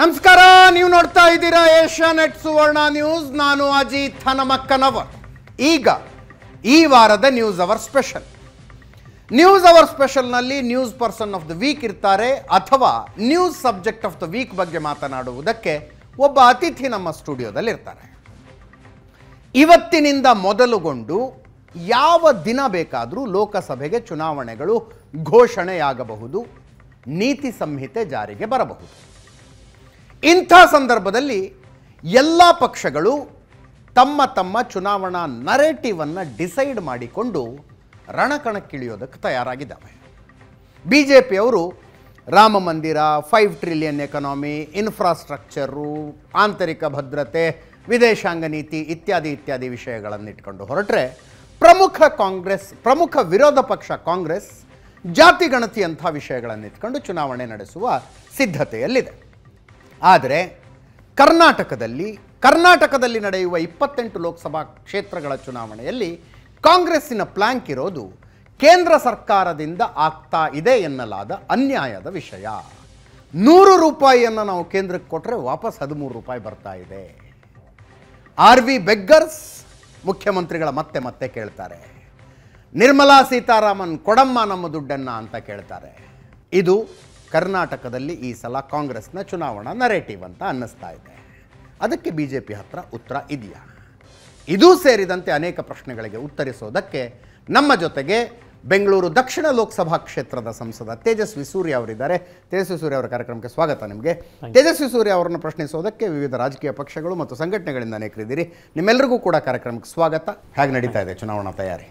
ನಮಸ್ಕಾರ ನೀವು ನೋಡ್ತಾ ಇದ್ದೀರಾ ಏಷ್ಯಾ ನೆಟ್ ಸುವರ್ಣ ನ್ಯೂಸ್ ನಾನು ಅಜಿತ್ ಹನಮಕ್ಕನವ ಈಗ ಈ ವಾರದ news hour special news hour ಸ್ಪೆಷಲ್ನಲ್ಲಿ news person of the week ಇರ್ತಾರೆ ಅಥವಾ news subject of the week ಬಗ್ಗೆ ಮಾತನಾಡುವುದಕ್ಕೆ ಒಬ್ಬ ಅತಿಥಿ ನಮ್ಮ ಸ್ಟುಡಿಯೋದಲ್ಲಿರ್ತಾರೆ ಇವತ್ತಿನಿಂದ ಮೊದಲುಗೊಂಡು ಯಾವ ದಿನ ಬೇಕಾದರೂ ಲೋಕಸಭೆಗೆ ಚುನಾವಣೆಗಳು ಘೋಷಣೆಯಾಗಬಹುದು ನೀತಿ ಸಂಹಿತೆ ಜಾರಿಗೆ ಬರಬಹುದು ಇಂಥ ಸಂದರ್ಭದಲ್ಲಿ ಎಲ್ಲ ಪಕ್ಷಗಳು ತಮ್ಮ ತಮ್ಮ ಚುನಾವಣಾ ನರೇಟಿವನ್ನು ಡಿಸೈಡ್ ಮಾಡಿಕೊಂಡು ರಣಕಣಕ್ಕಿಳಿಯೋದಕ್ಕೆ ತಯಾರಾಗಿದ್ದಾವೆ ಬಿ ಜೆ ಪಿಯವರು ರಾಮ ಮಂದಿರ ಫೈವ್ ಟ್ರಿಲಿಯನ್ ಎಕನಾಮಿ ಇನ್ಫ್ರಾಸ್ಟ್ರಕ್ಚರು ಆಂತರಿಕ ಭದ್ರತೆ ವಿದೇಶಾಂಗ ನೀತಿ ಇತ್ಯಾದಿ ಇತ್ಯಾದಿ ಇಟ್ಕೊಂಡು ಹೊರಟ್ರೆ ಪ್ರಮುಖ ಕಾಂಗ್ರೆಸ್ ಪ್ರಮುಖ ವಿರೋಧ ಪಕ್ಷ ಕಾಂಗ್ರೆಸ್ ಜಾತಿ ಗಣತಿಯಂಥ ವಿಷಯಗಳನ್ನಿಟ್ಕೊಂಡು ಚುನಾವಣೆ ನಡೆಸುವ ಸಿದ್ಧತೆಯಲ್ಲಿದೆ ಆದರೆ ಕರ್ನಾಟಕದಲ್ಲಿ ಕರ್ನಾಟಕದಲ್ಲಿ ನಡೆಯುವ ಇಪ್ಪತ್ತೆಂಟು ಲೋಕಸಭಾ ಕ್ಷೇತ್ರಗಳ ಚುನಾವಣೆಯಲ್ಲಿ ಕಾಂಗ್ರೆಸ್ಸಿನ ಪ್ಲ್ಯಾಂಕ್ ಇರೋದು ಕೇಂದ್ರ ಸರ್ಕಾರದಿಂದ ಆಗ್ತಾ ಇದೆ ಎನ್ನಲಾದ ಅನ್ಯಾಯದ ವಿಷಯ ನೂರು ರೂಪಾಯಿಯನ್ನು ನಾವು ಕೇಂದ್ರಕ್ಕೆ ಕೊಟ್ಟರೆ ವಾಪಸ್ ಹದಿಮೂರು ರೂಪಾಯಿ ಬರ್ತಾ ಇದೆ ಆರ್ ವಿ ಬೆಗ್ಗರ್ಸ್ ಮುಖ್ಯಮಂತ್ರಿಗಳ ಮತ್ತೆ ಮತ್ತೆ ಕೇಳ್ತಾರೆ ನಿರ್ಮಲಾ ಸೀತಾರಾಮನ್ ಕೊಡಮ್ಮ ನಮ್ಮ ದುಡ್ಡನ್ನು ಅಂತ ಕೇಳ್ತಾರೆ ಇದು ಕರ್ನಾಟಕದಲ್ಲಿ ಈ ಸಲ ಕಾಂಗ್ರೆಸ್ನ ಚುನಾವಣಾ ನರೇಟಿವ್ ಅಂತ ಅನ್ನಿಸ್ತಾ ಇದೆ ಅದಕ್ಕೆ ಬಿ ಜೆ ಪಿ ಹತ್ರ ಉತ್ತರ ಇದೆಯಾ ಇದೂ ಸೇರಿದಂತೆ ಅನೇಕ ಪ್ರಶ್ನೆಗಳಿಗೆ ಉತ್ತರಿಸೋದಕ್ಕೆ ನಮ್ಮ ಜೊತೆಗೆ ಬೆಂಗಳೂರು ದಕ್ಷಿಣ ಲೋಕಸಭಾ ಕ್ಷೇತ್ರದ ಸಂಸದ ತೇಜಸ್ವಿ ಸೂರ್ಯ ಅವರಿದ್ದಾರೆ ತೇಜಸ್ವಿ ಸೂರ್ಯ ಅವರ ಕಾರ್ಯಕ್ರಮಕ್ಕೆ ಸ್ವಾಗತ ನಿಮಗೆ ತೇಜಸ್ವಿ ಸೂರ್ಯ ಅವರನ್ನು ಪ್ರಶ್ನಿಸೋದಕ್ಕೆ ವಿವಿಧ ರಾಜಕೀಯ ಪಕ್ಷಗಳು ಮತ್ತು ಸಂಘಟನೆಗಳಿಂದ ಅನೇಕರಿದ್ದೀರಿ ನಿಮ್ಮೆಲ್ಲರಿಗೂ ಕೂಡ ಕಾರ್ಯಕ್ರಮಕ್ಕೆ ಸ್ವಾಗತ ಹೇಗೆ ನಡೀತಾ ಇದೆ ಚುನಾವಣಾ ತಯಾರಿ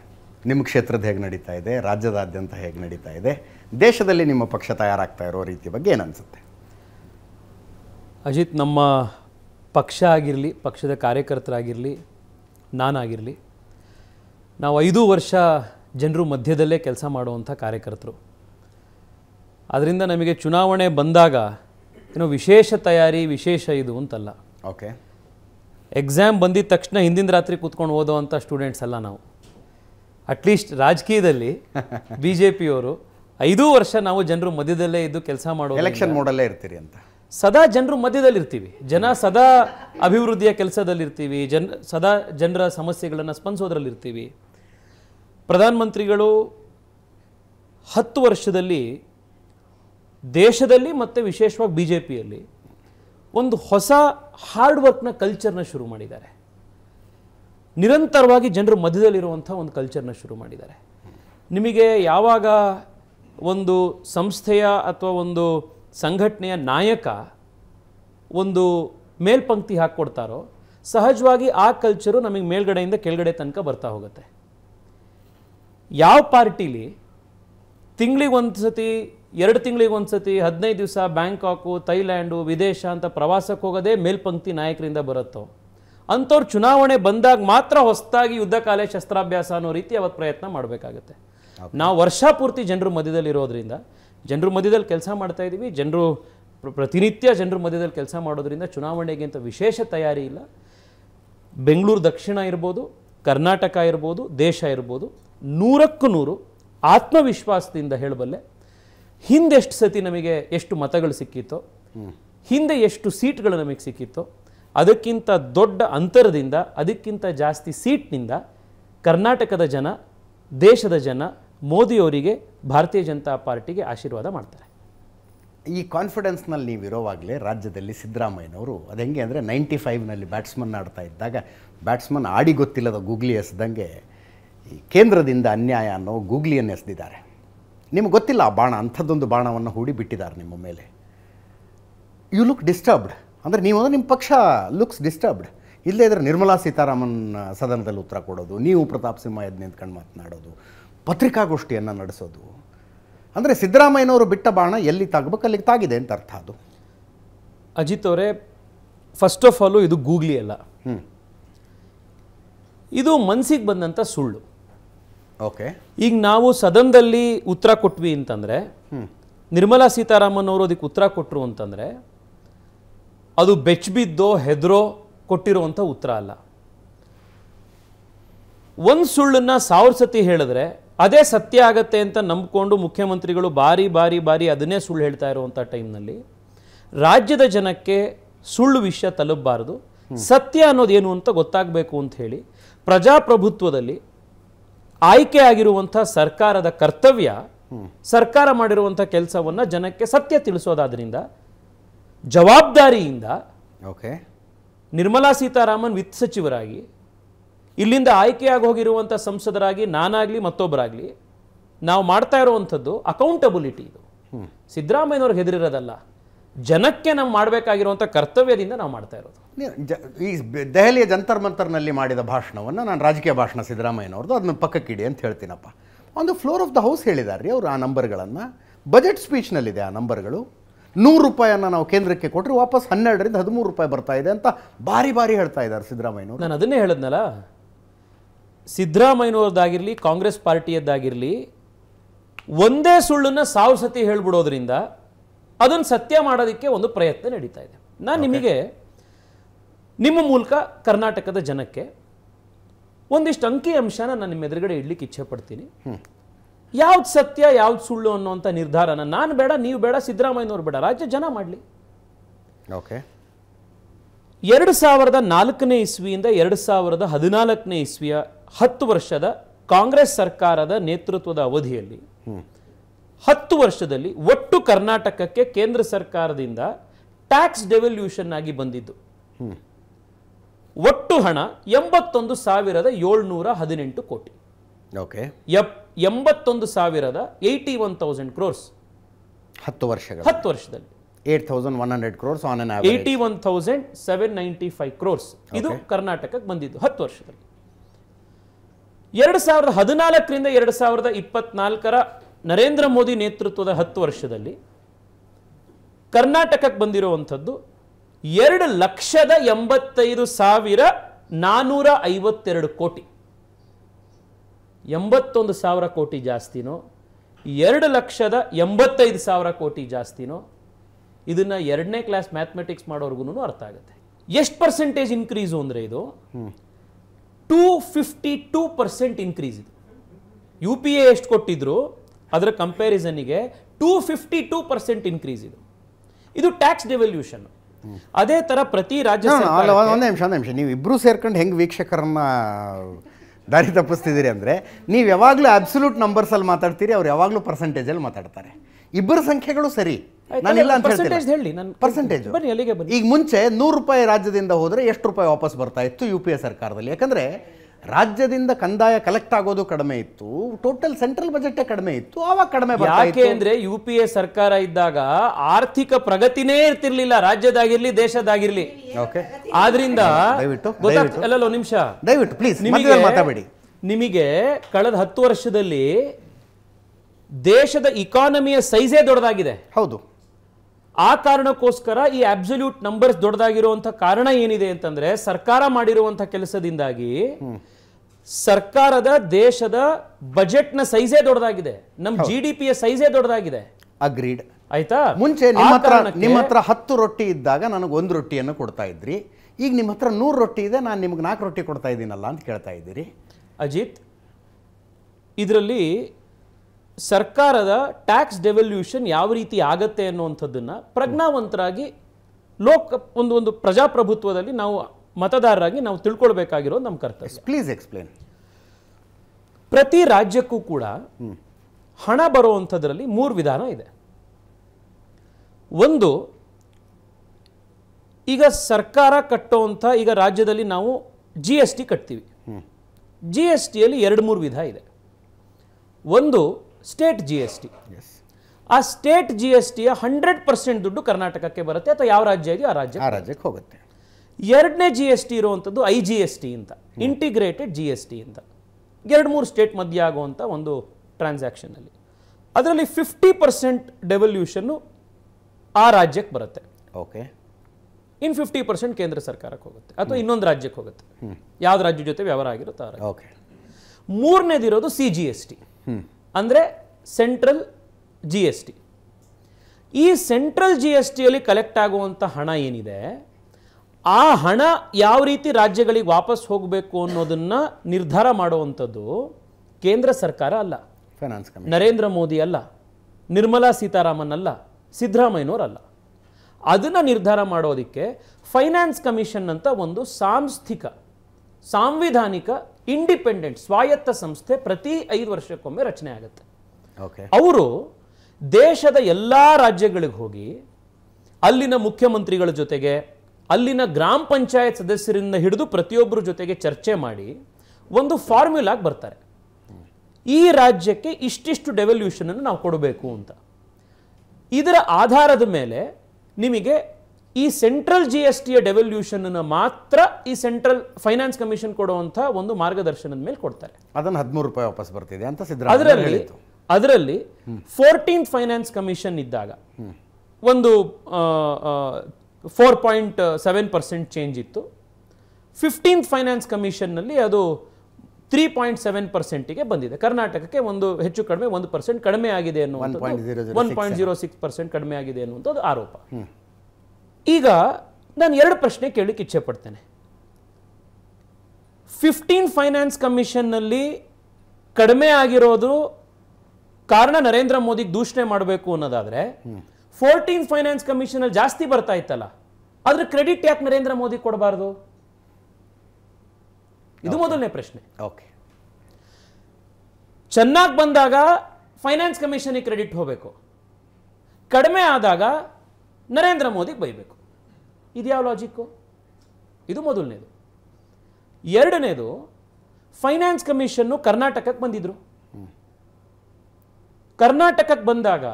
ನಿಮ್ಮ ಕ್ಷೇತ್ರದ ಹೇಗೆ ನಡೀತಾ ಇದೆ ರಾಜ್ಯದಾದ್ಯಂತ ಹೇಗೆ ನಡೀತಾ ಇದೆ ದೇಶದಲ್ಲಿ ನಿಮ್ಮ ಪಕ್ಷ ತಯಾರಾಗ್ತಾ ಇರೋ ರೀತಿ ಬಗ್ಗೆ ಏನನ್ಸುತ್ತೆ ಅಜಿತ್ ನಮ್ಮ ಪಕ್ಷ ಆಗಿರಲಿ ಪಕ್ಷದ ಕಾರ್ಯಕರ್ತರಾಗಿರಲಿ ನಾನಾಗಿರಲಿ ನಾವು ಐದು ವರ್ಷ ಜನರು ಮಧ್ಯದಲ್ಲೇ ಕೆಲಸ ಮಾಡುವಂಥ ಕಾರ್ಯಕರ್ತರು ಅದರಿಂದ ನಮಗೆ ಚುನಾವಣೆ ಬಂದಾಗ ಏನೋ ವಿಶೇಷ ತಯಾರಿ ವಿಶೇಷ ಇದು ಅಂತಲ್ಲ ಓಕೆ ಎಕ್ಸಾಮ್ ಬಂದಿದ ತಕ್ಷಣ ಹಿಂದಿನ ರಾತ್ರಿ ಕೂತ್ಕೊಂಡು ಓದೋ ಅಂಥ ಸ್ಟೂಡೆಂಟ್ಸ್ ಅಲ್ಲ ನಾವು ಅಟ್ಲೀಸ್ಟ್ ರಾಜಕೀಯದಲ್ಲಿ ಬಿ ಜೆ ಪಿಯವರು ಐದು ವರ್ಷ ನಾವು ಜನರು ಮಧ್ಯದಲ್ಲೇ ಇದ್ದು ಕೆಲಸ ಮಾಡುವ ಎಲೆಕ್ಷನ್ ಮೋಡಲ್ಲೇ ಇರ್ತೀರಿ ಅಂತ ಸದಾ ಜನರು ಮಧ್ಯದಲ್ಲಿ ಇರ್ತೀವಿ ಜನ ಸದಾ ಅಭಿವೃದ್ಧಿಯ ಕೆಲಸದಲ್ಲಿರ್ತೀವಿ ಜನ್ ಸದಾ ಜನರ ಸಮಸ್ಯೆಗಳನ್ನು ಸ್ಪಂದಿಸೋದ್ರಲ್ಲಿರ್ತೀವಿ ಪ್ರಧಾನಮಂತ್ರಿಗಳು ಹತ್ತು ವರ್ಷದಲ್ಲಿ ದೇಶದಲ್ಲಿ ಮತ್ತು ವಿಶೇಷವಾಗಿ ಬಿ ಜೆ ಪಿಯಲ್ಲಿ ಒಂದು ಹೊಸ ಹಾರ್ಡ್ ವರ್ಕ್ನ ಕಲ್ಚರ್ನ ಶುರು ಮಾಡಿದ್ದಾರೆ ನಿರಂತರವಾಗಿ ಜನರ ಮಧ್ಯದಲ್ಲಿರುವಂಥ ಒಂದು ಕಲ್ಚರ್ನ ಶುರು ಮಾಡಿದ್ದಾರೆ ನಿಮಗೆ ಯಾವಾಗ ಒಂದು ಸಂಸ್ಥೆಯ ಅಥವಾ ಒಂದು ಸಂಘಟನೆಯ ನಾಯಕ ಒಂದು ಮೇಲ್ಪಂಕ್ತಿ ಹಾಕ್ಕೊಡ್ತಾರೋ ಸಹಜವಾಗಿ ಆ ಕಲ್ಚರು ನಮಗೆ ಮೇಲ್ಗಡೆಯಿಂದ ಕೆಳಗಡೆ ತನಕ ಬರ್ತಾ ಹೋಗುತ್ತೆ ಯಾವ ಪಾರ್ಟಿಲಿ ತಿಂಗಳಿಗೆ ಒಂದು ಸತಿ ಎರಡು ತಿಂಗಳಿಗೆ ಒಂದು ಸತಿ ಹದಿನೈದು ದಿವಸ ಬ್ಯಾಂಕಾಕು ಥೈಲ್ಯಾಂಡು ವಿದೇಶ ಅಂತ ಪ್ರವಾಸಕ್ಕೆ ಹೋಗೋದೇ ಮೇಲ್ಪಂಕ್ತಿ ನಾಯಕರಿಂದ ಬರುತ್ತೋ ಅಂಥವ್ರು ಚುನಾವಣೆ ಬಂದಾಗ ಮಾತ್ರ ಹೊಸದಾಗಿ ಕಾಲೇ ಶಸ್ತ್ರಾಭ್ಯಾಸ ಅನ್ನೋ ರೀತಿ ಅವತ್ತು ಪ್ರಯತ್ನ ಮಾಡಬೇಕಾಗತ್ತೆ ನಾವು ವರ್ಷ ಪೂರ್ತಿ ಜನರ ಮಧ್ಯದಲ್ಲಿ ಇರೋದ್ರಿಂದ ಜನರ ಮಧ್ಯದಲ್ಲಿ ಕೆಲಸ ಮಾಡ್ತಾ ಇದ್ದೀವಿ ಜನರು ಪ್ರತಿನಿತ್ಯ ಜನರ ಮಧ್ಯದಲ್ಲಿ ಕೆಲಸ ಮಾಡೋದ್ರಿಂದ ಚುನಾವಣೆಗಿಂತ ವಿಶೇಷ ತಯಾರಿ ಇಲ್ಲ ಬೆಂಗಳೂರು ದಕ್ಷಿಣ ಇರ್ಬೋದು ಕರ್ನಾಟಕ ಇರ್ಬೋದು ದೇಶ ಇರ್ಬೋದು ನೂರಕ್ಕೂ ನೂರು ಆತ್ಮವಿಶ್ವಾಸದಿಂದ ಹೇಳಬಲ್ಲೆ ಹಿಂದೆಷ್ಟು ಸತಿ ನಮಗೆ ಎಷ್ಟು ಮತಗಳು ಸಿಕ್ಕಿತ್ತೋ ಹಿಂದೆ ಎಷ್ಟು ಸೀಟ್ಗಳು ನಮಗೆ ಸಿಕ್ಕಿತ್ತೋ ಅದಕ್ಕಿಂತ ದೊಡ್ಡ ಅಂತರದಿಂದ ಅದಕ್ಕಿಂತ ಜಾಸ್ತಿ ಸೀಟ್ನಿಂದ ಕರ್ನಾಟಕದ ಜನ ದೇಶದ ಜನ ಮೋದಿಯವರಿಗೆ ಭಾರತೀಯ ಜನತಾ ಪಾರ್ಟಿಗೆ ಆಶೀರ್ವಾದ ಮಾಡ್ತಾರೆ ಈ ಕಾನ್ಫಿಡೆನ್ಸ್ನಲ್ಲಿ ನೀವು ಇರೋವಾಗಲೇ ರಾಜ್ಯದಲ್ಲಿ ಸಿದ್ದರಾಮಯ್ಯನವರು ಅದು ಹೆಂಗೆ ಅಂದರೆ ನೈಂಟಿ ಫೈವ್ನಲ್ಲಿ ಬ್ಯಾಟ್ಸ್ಮನ್ ಆಡ್ತಾ ಇದ್ದಾಗ ಬ್ಯಾಟ್ಸ್ಮನ್ ಆಡಿ ಗೊತ್ತಿಲ್ಲದ ಗೂಗ್ಲಿ ಎಸ್ದಂಗೆ ಈ ಕೇಂದ್ರದಿಂದ ಅನ್ಯಾಯ ಅನ್ನೋ ಗೂಗ್ಲಿಯನ್ನು ಎಸ್ದಿದ್ದಾರೆ ನಿಮ್ಗೆ ಗೊತ್ತಿಲ್ಲ ಆ ಬಾಣ ಅಂಥದ್ದೊಂದು ಬಾಣವನ್ನು ಹೂಡಿ ಬಿಟ್ಟಿದ್ದಾರೆ ನಿಮ್ಮ ಮೇಲೆ ಯು ಲುಕ್ ಡಿಸ್ಟರ್ಬ್ಡ್ ಅಂದರೆ ನೀವು ಅಂದರೆ ನಿಮ್ಮ ಪಕ್ಷ ಲುಕ್ಸ್ ಡಿಸ್ಟರ್ಬ್ಡ್ ಇಲ್ಲದೇ ಇದ್ರೆ ನಿರ್ಮಲಾ ಸೀತಾರಾಮನ್ ಸದನದಲ್ಲಿ ಉತ್ತರ ಕೊಡೋದು ನೀವು ಪ್ರತಾಪ್ ಸಿಂಹ ಎದ್ದು ನಿಂತ್ಕೊಂಡು ಮಾತನಾಡೋದು ಪತ್ರಿಕಾಗೋಷ್ಠಿಯನ್ನು ನಡೆಸೋದು ಅಂದರೆ ಸಿದ್ದರಾಮಯ್ಯನವರು ಬಿಟ್ಟ ಬಾಣ ಎಲ್ಲಿ ತಾಗ್ಬೇಕು ಅಲ್ಲಿಗೆ ತಾಗಿದೆ ಅಂತ ಅರ್ಥ ಅದು ಅಜಿತ್ ಅವರೇ ಫಸ್ಟ್ ಆಫ್ ಆಲು ಇದು ಗೂಗ್ಲಿ ಅಲ್ಲ ಇದು ಮನಸ್ಸಿಗೆ ಬಂದಂಥ ಸುಳ್ಳು ಓಕೆ ಈಗ ನಾವು ಸದನದಲ್ಲಿ ಉತ್ತರ ಕೊಟ್ವಿ ಅಂತಂದರೆ ನಿರ್ಮಲಾ ಸೀತಾರಾಮನ್ ಅವರು ಅದಕ್ಕೆ ಉತ್ತರ ಕೊಟ್ಟರು ಅಂತಂದರೆ ಅದು ಬೆಚ್ಚಬಿದ್ದೋ ಹೆದರೋ ಕೊಟ್ಟಿರುವಂಥ ಉತ್ತರ ಅಲ್ಲ ಒಂದು ಸುಳ್ಳನ್ನು ಸಾವಿರ ಸತಿ ಹೇಳಿದ್ರೆ ಅದೇ ಸತ್ಯ ಆಗತ್ತೆ ಅಂತ ನಂಬಿಕೊಂಡು ಮುಖ್ಯಮಂತ್ರಿಗಳು ಬಾರಿ ಬಾರಿ ಬಾರಿ ಅದನ್ನೇ ಸುಳ್ಳು ಹೇಳ್ತಾ ಇರುವಂಥ ಟೈಮ್ನಲ್ಲಿ ರಾಜ್ಯದ ಜನಕ್ಕೆ ಸುಳ್ಳು ವಿಷಯ ತಲುಪಬಾರದು ಸತ್ಯ ಅನ್ನೋದೇನು ಅಂತ ಗೊತ್ತಾಗಬೇಕು ಅಂತ ಹೇಳಿ ಪ್ರಜಾಪ್ರಭುತ್ವದಲ್ಲಿ ಆಯ್ಕೆ ಆಗಿರುವಂಥ ಸರ್ಕಾರದ ಕರ್ತವ್ಯ ಸರ್ಕಾರ ಮಾಡಿರುವಂಥ ಕೆಲಸವನ್ನು ಜನಕ್ಕೆ ಸತ್ಯ ತಿಳಿಸೋದಾದ್ರಿಂದ ಜವಾಬ್ದಾರಿಯಿಂದ ಓಕೆ ನಿರ್ಮಲಾ ಸೀತಾರಾಮನ್ ವಿತ್ ಸಚಿವರಾಗಿ ಇಲ್ಲಿಂದ ಆಯ್ಕೆಯಾಗಿ ಹೋಗಿರುವಂಥ ಸಂಸದರಾಗಿ ನಾನಾಗಲಿ ಮತ್ತೊಬ್ಬರಾಗಲಿ ನಾವು ಮಾಡ್ತಾ ಇರುವಂಥದ್ದು ಅಕೌಂಟಬಿಲಿಟಿ ಇದು ಸಿದ್ದರಾಮಯ್ಯನವ್ರಿಗೆ ಹೆದರಿರೋದಲ್ಲ ಜನಕ್ಕೆ ನಾವು ಮಾಡಬೇಕಾಗಿರುವಂಥ ಕರ್ತವ್ಯದಿಂದ ನಾವು ಮಾಡ್ತಾ ಇರೋದು ಈ ದೆಹಲಿಯ ಜಂತರ್ ಮಂತರ್ನಲ್ಲಿ ಮಾಡಿದ ಭಾಷಣವನ್ನು ನಾನು ರಾಜಕೀಯ ಭಾಷಣ ಸಿದ್ದರಾಮಯ್ಯನವ್ರದ್ದು ಅದನ್ನ ಪಕ್ಕಕ್ಕಿಡಿ ಅಂತ ಹೇಳ್ತೀನಪ್ಪ ಒಂದು ಫ್ಲೋರ್ ಆಫ್ ದ ಹೌಸ್ ಹೇಳಿದ್ದಾರೆ ರೀ ಅವರು ಆ ನಂಬರ್ಗಳನ್ನು ಬಜೆಟ್ ಸ್ಪೀಚ್ನಲ್ಲಿದೆ ಆ ನಂಬರ್ಗಳು ನೂರು ರೂಪಾಯಿಯನ್ನು ನಾವು ಕೇಂದ್ರಕ್ಕೆ ಕೊಟ್ಟರೆ ವಾಪಸ್ ಹನ್ನೆರಡರಿಂದ ಹದಿಮೂರು ರೂಪಾಯಿ ಬರ್ತಾ ಇದೆ ಅಂತ ಭಾರಿ ಬಾರಿ ಹೇಳ್ತಾ ಇದ್ದಾರೆ ಸಿದ್ದರಾಮಯ್ಯನವರು ನಾನು ಅದನ್ನೇ ಹೇಳಿದ್ನಲ್ಲ ಸಿದ್ದರಾಮಯ್ಯನವ್ರದ್ದಾಗಿರಲಿ ಕಾಂಗ್ರೆಸ್ ಪಾರ್ಟಿಯದ್ದಾಗಿರಲಿ ಒಂದೇ ಸುಳ್ಳನ್ನು ಸಾವು ಸತಿ ಹೇಳ್ಬಿಡೋದ್ರಿಂದ ಅದನ್ನು ಸತ್ಯ ಮಾಡೋದಕ್ಕೆ ಒಂದು ಪ್ರಯತ್ನ ನಡೀತಾ ಇದೆ ನಾನು ನಿಮಗೆ ನಿಮ್ಮ ಮೂಲಕ ಕರ್ನಾಟಕದ ಜನಕ್ಕೆ ಒಂದಿಷ್ಟು ಅಂಕಿ ಅಂಶನ ನಾನು ನಿಮ್ಮ ಎದುರುಗಡೆ ಇಡ್ಲಿಕ್ಕೆ ಇಚ್ಛೆ ಪಡ್ತೀನಿ ಯಾವ್ದು ಸತ್ಯ ಯಾವ್ದು ಸುಳ್ಳು ಅನ್ನೋಂಥ ನಿರ್ಧಾರನ ನಾನು ಬೇಡ ನೀವು ಬೇಡ ಸಿದ್ದರಾಮಯ್ಯನವ್ರು ಬೇಡ ರಾಜ್ಯ ಜನ ಮಾಡಲಿ ಓಕೆ ಎರಡು ಸಾವಿರದ ನಾಲ್ಕನೇ ಇಸ್ವಿಯಿಂದ ಎರಡು ಸಾವಿರದ ಹದಿನಾಲ್ಕನೇ ಇಸ್ವಿಯ ಹತ್ತು ವರ್ಷದ ಕಾಂಗ್ರೆಸ್ ಸರ್ಕಾರದ ನೇತೃತ್ವದ ಅವಧಿಯಲ್ಲಿ ಹತ್ತು ವರ್ಷದಲ್ಲಿ ಒಟ್ಟು ಕರ್ನಾಟಕಕ್ಕೆ ಕೇಂದ್ರ ಸರ್ಕಾರದಿಂದ ಟ್ಯಾಕ್ಸ್ ಡೆವಲ್ಯೂಷನ್ ಆಗಿ ಬಂದಿದ್ದು ಒಟ್ಟು ಹಣ ಎಂಬತ್ತೊಂದು ಸಾವಿರದ ಏಳ್ನೂರ ಹದಿನೆಂಟು ಕೋಟಿ ಎಂಬತ್ತೊಂದು ಸಾವಿರದ ಏಯ್ಟಿ ಒನ್ ತೌಸಂಡ್ ಕ್ರೋರ್ಸ್ ಹತ್ತು ವರ್ಷ ಹತ್ತು ವರ್ಷದಲ್ಲಿ eight thousand one hundred one thousand seven ninety five crores ಇದು ಕರ್ನಾಟಕಕ್ಕೆ ಬಂದಿದ್ದು ಹತ್ತು ವರ್ಷದಲ್ಲಿ ಎರಡು ಸಾವಿರದ ಹದಿನಾಲ್ಕರಿಂದ ಎರಡು ಸಾವಿರದ ಇಪ್ಪತ್ನಾಲ್ಕರ ನರೇಂದ್ರ ಮೋದಿ ನೇತೃತ್ವದ ಹತ್ತು ವರ್ಷದಲ್ಲಿ ಕರ್ನಾಟಕಕ್ಕೆ ಬಂದಿರುವಂಥದ್ದು ಎರಡು ಲಕ್ಷದ ಎಂಬತ್ತೈದು ಸಾವಿರ ನಾನ್ನೂರ ಐವತ್ತೆರಡು ಕೋಟಿ ಎಂಬತ್ತೊಂದು ಸಾವಿರ ಕೋಟಿ ಜಾಸ್ತಿನೋ ಎರಡು ಲಕ್ಷದ ಎಂಬತ್ತೈದು ಸಾವಿರ ಕೋಟಿ ಜಾಸ್ತಿನೋ ಇದನ್ನು ಎರಡನೇ ಕ್ಲಾಸ್ ಮ್ಯಾಥಮೆಟಿಕ್ಸ್ ಮಾಡೋರ್ಗು ಅರ್ಥ ಆಗುತ್ತೆ ಎಷ್ಟು ಪರ್ಸೆಂಟೇಜ್ ಇನ್ಕ್ರೀಸು ಅಂದರೆ ಇದು two fifty two percent increase ಇದು ಯು ಪಿ ಎ ಎಷ್ಟು ಕೊಟ್ಟಿದ್ರು ಅದರ ಕಂಪ್ಯಾರಿಸನಿಗೆ two fifty two percent increase ಇದು ಇದು ಟ್ಯಾಕ್ಸ್ ಡೆವಲ್ಯೂಷನ್ ಅದೇ ಥರ ಪ್ರತಿ ರಾಜ್ಯ ಒಂದು ನಿಮಿಷ ಒಂದು ನಿಮಿಷ ನೀವು ಇಬ್ಬರೂ ಸೇರ್ಕೊಂಡು ಹೆಂಗೆ ವೀಕ್ಷಕರನ್ನ ದಾರಿ ತಪ್ಪಿಸ್ತಿದ್ದೀರಿ ಅಂದರೆ ನೀವು ಯಾವಾಗಲೂ ಅಬ್ಸಲ್ಯೂಟ್ ನಂಬರ್ಸಲ್ಲಿ ಮಾತಾಡ್ತೀರಿ ಅವ್ರು ಯಾವಾಗಲೂ ಪರ್ಸೆಂಟೇಜಲ್ಲಿ ಮಾತಾಡ್ತಾರೆ ಇಬ್ಬರ ಸಂಖ್ಯೆಗಳು ಸರಿ ಇಲ್ಲ ಅಂತ ಹೇಳಿ ನಾನು ಪರ್ಸೆಂಟೇಜ್ ಬನ್ನಿ ಅಲ್ಲಿಗೆ ಬನ್ನಿ ಈಗ ಮುಂಚೆ ನೂರು ರೂಪಾಯಿ ರಾಜ್ಯದಿಂದ ಹೋದ್ರೆ ಎಷ್ಟು ರೂಪಾಯಿ ವಾಪಸ್ ಬರ್ತಾ ಇತ್ತು ಯುಪಿಎ ಸರ್ಕಾರದಲ್ಲಿ ಯಾಕಂದ್ರೆ ರಾಜ್ಯದಿಂದ ಕಂದಾಯ ಕಲೆಕ್ಟ್ ಆಗೋದು ಕಡಿಮೆ ಇತ್ತು ಟೋಟಲ್ ಸೆಂಟ್ರಲ್ ಬಜೆಟ್ ಕಡಿಮೆ ಇತ್ತು ಆವಾಗ ಕಡಿಮೆ ಯಾಕೆ ಅಂದ್ರೆ ಯು ಪಿ ಸರ್ಕಾರ ಇದ್ದಾಗ ಆರ್ಥಿಕ ಪ್ರಗತಿನೇ ಇರ್ತಿರ್ಲಿಲ್ಲ ರಾಜ್ಯದಾಗಿರ್ಲಿ ದೇಶದಾಗಿರ್ಲಿ ಆದ್ರಿಂದ ದಯವಿಟ್ಟು ನಿಮಿಷ ದಯವಿಟ್ಟು ಪ್ಲೀಸ್ ನಿಮಗೆ ಮಾತಾಡಬೇಡಿ ನಿಮಗೆ ಕಳೆದ ಹತ್ತು ವರ್ಷದಲ್ಲಿ ದೇಶದ ಇಕಾನಮಿಯ ಸೈಜೇ ದೊಡ್ಡದಾಗಿದೆ ಹೌದು ಆ ಕಾರಣಕ್ಕೋಸ್ಕರ ಈ ಅಬ್ಸಲ್ಯೂಟ್ ನಂಬರ್ಸ್ ದೊಡ್ಡದಾಗಿರುವಂತಹ ಕಾರಣ ಏನಿದೆ ಅಂತಂದ್ರೆ ಸರ್ಕಾರ ಮಾಡಿರುವಂತಹ ಕೆಲಸದಿಂದಾಗಿ ಸರ್ಕಾರದ ದೇಶದ ಬಜೆಟ್ ನ ಸೈಜೇ ದೊಡ್ಡದಾಗಿದೆ ನಮ್ ಜಿ ಡಿ ಪಿ ಸೈಜೇ ದೊಡ್ಡದಾಗಿದೆ ಅಗ್ರೀಡ್ ಆಯ್ತಾ ಮುಂಚೆ ನಿಮ್ಮ ಹತ್ರ ನಿಮ್ಮ ಹತ್ರ ಹತ್ತು ರೊಟ್ಟಿ ಇದ್ದಾಗ ನನಗೆ ಒಂದು ರೊಟ್ಟಿಯನ್ನು ಕೊಡ್ತಾ ಇದ್ರಿ ಈಗ ನಿಮ್ಮ ಹತ್ರ ನೂರು ರೊಟ್ಟಿ ಇದೆ ನಾನು ನಿಮ್ಗೆ ನಾಲ್ಕು ರೊಟ್ಟಿ ಕೊಡ್ತಾ ಇದ್ದೀನಲ್ಲ ಅಂತ ಕೇಳ್ತಾ ಇದ್ದೀರಿ ಅಜಿತ್ ಇದರಲ್ಲಿ ಸರ್ಕಾರದ ಟ್ಯಾಕ್ಸ್ ಡೆವಲ್ಯೂಷನ್ ಯಾವ ರೀತಿ ಆಗತ್ತೆ ಅನ್ನುವಂಥದ್ದನ್ನು ಪ್ರಜ್ಞಾವಂತರಾಗಿ ಲೋಕ ಒಂದು ಒಂದು ಪ್ರಜಾಪ್ರಭುತ್ವದಲ್ಲಿ ನಾವು ಮತದಾರರಾಗಿ ನಾವು ತಿಳ್ಕೊಳ್ಬೇಕಾಗಿರೋ ನಮ್ಮ ಕರ್ತವ್ಯ ಪ್ಲೀಸ್ ಎಕ್ಸ್ಪ್ಲೇನ್ ಪ್ರತಿ ರಾಜ್ಯಕ್ಕೂ ಕೂಡ ಹಣ ಬರುವಂಥದ್ರಲ್ಲಿ ಮೂರು ವಿಧಾನ ಇದೆ ಒಂದು ಈಗ ಸರ್ಕಾರ ಕಟ್ಟುವಂಥ ಈಗ ರಾಜ್ಯದಲ್ಲಿ ನಾವು ಜಿ ಎಸ್ ಟಿ ಕಟ್ತೀವಿ ಜಿ ಎಸ್ ಟಿಯಲ್ಲಿ ಎರಡು ಮೂರು ವಿಧ ಇದೆ ಒಂದು ಸ್ಟೇಟ್ ಜಿ ಎಸ್ ಟಿ ಆ ಸ್ಟೇಟ್ ಜಿ ಎಸ್ ಟಿಯ ಹಂಡ್ರೆಡ್ ಪರ್ಸೆಂಟ್ ದುಡ್ಡು ಕರ್ನಾಟಕಕ್ಕೆ ಬರುತ್ತೆ ಅಥವಾ ಯಾವ ರಾಜ್ಯ ಇದೆಯೋ ಆ ರಾಜ್ಯ ಆ ರಾಜ್ಯಕ್ಕೆ ಹೋಗುತ್ತೆ ಎರಡನೇ ಜಿ ಎಸ್ ಟಿ ಇರುವಂಥದ್ದು ಐ ಜಿ ಎಸ್ ಟಿ ಅಂತ ಇಂಟಿಗ್ರೇಟೆಡ್ ಜಿ ಎಸ್ ಟಿ ಅಂತ ಎರಡು ಮೂರು ಸ್ಟೇಟ್ ಮಧ್ಯ ಆಗುವಂಥ ಒಂದು ಅಲ್ಲಿ ಅದರಲ್ಲಿ ಫಿಫ್ಟಿ ಪರ್ಸೆಂಟ್ ಡೆವಲ್ಯೂಷನ್ನು ಆ ರಾಜ್ಯಕ್ಕೆ ಬರುತ್ತೆ ಓಕೆ ಇನ್ ಫಿಫ್ಟಿ ಪರ್ಸೆಂಟ್ ಕೇಂದ್ರ ಸರ್ಕಾರಕ್ಕೆ ಹೋಗುತ್ತೆ ಅಥವಾ ಇನ್ನೊಂದು ರಾಜ್ಯಕ್ಕೆ ಹೋಗುತ್ತೆ ಯಾವ್ದು ರಾಜ್ಯ ಜೊತೆ ವ್ಯವಹಾರ ಆಗಿರುತ್ತೆ ಓಕೆ ಮೂರನೇದಿರೋದು ಸಿ ಜಿ ಎಸ್ ಟಿ ಅಂದರೆ ಸೆಂಟ್ರಲ್ ಜಿ ಎಸ್ ಟಿ ಈ ಸೆಂಟ್ರಲ್ ಜಿ ಎಸ್ ಟಿಯಲ್ಲಿ ಕಲೆಕ್ಟ್ ಆಗುವಂಥ ಹಣ ಏನಿದೆ ಆ ಹಣ ಯಾವ ರೀತಿ ರಾಜ್ಯಗಳಿಗೆ ವಾಪಸ್ ಹೋಗಬೇಕು ಅನ್ನೋದನ್ನು ನಿರ್ಧಾರ ಮಾಡುವಂಥದ್ದು ಕೇಂದ್ರ ಸರ್ಕಾರ ಅಲ್ಲ ಫೈನಾನ್ಸ್ ನರೇಂದ್ರ ಮೋದಿ ಅಲ್ಲ ನಿರ್ಮಲಾ ಸೀತಾರಾಮನ್ ಅಲ್ಲ ಸಿದ್ದರಾಮಯ್ಯನವರಲ್ಲ ಅದನ್ನು ನಿರ್ಧಾರ ಮಾಡೋದಕ್ಕೆ ಫೈನಾನ್ಸ್ ಕಮಿಷನ್ ಅಂತ ಒಂದು ಸಾಂಸ್ಥಿಕ ಸಾಂವಿಧಾನಿಕ ಇಂಡಿಪೆಂಡೆಂಟ್ ಸ್ವಾಯತ್ತ ಸಂಸ್ಥೆ ಪ್ರತಿ ಐದು ವರ್ಷಕ್ಕೊಮ್ಮೆ ರಚನೆ ಆಗುತ್ತೆ ಅವರು ದೇಶದ ಎಲ್ಲ ರಾಜ್ಯಗಳಿಗೆ ಹೋಗಿ ಅಲ್ಲಿನ ಮುಖ್ಯಮಂತ್ರಿಗಳ ಜೊತೆಗೆ ಅಲ್ಲಿನ ಗ್ರಾಮ ಪಂಚಾಯತ್ ಸದಸ್ಯರಿಂದ ಹಿಡಿದು ಪ್ರತಿಯೊಬ್ಬರ ಜೊತೆಗೆ ಚರ್ಚೆ ಮಾಡಿ ಒಂದು ಫಾರ್ಮ್ಯುಲಾಗಿ ಬರ್ತಾರೆ ಈ ರಾಜ್ಯಕ್ಕೆ ಇಷ್ಟಿಷ್ಟು ಡೆವಲ್ಯೂಷನನ್ನು ನಾವು ಕೊಡಬೇಕು ಅಂತ ಇದರ ಆಧಾರದ ಮೇಲೆ ನಿಮಗೆ ಈ ಸೆಂಟ್ರಲ್ ಜಿ ಎಸ್ ಟಿಯ ಡೆವಲ್ಯೂಷನ್ ಮಾತ್ರ ಈ ಸೆಂಟ್ರಲ್ ಫೈನಾನ್ಸ್ ಕಮಿಷನ್ ಕೊಡುವಂತಹ ಒಂದು ಮಾರ್ಗದರ್ಶನದ ಮೇಲೆ ಕೊಡ್ತಾರೆ ಅದನ್ನು ಹದಿಮೂರು ರೂಪಾಯಿ ವಾಪಸ್ ಬರ್ತಿದೆ ಅಂತ ಅದರಲ್ಲಿ ಅದರಲ್ಲಿ ಫೋರ್ಟೀನ್ ಫೈನಾನ್ಸ್ ಕಮಿಷನ್ ಇದ್ದಾಗ ಒಂದು four point seven percent change ಇತ್ತು ಫಿಫ್ಟೀನ್ತ್ ಫೈನಾನ್ಸ್ ನಲ್ಲಿ ಅದು ತ್ರೀ ಪಾಯಿಂಟ್ ಸೆವೆನ್ ಪರ್ಸೆಂಟಿಗೆ ಬಂದಿದೆ ಕರ್ನಾಟಕಕ್ಕೆ ಒಂದು ಹೆಚ್ಚು ಕಡಿಮೆ ಒಂದು ಪರ್ಸೆಂಟ್ ಕಡಿಮೆ ಆಗಿದೆ ಅನ್ನುವಂಥದ್ದು one point zero six percent ಕಡಿಮೆ ಆಗಿದೆ ಅನ್ನುವಂಥದ್ದು ಆರೋಪ ಈಗ ನಾನು ಎರಡು ಪ್ರಶ್ನೆ ಕೇಳಲಿಕ್ಕೆ ಇಚ್ಛೆ ಪಡ್ತೇನೆ ಫಿಫ್ಟೀನ್ ಫೈನಾನ್ಸ್ ಕಮಿಷನ್ನಲ್ಲಿ ಕಡಿಮೆ ಆಗಿರೋದು ಕಾರಣ ನರೇಂದ್ರ ಮೋದಿ ದೂಷಣೆ ಮಾಡಬೇಕು ಅನ್ನೋದಾದರೆ ಫೋರ್ಟೀನ್ ಫೈನಾನ್ಸ್ ಅಲ್ಲಿ ಜಾಸ್ತಿ ಬರ್ತಾ ಇತ್ತಲ್ಲ ಆದ್ರೆ ಕ್ರೆಡಿಟ್ ಯಾಕೆ ನರೇಂದ್ರ ಮೋದಿ ಕೊಡಬಾರ್ದು ಇದು ಮೊದಲನೇ ಪ್ರಶ್ನೆ ಓಕೆ ಚೆನ್ನಾಗಿ ಬಂದಾಗ ಫೈನಾನ್ಸ್ ಕಮಿಷನ್ ಕ್ರೆಡಿಟ್ ಹೋಗಬೇಕು ಕಡಿಮೆ ಆದಾಗ ನರೇಂದ್ರ ಮೋದಿಗೆ ಬೈಬೇಕು ಇದು ಯಾವ ಲಾಜಿಕ್ಕು ಇದು ಮೊದಲನೇದು ಎರಡನೇದು ಫೈನಾನ್ಸ್ ಕಮಿಷನ್ನು ಕರ್ನಾಟಕಕ್ಕೆ ಬಂದಿದ್ರು ಕರ್ನಾಟಕಕ್ಕೆ ಬಂದಾಗ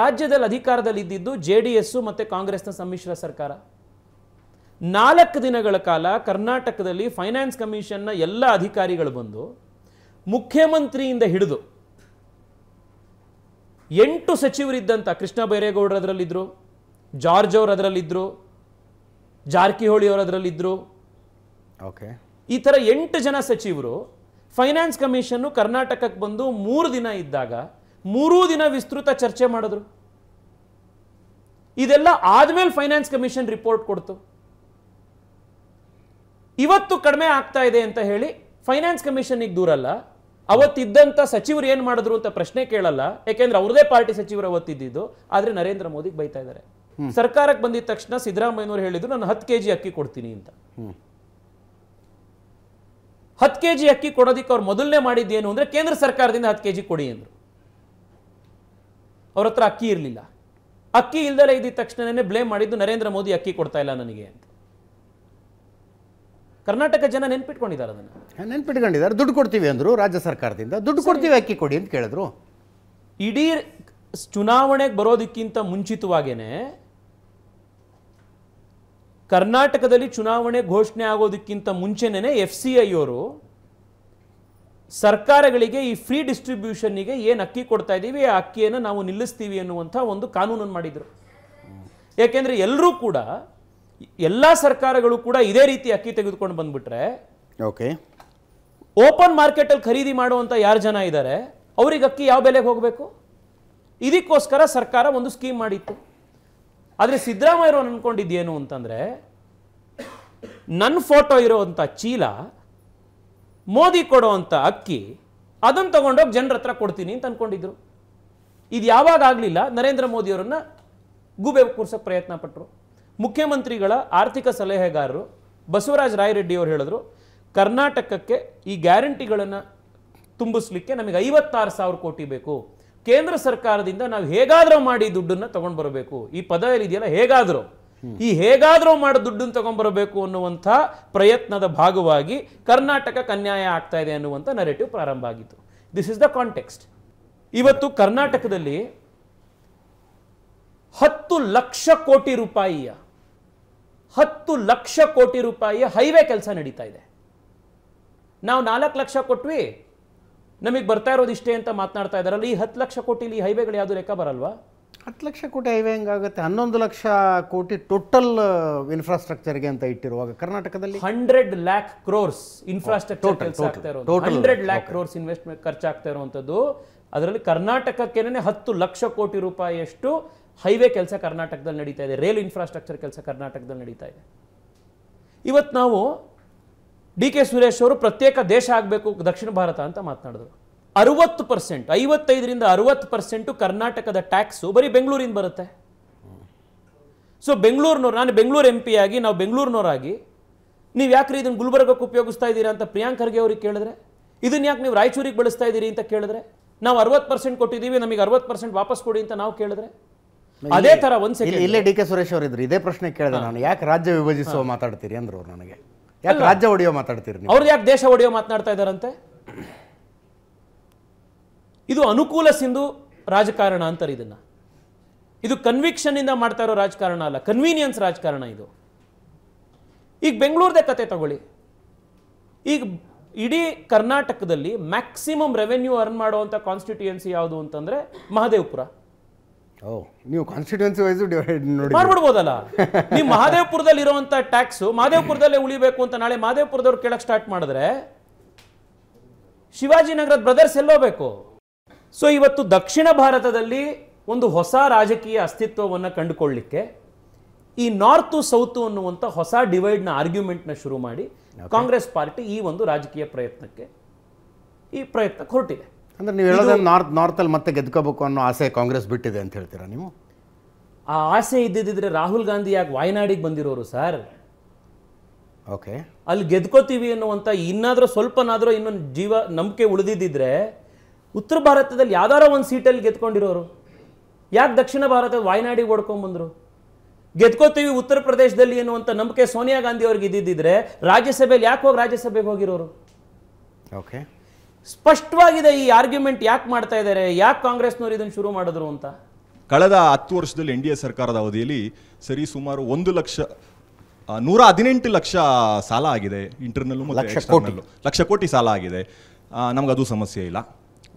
ರಾಜ್ಯದಲ್ಲಿ ಅಧಿಕಾರದಲ್ಲಿ ಇದ್ದಿದ್ದು ಜೆ ಡಿ ಎಸ್ಸು ಮತ್ತು ಕಾಂಗ್ರೆಸ್ನ ಸಮ್ಮಿಶ್ರ ಸರ್ಕಾರ ನಾಲ್ಕು ದಿನಗಳ ಕಾಲ ಕರ್ನಾಟಕದಲ್ಲಿ ಫೈನಾನ್ಸ್ ಕಮಿಷನ್ನ ಎಲ್ಲ ಅಧಿಕಾರಿಗಳು ಬಂದು ಮುಖ್ಯಮಂತ್ರಿಯಿಂದ ಹಿಡಿದು ಎಂಟು ಸಚಿವರಿದ್ದಂಥ ಕೃಷ್ಣ ಬೈರೇಗೌಡರದ್ರಲ್ಲಿದ್ದರು ಜಾರ್ಜ್ ಅವರು ಅದರಲ್ಲಿದ್ದರು ಜಾರಕಿಹೊಳಿ ಅವರು ಅದರಲ್ಲಿದ್ದರು ಓಕೆ ಈ ಥರ ಎಂಟು ಜನ ಸಚಿವರು ಫೈನಾನ್ಸ್ ಕಮಿಷನ್ನು ಕರ್ನಾಟಕಕ್ಕೆ ಬಂದು ಮೂರು ದಿನ ಇದ್ದಾಗ ಮೂರೂ ದಿನ ವಿಸ್ತೃತ ಚರ್ಚೆ ಮಾಡಿದ್ರು ಇದೆಲ್ಲ ಆದ್ಮೇಲೆ ಫೈನಾನ್ಸ್ ಕಮಿಷನ್ ರಿಪೋರ್ಟ್ ಕೊಡ್ತು ಇವತ್ತು ಕಡಿಮೆ ಆಗ್ತಾ ಇದೆ ಅಂತ ಹೇಳಿ ಫೈನಾನ್ಸ್ ಕಮಿಷನಿಗೆ ದೂರಲ್ಲ ಅವತ್ತಿದ್ದಂಥ ಸಚಿವರು ಏನು ಮಾಡಿದ್ರು ಅಂತ ಪ್ರಶ್ನೆ ಕೇಳಲ್ಲ ಯಾಕೆಂದ್ರೆ ಅವ್ರದೇ ಪಾರ್ಟಿ ಸಚಿವರು ಅವತ್ತಿದ್ದಿದ್ದು ಆದ್ರೆ ನರೇಂದ್ರ ಮೋದಿಗೆ ಬೈತಾ ಇದ್ದಾರೆ ಸರ್ಕಾರಕ್ಕೆ ಬಂದಿದ ತಕ್ಷಣ ಸಿದ್ದರಾಮಯ್ಯನವರು ಹೇಳಿದ್ರು ನಾನು ಹತ್ತು ಕೆ ಅಕ್ಕಿ ಕೊಡ್ತೀನಿ ಅಂತ ಹತ್ತು ಕೆ ಜಿ ಅಕ್ಕಿ ಕೊಡೋದಕ್ಕೆ ಅವ್ರು ಮೊದಲನೇ ಮಾಡಿದ್ದೇನು ಅಂದರೆ ಕೇಂದ್ರ ಸರ್ಕಾರದಿಂದ ಹತ್ತು ಕೆ ಜಿ ಕೊಡಿ ಅಂದರು ಅವ್ರ ಹತ್ರ ಅಕ್ಕಿ ಇರಲಿಲ್ಲ ಅಕ್ಕಿ ಇಲ್ದಲೇ ಇದ್ದ ತಕ್ಷಣನೇ ಬ್ಲೇಮ್ ಮಾಡಿದ್ದು ನರೇಂದ್ರ ಮೋದಿ ಅಕ್ಕಿ ಕೊಡ್ತಾ ಇಲ್ಲ ನನಗೆ ಅಂತ ಕರ್ನಾಟಕ ಜನ ನೆನ್ಪಿಟ್ಕೊಂಡಿದ್ದಾರೆ ಅದನ್ನು ನೆನ್ಪಿಟ್ಕೊಂಡಿದ್ದಾರೆ ದುಡ್ಡು ಕೊಡ್ತೀವಿ ಅಂದರು ರಾಜ್ಯ ಸರ್ಕಾರದಿಂದ ದುಡ್ಡು ಕೊಡ್ತೀವಿ ಅಕ್ಕಿ ಕೊಡಿ ಅಂತ ಕೇಳಿದ್ರು ಇಡೀ ಚುನಾವಣೆಗೆ ಬರೋದಕ್ಕಿಂತ ಮುಂಚಿತವಾಗೇನೆ ಕರ್ನಾಟಕದಲ್ಲಿ ಚುನಾವಣೆ ಘೋಷಣೆ ಆಗೋದಕ್ಕಿಂತ ಮುಂಚೆನೇ ಎಫ್ ಸಿ ಐ ಅವರು ಸರ್ಕಾರಗಳಿಗೆ ಈ ಫ್ರೀ ಡಿಸ್ಟ್ರಿಬ್ಯೂಷನ್ಗೆ ಏನು ಅಕ್ಕಿ ಕೊಡ್ತಾ ಇದ್ದೀವಿ ಆ ಅಕ್ಕಿಯನ್ನು ನಾವು ನಿಲ್ಲಿಸ್ತೀವಿ ಅನ್ನುವಂಥ ಒಂದು ಕಾನೂನನ್ನು ಮಾಡಿದರು ಯಾಕೆಂದರೆ ಎಲ್ಲರೂ ಕೂಡ ಎಲ್ಲ ಸರ್ಕಾರಗಳು ಕೂಡ ಇದೇ ರೀತಿ ಅಕ್ಕಿ ತೆಗೆದುಕೊಂಡು ಬಂದ್ಬಿಟ್ರೆ ಓಕೆ ಓಪನ್ ಮಾರ್ಕೆಟಲ್ಲಿ ಖರೀದಿ ಮಾಡುವಂಥ ಯಾರು ಜನ ಇದ್ದಾರೆ ಅವ್ರಿಗೆ ಅಕ್ಕಿ ಯಾವ ಬೆಲೆಗೆ ಹೋಗಬೇಕು ಇದಕ್ಕೋಸ್ಕರ ಸರ್ಕಾರ ಒಂದು ಸ್ಕೀಮ್ ಮಾಡಿತ್ತು ಆದರೆ ಸಿದ್ದರಾಮಯ್ಯರು ಅಂದ್ಕೊಂಡಿದ್ದೇನು ಅಂತಂದರೆ ನನ್ನ ಫೋಟೋ ಇರೋವಂಥ ಚೀಲ ಮೋದಿ ಅಂತ ಅಕ್ಕಿ ಅದನ್ನು ತೊಗೊಂಡೋಗಿ ಜನರ ಹತ್ರ ಕೊಡ್ತೀನಿ ಅಂತ ಅಂದ್ಕೊಂಡಿದ್ರು ಇದು ಯಾವಾಗ ಆಗಲಿಲ್ಲ ನರೇಂದ್ರ ಮೋದಿಯವರನ್ನು ಗೂಬೆ ಕೂರ್ಸೋಕ್ಕೆ ಪ್ರಯತ್ನ ಪಟ್ಟರು ಮುಖ್ಯಮಂತ್ರಿಗಳ ಆರ್ಥಿಕ ಸಲಹೆಗಾರರು ಬಸವರಾಜ ರಾಯರೆಡ್ಡಿಯವರು ಹೇಳಿದ್ರು ಕರ್ನಾಟಕಕ್ಕೆ ಈ ಗ್ಯಾರಂಟಿಗಳನ್ನು ತುಂಬಿಸ್ಲಿಕ್ಕೆ ನಮಗೆ ಐವತ್ತಾರು ಸಾವಿರ ಕೋಟಿ ಬೇಕು ಕೇಂದ್ರ ಸರ್ಕಾರದಿಂದ ನಾವು ಹೇಗಾದರೂ ಮಾಡಿ ದುಡ್ಡನ್ನು ತಗೊಂಡು ಬರಬೇಕು ಈ ಪದ ಏನಿದೆಯಲ್ಲ ಹೇಗಾದರೂ ಈ ಹೇಗಾದರೂ ಮಾಡಿ ದುಡ್ಡನ್ನು ತಗೊಂಡ್ಬರಬೇಕು ಅನ್ನುವಂಥ ಪ್ರಯತ್ನದ ಭಾಗವಾಗಿ ಕರ್ನಾಟಕ ಕನ್ಯಾಯ ಆಗ್ತಾ ಇದೆ ಅನ್ನುವಂಥ ನರೇಟಿವ್ ಪ್ರಾರಂಭ ಆಗಿತ್ತು ದಿಸ್ ಇಸ್ ದ ಕಾಂಟೆಕ್ಸ್ಟ್ ಇವತ್ತು ಕರ್ನಾಟಕದಲ್ಲಿ ಹತ್ತು ಲಕ್ಷ ಕೋಟಿ ರೂಪಾಯಿಯ ಹತ್ತು ಲಕ್ಷ ಕೋಟಿ ರೂಪಾಯಿಯ ಹೈವೇ ಕೆಲಸ ನಡೀತಾ ಇದೆ ನಾವು ನಾಲ್ಕು ಲಕ್ಷ ಕೊಟ್ವಿ ನಮಗೆ ಬರ್ತಾ ಇರೋದು ಇಷ್ಟೇ ಅಂತ ಮಾತನಾಡ್ತಾ ಇದಾರಲ್ಲ ಈ ಹತ್ತು ಲಕ್ಷ ಕೋಟಿಲಿ ಈ ಹೈವೇಗಳು ಯಾವುದು ಲೆಕ್ಕ ಬರಲ್ವಾ ಹತ್ತು ಲಕ್ಷ ಕೋಟಿ ಹೈವೇ ಹೆಂಗಾಗುತ್ತೆ ಹನ್ನೊಂದು ಲಕ್ಷ ಕೋಟಿ ಟೋಟಲ್ ಇನ್ಫ್ರಾಸ್ಟ್ರಕ್ಚರ್ಗೆ ಅಂತ ಇಟ್ಟಿರುವಾಗ ಕರ್ನಾಟಕದಲ್ಲಿ hundred lakh crores infrastructure hundred lakh crores investment ಖರ್ಚಾಗ್ತಾ ಇರುವಂಥದ್ದು ಅದರಲ್ಲಿ ಕರ್ನಾಟಕಕ್ಕೇನೆ ಹತ್ತು ಲಕ್ಷ ಕೋಟಿ ರೂಪಾಯಿಯಷ್ಟು ಹೈವೇ ಕೆಲಸ ಕರ್ನಾಟಕದಲ್ಲಿ ನಡೀತಾ ಇದೆ ರೈಲ್ ಇನ್ಫ್ರಾಸ್ಟ್ರಕ್ಚರ್ ಕೆಲಸ ಕರ್ನಾಟಕದಲ್ಲಿ ನಡೀತಾ ಇದೆ ಇವತ್ತು ನಾವು ಡಿ ಕೆ ಸುರೇಶ್ ಅವರು ಪ್ರತ್ಯೇಕ ದೇಶ ಆಗಬೇಕು ದಕ್ಷಿಣ ಭಾರತ ಅಂತ ಮಾತನಾಡಿದ್ರು ಅರುವತ್ತು ಪರ್ಸೆಂಟ್ ಐವತ್ತೈದರಿಂದ ಅರುವತ್ತು ಪರ್ಸೆಂಟು ಕರ್ನಾಟಕದ ಟ್ಯಾಕ್ಸು ಬರೀ ಬೆಂಗಳೂರಿಂದ ಬರುತ್ತೆ ಸೊ ಬೆಂಗಳೂರಿನವ್ರು ನಾನು ಬೆಂಗಳೂರು ಎಂ ಆಗಿ ನಾವು ಬೆಂಗಳೂರಿನವರಾಗಿ ನೀವು ಯಾಕ್ರಿ ಇದನ್ನು ಗುಲ್ಬರ್ಗಕ್ಕೆ ಉಪಯೋಗಿಸ್ತಾ ಇದ್ದೀರಾ ಅಂತ ಪ್ರಿಯಾಂಕ್ ಖರ್ಗೆ ಅವ್ರಿಗೆ ಕೇಳಿದ್ರೆ ಇದನ್ನ ಯಾಕೆ ನೀವು ರಾಯಚೂರಿಗೆ ಬಳಸ್ತಾ ಇದ್ದೀರಿ ಅಂತ ಕೇಳಿದ್ರೆ ನಾವು ಅರವತ್ತು ಪರ್ಸೆಂಟ್ ಕೊಟ್ಟಿದ್ದೀವಿ ನಮಗೆ ಅರವತ್ತು ಪರ್ಸೆಂಟ್ ವಾಪಸ್ ಕೊಡಿ ಅಂತ ನಾವು ಕೇಳಿದ್ರೆ ಅದೇ ಥರ ಒಂದು ಸೆಕೆಂಡ್ ಇಲ್ಲೇ ಡಿ ಕೆ ಸುರೇಶ್ ಇದ್ರು ಇದೇ ಪ್ರಶ್ನೆ ಕೇಳಿದೆ ನಾನು ಯಾಕೆ ರಾಜ್ಯ ವಿಭಜಿಸುವ ಮಾತಾಡ್ತೀರಿ ಅಂದರು ನನಗೆ ಯಾಕೆ ರಾಜ್ಯ ಒಡೆಯೋ ಮಾತಾಡ್ತೀರಿ ಅವ್ರು ಯಾಕೆ ದೇಶ ಒಡೆಯೋ ಮಾತನಾಡ್ತಾ ಇದ್ದಾರಂತೆ ಇದು ಅನುಕೂಲ ಸಿಂಧು ರಾಜಕಾರಣ ಅಂತಾರೆ ಇದನ್ನ ಇದು ಕನ್ವಿಕ್ಷನ್ ಇಂದ ಮಾಡ್ತಾ ಇರೋ ರಾಜಕಾರಣ ಅಲ್ಲ ಕನ್ವೀನಿಯನ್ಸ್ ರಾಜಕಾರಣ ಇದು ಈಗ ಬೆಂಗಳೂರದೇ ಕತೆ ತಗೊಳ್ಳಿ ಈಗ ಇಡೀ ಕರ್ನಾಟಕದಲ್ಲಿ ಮ್ಯಾಕ್ಸಿಮಮ್ ರೆವೆನ್ಯೂ ಅರ್ನ್ ಮಾಡುವಂಥ ಕಾನ್ಸ್ಟಿಟ್ಯೂಯನ್ಸಿ ಯಾವುದು ಅಂತಂದರೆ ಮಹದೇವಪುರ ನೀವು ಕಾನ್ಸ್ಟಿಟ್ಯೂನ್ಸಿ ವೈಸ್ ಡಿವೈಡ್ ನೋಡಿ ಮಾಡ್ಬಿಡ್ಬೋದಲ್ಲ ನೀವು ಮಹದೇವಪುರದಲ್ಲಿ ಇರುವಂತ ಟ್ಯಾಕ್ಸ್ ಮಹಾದೇವಪುರದಲ್ಲೇ ಉಳಿಬೇಕು ಅಂತ ನಾಳೆ ಮಹದೇವಪುರದವ್ರು ಕೇಳಕ್ ಸ್ಟಾರ್ಟ್ ಮಾಡಿದ್ರೆ ಶಿವಾಜಿನಗರದ ಬ್ರದರ್ಸ್ ಎಲ್ಲೋಬೇಕು ಸೊ ಇವತ್ತು ದಕ್ಷಿಣ ಭಾರತದಲ್ಲಿ ಒಂದು ಹೊಸ ರಾಜಕೀಯ ಅಸ್ತಿತ್ವವನ್ನು ಕಂಡುಕೊಳ್ಳಿಕ್ಕೆ ಈ ನಾರ್ತು ಸೌತು ಅನ್ನುವಂಥ ಹೊಸ ಡಿವೈಡ್ನ ಆರ್ಗ್ಯುಮೆಂಟ್ನ ಶುರು ಮಾಡಿ ಕಾಂಗ್ರೆಸ್ ಪಾರ್ಟಿ ಈ ಒಂದು ರಾಜಕೀಯ ಪ್ರಯತ್ನಕ್ಕೆ ಈ ಪ್ರಯತ್ನಕ್ಕೆ ಹೊರಟಿದೆ ಅಂದ್ರೆ ನೀವು ಹೇಳೋದು ನಾರ್ತ್ ನಾರ್ತಲ್ಲಿ ಮತ್ತೆ ಗೆದ್ಕೋಬೇಕು ಅನ್ನೋ ಆಸೆ ಕಾಂಗ್ರೆಸ್ ಬಿಟ್ಟಿದೆ ಅಂತ ಹೇಳ್ತೀರಾ ನೀವು ಆ ಆಸೆ ಇದ್ದಿದ್ದರೆ ರಾಹುಲ್ ಗಾಂಧಿ ಯಾಕೆ ವಾಯನಾಡಿಗೆ ಬಂದಿರೋರು ಸರ್ ಓಕೆ ಅಲ್ಲಿ ಗೆದ್ಕೋತೀವಿ ಅನ್ನುವಂಥ ಇನ್ನಾದರೂ ಸ್ವಲ್ಪನಾದರೂ ಇನ್ನೊಂದು ಜೀವ ನಂಬಿಕೆ ಉಳಿದಿದ್ದರೆ ಉತ್ತರ ಭಾರತದಲ್ಲಿ ಯಾವ್ದಾರೋ ಒಂದು ಸೀಟಲ್ಲಿ ಗೆದ್ಕೊಂಡಿರೋರು ಯಾಕೆ ದಕ್ಷಿಣ ಭಾರತ ವಾಯನಾಡಿಗೆ ಓಡ್ಕೊಂಡ್ಬಂದರು ಗೆದ್ಕೋತೀವಿ ಉತ್ತರ ಪ್ರದೇಶದಲ್ಲಿ ಎನ್ನುವಂಥ ನಂಬಿಕೆ ಸೋನಿಯಾ ಗಾಂಧಿ ಅವ್ರಿಗೆ ಇದ್ದಿದ್ದರೆ ರಾಜ್ಯಸಭೆಯಲ್ಲಿ ಯಾಕೆ ಹೋಗಿ ರಾಜ್ಯಸಭೆಗೆ ಹೋಗಿರೋರು ಓಕೆ ಸ್ಪಷ್ಟವಾಗಿದೆ ಈ ಆರ್ಗ್ಯುಮೆಂಟ್ ಯಾಕೆ ಮಾಡ್ತಾ ಇದ್ದಾರೆ ಯಾಕೆ ಕಾಂಗ್ರೆಸ್ನವರು ಇದನ್ನು ಶುರು ಮಾಡಿದ್ರು ಅಂತ ಕಳೆದ ಹತ್ತು ವರ್ಷದಲ್ಲಿ ಎನ್ ಡಿ ಎ ಸರ್ಕಾರದ ಅವಧಿಯಲ್ಲಿ ಸರಿ ಸುಮಾರು ಒಂದು ಲಕ್ಷ ನೂರ ಹದಿನೆಂಟು ಲಕ್ಷ ಸಾಲ ಆಗಿದೆ ಇಂಟರ್ನಲ್ಲು ಮತ್ತು ಲಕ್ಷ ಕೋಟಿ ಸಾಲ ಆಗಿದೆ ಅದು ಸಮಸ್ಯೆ ಇಲ್ಲ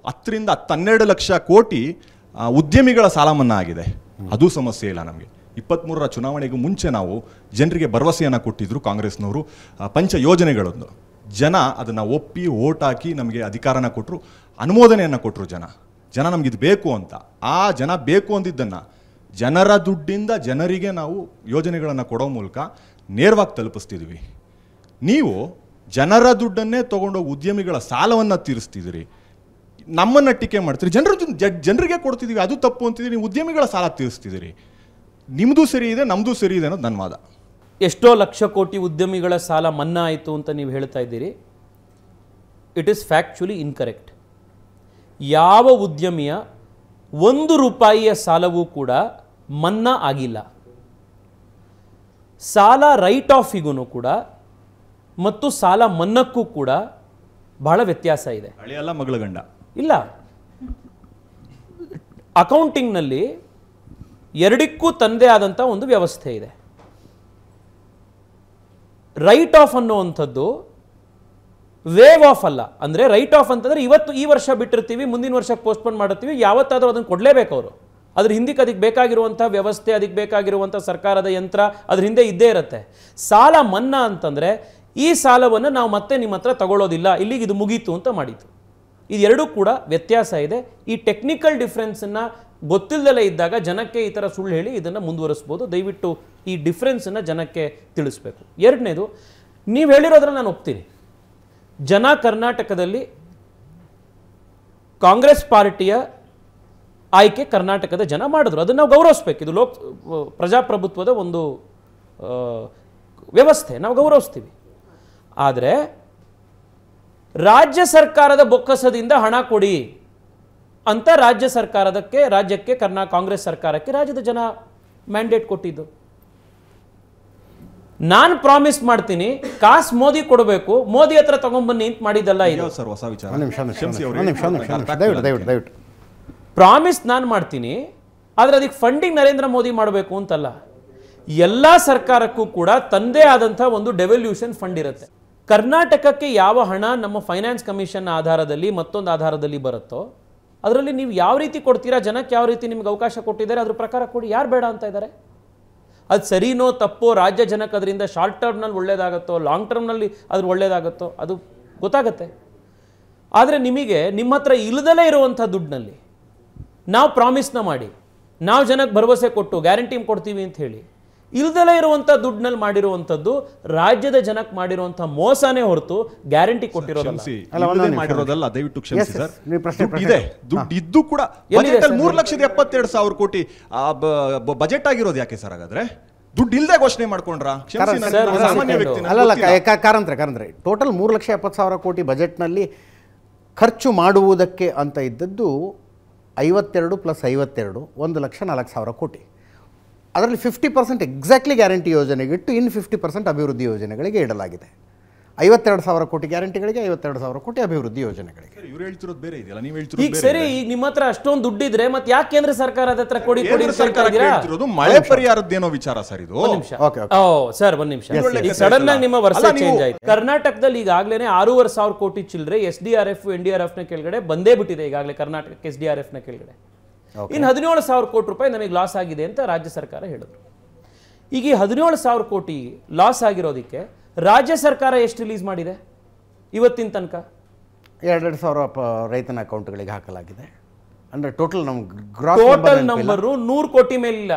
ಹತ್ತರಿಂದ ಹತ್ತನ್ನೆರಡು ಲಕ್ಷ ಕೋಟಿ ಉದ್ಯಮಿಗಳ ಸಾಲ ಮನ್ನಾ ಆಗಿದೆ ಅದು ಸಮಸ್ಯೆ ಇಲ್ಲ ನಮಗೆ ಇಪ್ಪತ್ತ್ಮೂರರ ಚುನಾವಣೆಗೂ ಮುಂಚೆ ನಾವು ಜನರಿಗೆ ಭರವಸೆಯನ್ನು ಕೊಟ್ಟಿದ್ದರು ಕಾಂಗ್ರೆಸ್ನವರು ಪಂಚ ಯೋಜನೆಗಳೊಂದು ಜನ ಅದನ್ನು ಒಪ್ಪಿ ಓಟ್ ಹಾಕಿ ನಮಗೆ ಅಧಿಕಾರನ ಕೊಟ್ಟರು ಅನುಮೋದನೆಯನ್ನು ಕೊಟ್ಟರು ಜನ ಜನ ನಮಗಿದು ಬೇಕು ಅಂತ ಆ ಜನ ಬೇಕು ಅಂದಿದ್ದನ್ನು ಜನರ ದುಡ್ಡಿಂದ ಜನರಿಗೆ ನಾವು ಯೋಜನೆಗಳನ್ನು ಕೊಡೋ ಮೂಲಕ ನೇರವಾಗಿ ತಲುಪಿಸ್ತಿದ್ವಿ ನೀವು ಜನರ ದುಡ್ಡನ್ನೇ ತೊಗೊಂಡೋಗಿ ಉದ್ಯಮಿಗಳ ಸಾಲವನ್ನು ತೀರಿಸ್ತಿದಿರಿ ನಮ್ಮನ್ನು ಟೀಕೆ ಮಾಡ್ತೀರಿ ಜನರ ಜನರಿಗೆ ಕೊಡ್ತಿದ್ದೀವಿ ಅದು ತಪ್ಪು ಅಂತಿದ್ದೀವಿ ನೀವು ಉದ್ಯಮಿಗಳ ಸಾಲ ತೀರಿಸ್ತಿದ್ದೀರಿ ನಿಮ್ಮದು ಸರಿ ಇದೆ ನಮ್ಮದು ಸರಿ ಇದೆ ಅನ್ನೋದು ಧನ್ಯವಾದ ಎಷ್ಟೋ ಲಕ್ಷ ಕೋಟಿ ಉದ್ಯಮಿಗಳ ಸಾಲ ಮನ್ನಾ ಆಯಿತು ಅಂತ ನೀವು ಹೇಳ್ತಾ ಇದ್ದೀರಿ ಇಟ್ ಈಸ್ ಫ್ಯಾಕ್ಚುಲಿ ಇನ್ಕರೆಕ್ಟ್ ಯಾವ ಉದ್ಯಮಿಯ ಒಂದು ರೂಪಾಯಿಯ ಸಾಲವೂ ಕೂಡ ಮನ್ನಾ ಆಗಿಲ್ಲ ಸಾಲ ರೈಟ್ ಆಫಿಗೂ ಕೂಡ ಮತ್ತು ಸಾಲ ಮನ್ನಕ್ಕೂ ಕೂಡ ಬಹಳ ವ್ಯತ್ಯಾಸ ಇದೆ ಮಗಳ ಗಂಡ ಇಲ್ಲ ಅಕೌಂಟಿಂಗ್ನಲ್ಲಿ ಎರಡಕ್ಕೂ ತಂದೆ ಆದಂಥ ಒಂದು ವ್ಯವಸ್ಥೆ ಇದೆ ರೈಟ್ ಆಫ್ ಅನ್ನುವಂಥದ್ದು ವೇವ್ ಆಫ್ ಅಲ್ಲ ಅಂದರೆ ರೈಟ್ ಆಫ್ ಅಂತಂದರೆ ಇವತ್ತು ಈ ವರ್ಷ ಬಿಟ್ಟಿರ್ತೀವಿ ಮುಂದಿನ ವರ್ಷಕ್ಕೆ ಪೋಸ್ಟ್ಪೋನ್ ಮಾಡಿರ್ತೀವಿ ಯಾವತ್ತಾದರೂ ಅದನ್ನು ಕೊಡಲೇಬೇಕು ಅವರು ಅದ್ರ ಹಿಂದಕ್ಕೆ ಅದಕ್ಕೆ ಬೇಕಾಗಿರುವಂಥ ವ್ಯವಸ್ಥೆ ಅದಕ್ಕೆ ಬೇಕಾಗಿರುವಂಥ ಸರ್ಕಾರದ ಯಂತ್ರ ಅದ್ರ ಹಿಂದೆ ಇದ್ದೇ ಇರುತ್ತೆ ಸಾಲ ಮನ್ನಾ ಅಂತಂದರೆ ಈ ಸಾಲವನ್ನು ನಾವು ಮತ್ತೆ ನಿಮ್ಮ ಹತ್ರ ತಗೊಳ್ಳೋದಿಲ್ಲ ಇಲ್ಲಿಗೆ ಇದು ಮುಗೀತು ಅಂತ ಮಾಡಿತು ಇದೆರಡೂ ಕೂಡ ವ್ಯತ್ಯಾಸ ಇದೆ ಈ ಟೆಕ್ನಿಕಲ್ ಡಿಫ್ರೆನ್ಸನ್ನು ಗೊತ್ತಿಲ್ಲದಲ್ಲೇ ಇದ್ದಾಗ ಜನಕ್ಕೆ ಈ ಥರ ಸುಳ್ಳು ಹೇಳಿ ಇದನ್ನು ಮುಂದುವರಿಸ್ಬೋದು ದಯವಿಟ್ಟು ಈ ಡಿಫ್ರೆನ್ಸನ್ನು ಜನಕ್ಕೆ ತಿಳಿಸ್ಬೇಕು ಎರಡನೇದು ನೀವು ಹೇಳಿರೋದ್ರಲ್ಲಿ ನಾನು ಒಪ್ತೀನಿ ಜನ ಕರ್ನಾಟಕದಲ್ಲಿ ಕಾಂಗ್ರೆಸ್ ಪಾರ್ಟಿಯ ಆಯ್ಕೆ ಕರ್ನಾಟಕದ ಜನ ಮಾಡಿದ್ರು ಅದನ್ನು ನಾವು ಗೌರವಿಸ್ಬೇಕು ಇದು ಲೋಕ್ ಪ್ರಜಾಪ್ರಭುತ್ವದ ಒಂದು ವ್ಯವಸ್ಥೆ ನಾವು ಗೌರವಿಸ್ತೀವಿ ಆದರೆ ರಾಜ್ಯ ಸರ್ಕಾರದ ಬೊಕ್ಕಸದಿಂದ ಹಣ ಕೊಡಿ ಅಂತ ರಾಜ್ಯ ಸರ್ಕಾರದಕ್ಕೆ ರಾಜ್ಯಕ್ಕೆ ಕರ್ನಾ ಕಾಂಗ್ರೆಸ್ ಸರ್ಕಾರಕ್ಕೆ ರಾಜ್ಯದ ಜನ ಮ್ಯಾಂಡೇಟ್ ಕೊಟ್ಟಿದ್ದು ನಾನು ಪ್ರಾಮಿಸ್ ಮಾಡ್ತೀನಿ ಕಾಸ್ ಮೋದಿ ಕೊಡಬೇಕು ಮೋದಿ ಹತ್ರ ತಗೊಂಡ್ಬನ್ನಿ ಅಂತ ಮಾಡಿದ್ದಲ್ಲ ಇದು ಸರ್ ವಿಚಾರ ಪ್ರಾಮಿಸ್ ನಾನು ಮಾಡ್ತೀನಿ ಆದರೆ ಅದಕ್ಕೆ ಫಂಡಿಂಗ್ ನರೇಂದ್ರ ಮೋದಿ ಮಾಡಬೇಕು ಅಂತಲ್ಲ ಎಲ್ಲ ಸರ್ಕಾರಕ್ಕೂ ಕೂಡ ತಂದೇ ಆದಂಥ ಒಂದು ಡೆವಲ್ಯೂಷನ್ ಫಂಡ್ ಇರುತ್ತೆ ಕರ್ನಾಟಕಕ್ಕೆ ಯಾವ ಹಣ ನಮ್ಮ ಫೈನಾನ್ಸ್ ಕಮಿಷನ್ ಆಧಾರದಲ್ಲಿ ಮತ್ತೊಂದು ಆಧಾರದಲ್ಲಿ ಬರುತ್ತೋ ಅದರಲ್ಲಿ ನೀವು ಯಾವ ರೀತಿ ಕೊಡ್ತೀರಾ ಜನಕ್ಕೆ ಯಾವ ರೀತಿ ನಿಮ್ಗೆ ಅವಕಾಶ ಕೊಟ್ಟಿದ್ದಾರೆ ಅದ್ರ ಪ್ರಕಾರ ಕೊಡಿ ಯಾರು ಬೇಡ ಅಂತ ಇದ್ದಾರೆ ಅದು ಸರಿನೋ ತಪ್ಪೋ ರಾಜ್ಯ ಜನಕ್ಕೆ ಅದರಿಂದ ಶಾರ್ಟ್ ಟರ್ಮ್ನಲ್ಲಿ ಒಳ್ಳೇದಾಗುತ್ತೋ ಲಾಂಗ್ ಟರ್ಮ್ನಲ್ಲಿ ಅದು ಒಳ್ಳೇದಾಗುತ್ತೋ ಅದು ಗೊತ್ತಾಗತ್ತೆ ಆದರೆ ನಿಮಗೆ ನಿಮ್ಮ ಹತ್ರ ಇಲ್ಲದಲೇ ಇರುವಂಥ ದುಡ್ಡಿನಲ್ಲಿ ನಾವು ಪ್ರಾಮಿಸ್ನ ಮಾಡಿ ನಾವು ಜನಕ್ಕೆ ಭರವಸೆ ಕೊಟ್ಟು ಗ್ಯಾರಂಟಿ ಕೊಡ್ತೀವಿ ಅಂತ ಹೇಳಿ ಇಲ್ದಲೇ ಇರುವಂಥ ದುಡ್ಡಿನಲ್ಲಿ ಮಾಡಿರುವಂಥದ್ದು ರಾಜ್ಯದ ಜನಕ್ಕೆ ಮಾಡಿರುವಂಥ ಮೋಸನೇ ಹೊರತು ಗ್ಯಾರಂಟಿ ಕೊಟ್ಟಿರೋದಲ್ಲ ಮಾಡಿರೋದಲ್ಲ ದಯವಿಟ್ಟು ಕ್ಷಮಿಸಿ ಸರ್ ಇದೆ ದುಡ್ಡು ಇದ್ದು ಕೂಡ ಮೂರು ಲಕ್ಷದ ಎಪ್ಪತ್ತೆರಡು ಸಾವಿರ ಕೋಟಿ ಬಜೆಟ್ ಆಗಿರೋದು ಯಾಕೆ ಸರ್ ಹಾಗಾದ್ರೆ ದುಡ್ಡು ಇಲ್ಲದೆ ಘೋಷಣೆ ಮಾಡ್ಕೊಂಡ್ರ ಕಾರಂತ್ರ ಕಾರಂತ್ರ ಟೋಟಲ್ ಮೂರು ಲಕ್ಷ ಎಪ್ಪತ್ತು ಸಾವಿರ ಕೋಟಿ ಬಜೆಟ್ನಲ್ಲಿ ಖರ್ಚು ಮಾಡುವುದಕ್ಕೆ ಅಂತ ಇದ್ದದ್ದು ಐವತ್ತೆರಡು ಪ್ಲಸ್ ಐವತ್ತೆರಡು ಒಂದು ಲಕ್ಷ ನಾಲ್ಕು ಸಾವಿರ ಕೋಟಿ ಅದರಲ್ಲಿ ಫಿಫ್ಟಿ ಪರ್ಸೆಂಟ್ ಎಕ್ಸಾಕ್ಟ್ಲಿ ಗ್ಯಾರಂಟಿ ಯೋಜನೆಗಿಟ್ಟು ಇನ್ನು ಫಿಫ್ಟಿ ಪರ್ಸೆಂಟ್ ಅಭಿವೃದ್ಧಿ ಯೋಜನೆಗಳಿಗೆ ಇಡಲಾಗಿದೆ ಐವತ್ತೆರಡು ಸಾವಿರ ಕೋಟಿ ಗ್ಯಾರಂಟಿಗಳಿಗೆ ಐವತ್ತೆರಡು ಸಾವಿರ ಕೋಟಿ ಅಭಿವೃದ್ಧಿ ಯೋಜನೆಗಳಿಗೆ ಇವ್ರು ಹೇಳ್ತಿರೋದು ಬೇರೆ ಇದೆಯಲ್ಲ ನೀವು ಹೇಳ್ತಿರೋ ಈಗ ಸರಿ ಈಗ ನಿಮ್ಮ ಹತ್ರ ಅಷ್ಟೊಂದು ದುಡ್ಡಿದ್ರೆ ಮತ್ತೆ ಯಾಕೆ ಕೇಂದ್ರ ಸರ್ಕಾರದ ಹತ್ರ ಕೊಡಿ ಕೊಡಿ ಸರ್ಕಾರ ಹೇಳ್ತಿರೋದು ಮಳೆ ಪರಿಹಾರದ್ದೇನೋ ವಿಚಾರ ಸರ್ ಇದು ನಿಮಿಷ ಓಕೆ ಓ ಸರ್ ಒಂದ್ ನಿಮಿಷ ಸಡನ್ ಆಗಿ ನಿಮ್ಮ ವರ್ಷ ಚೇಂಜ್ ಆಯ್ತು ಕರ್ನಾಟಕದಲ್ಲಿ ಈಗಾಗಲೇ ಆರೂವರೆ ಸಾವಿರ ಕೋಟಿ ಚಿಲ್ಲರೆ S D R F N D R F ನ ಕೆಳಗಡೆ ಬಂದೇ ಬಿಟ್ಟಿದೆ ಈಗಾಗಲೇ ಕರ್ನಾಟಕಕ್ಕೆ ಎಸ್ ಡಿ ಆರ್ ಎಫ್ ನ ಕೆಳಗಡೆ ಇನ್ನು ಹದಿನೇಳು ಸಾವಿರ ಕೋಟಿ ರೂಪಾಯಿ ನಮಗೆ ಲಾಸ್ ಆಗಿದೆ ಅಂತ ರಾಜ್ಯ ಸರ್ಕಾರ ಹೇಳಿದ್ರು ಈಗ ಈ ಹದಿನೇಳು ಸಾವಿರ ಕೋಟಿ ಲಾಸ್ ಆಗಿರೋದಕ್ಕೆ ರಾಜ್ಯ ಸರ್ಕಾರ ಎಷ್ಟು ರಿಲೀಸ್ ಮಾಡಿದೆ ಇವತ್ತಿನ ತನಕ ಎರಡೆರಡು ಸಾವಿರ ರೈತನ ಅಕೌಂಟ್ಗಳಿಗೆ ಹಾಕಲಾಗಿದೆ ಅಂದ್ರೆ ಟೋಟಲ್ ಟೋಟಲ್ ನಂಬರು ನೂರು ಕೋಟಿ ಮೇಲಿಲ್ಲ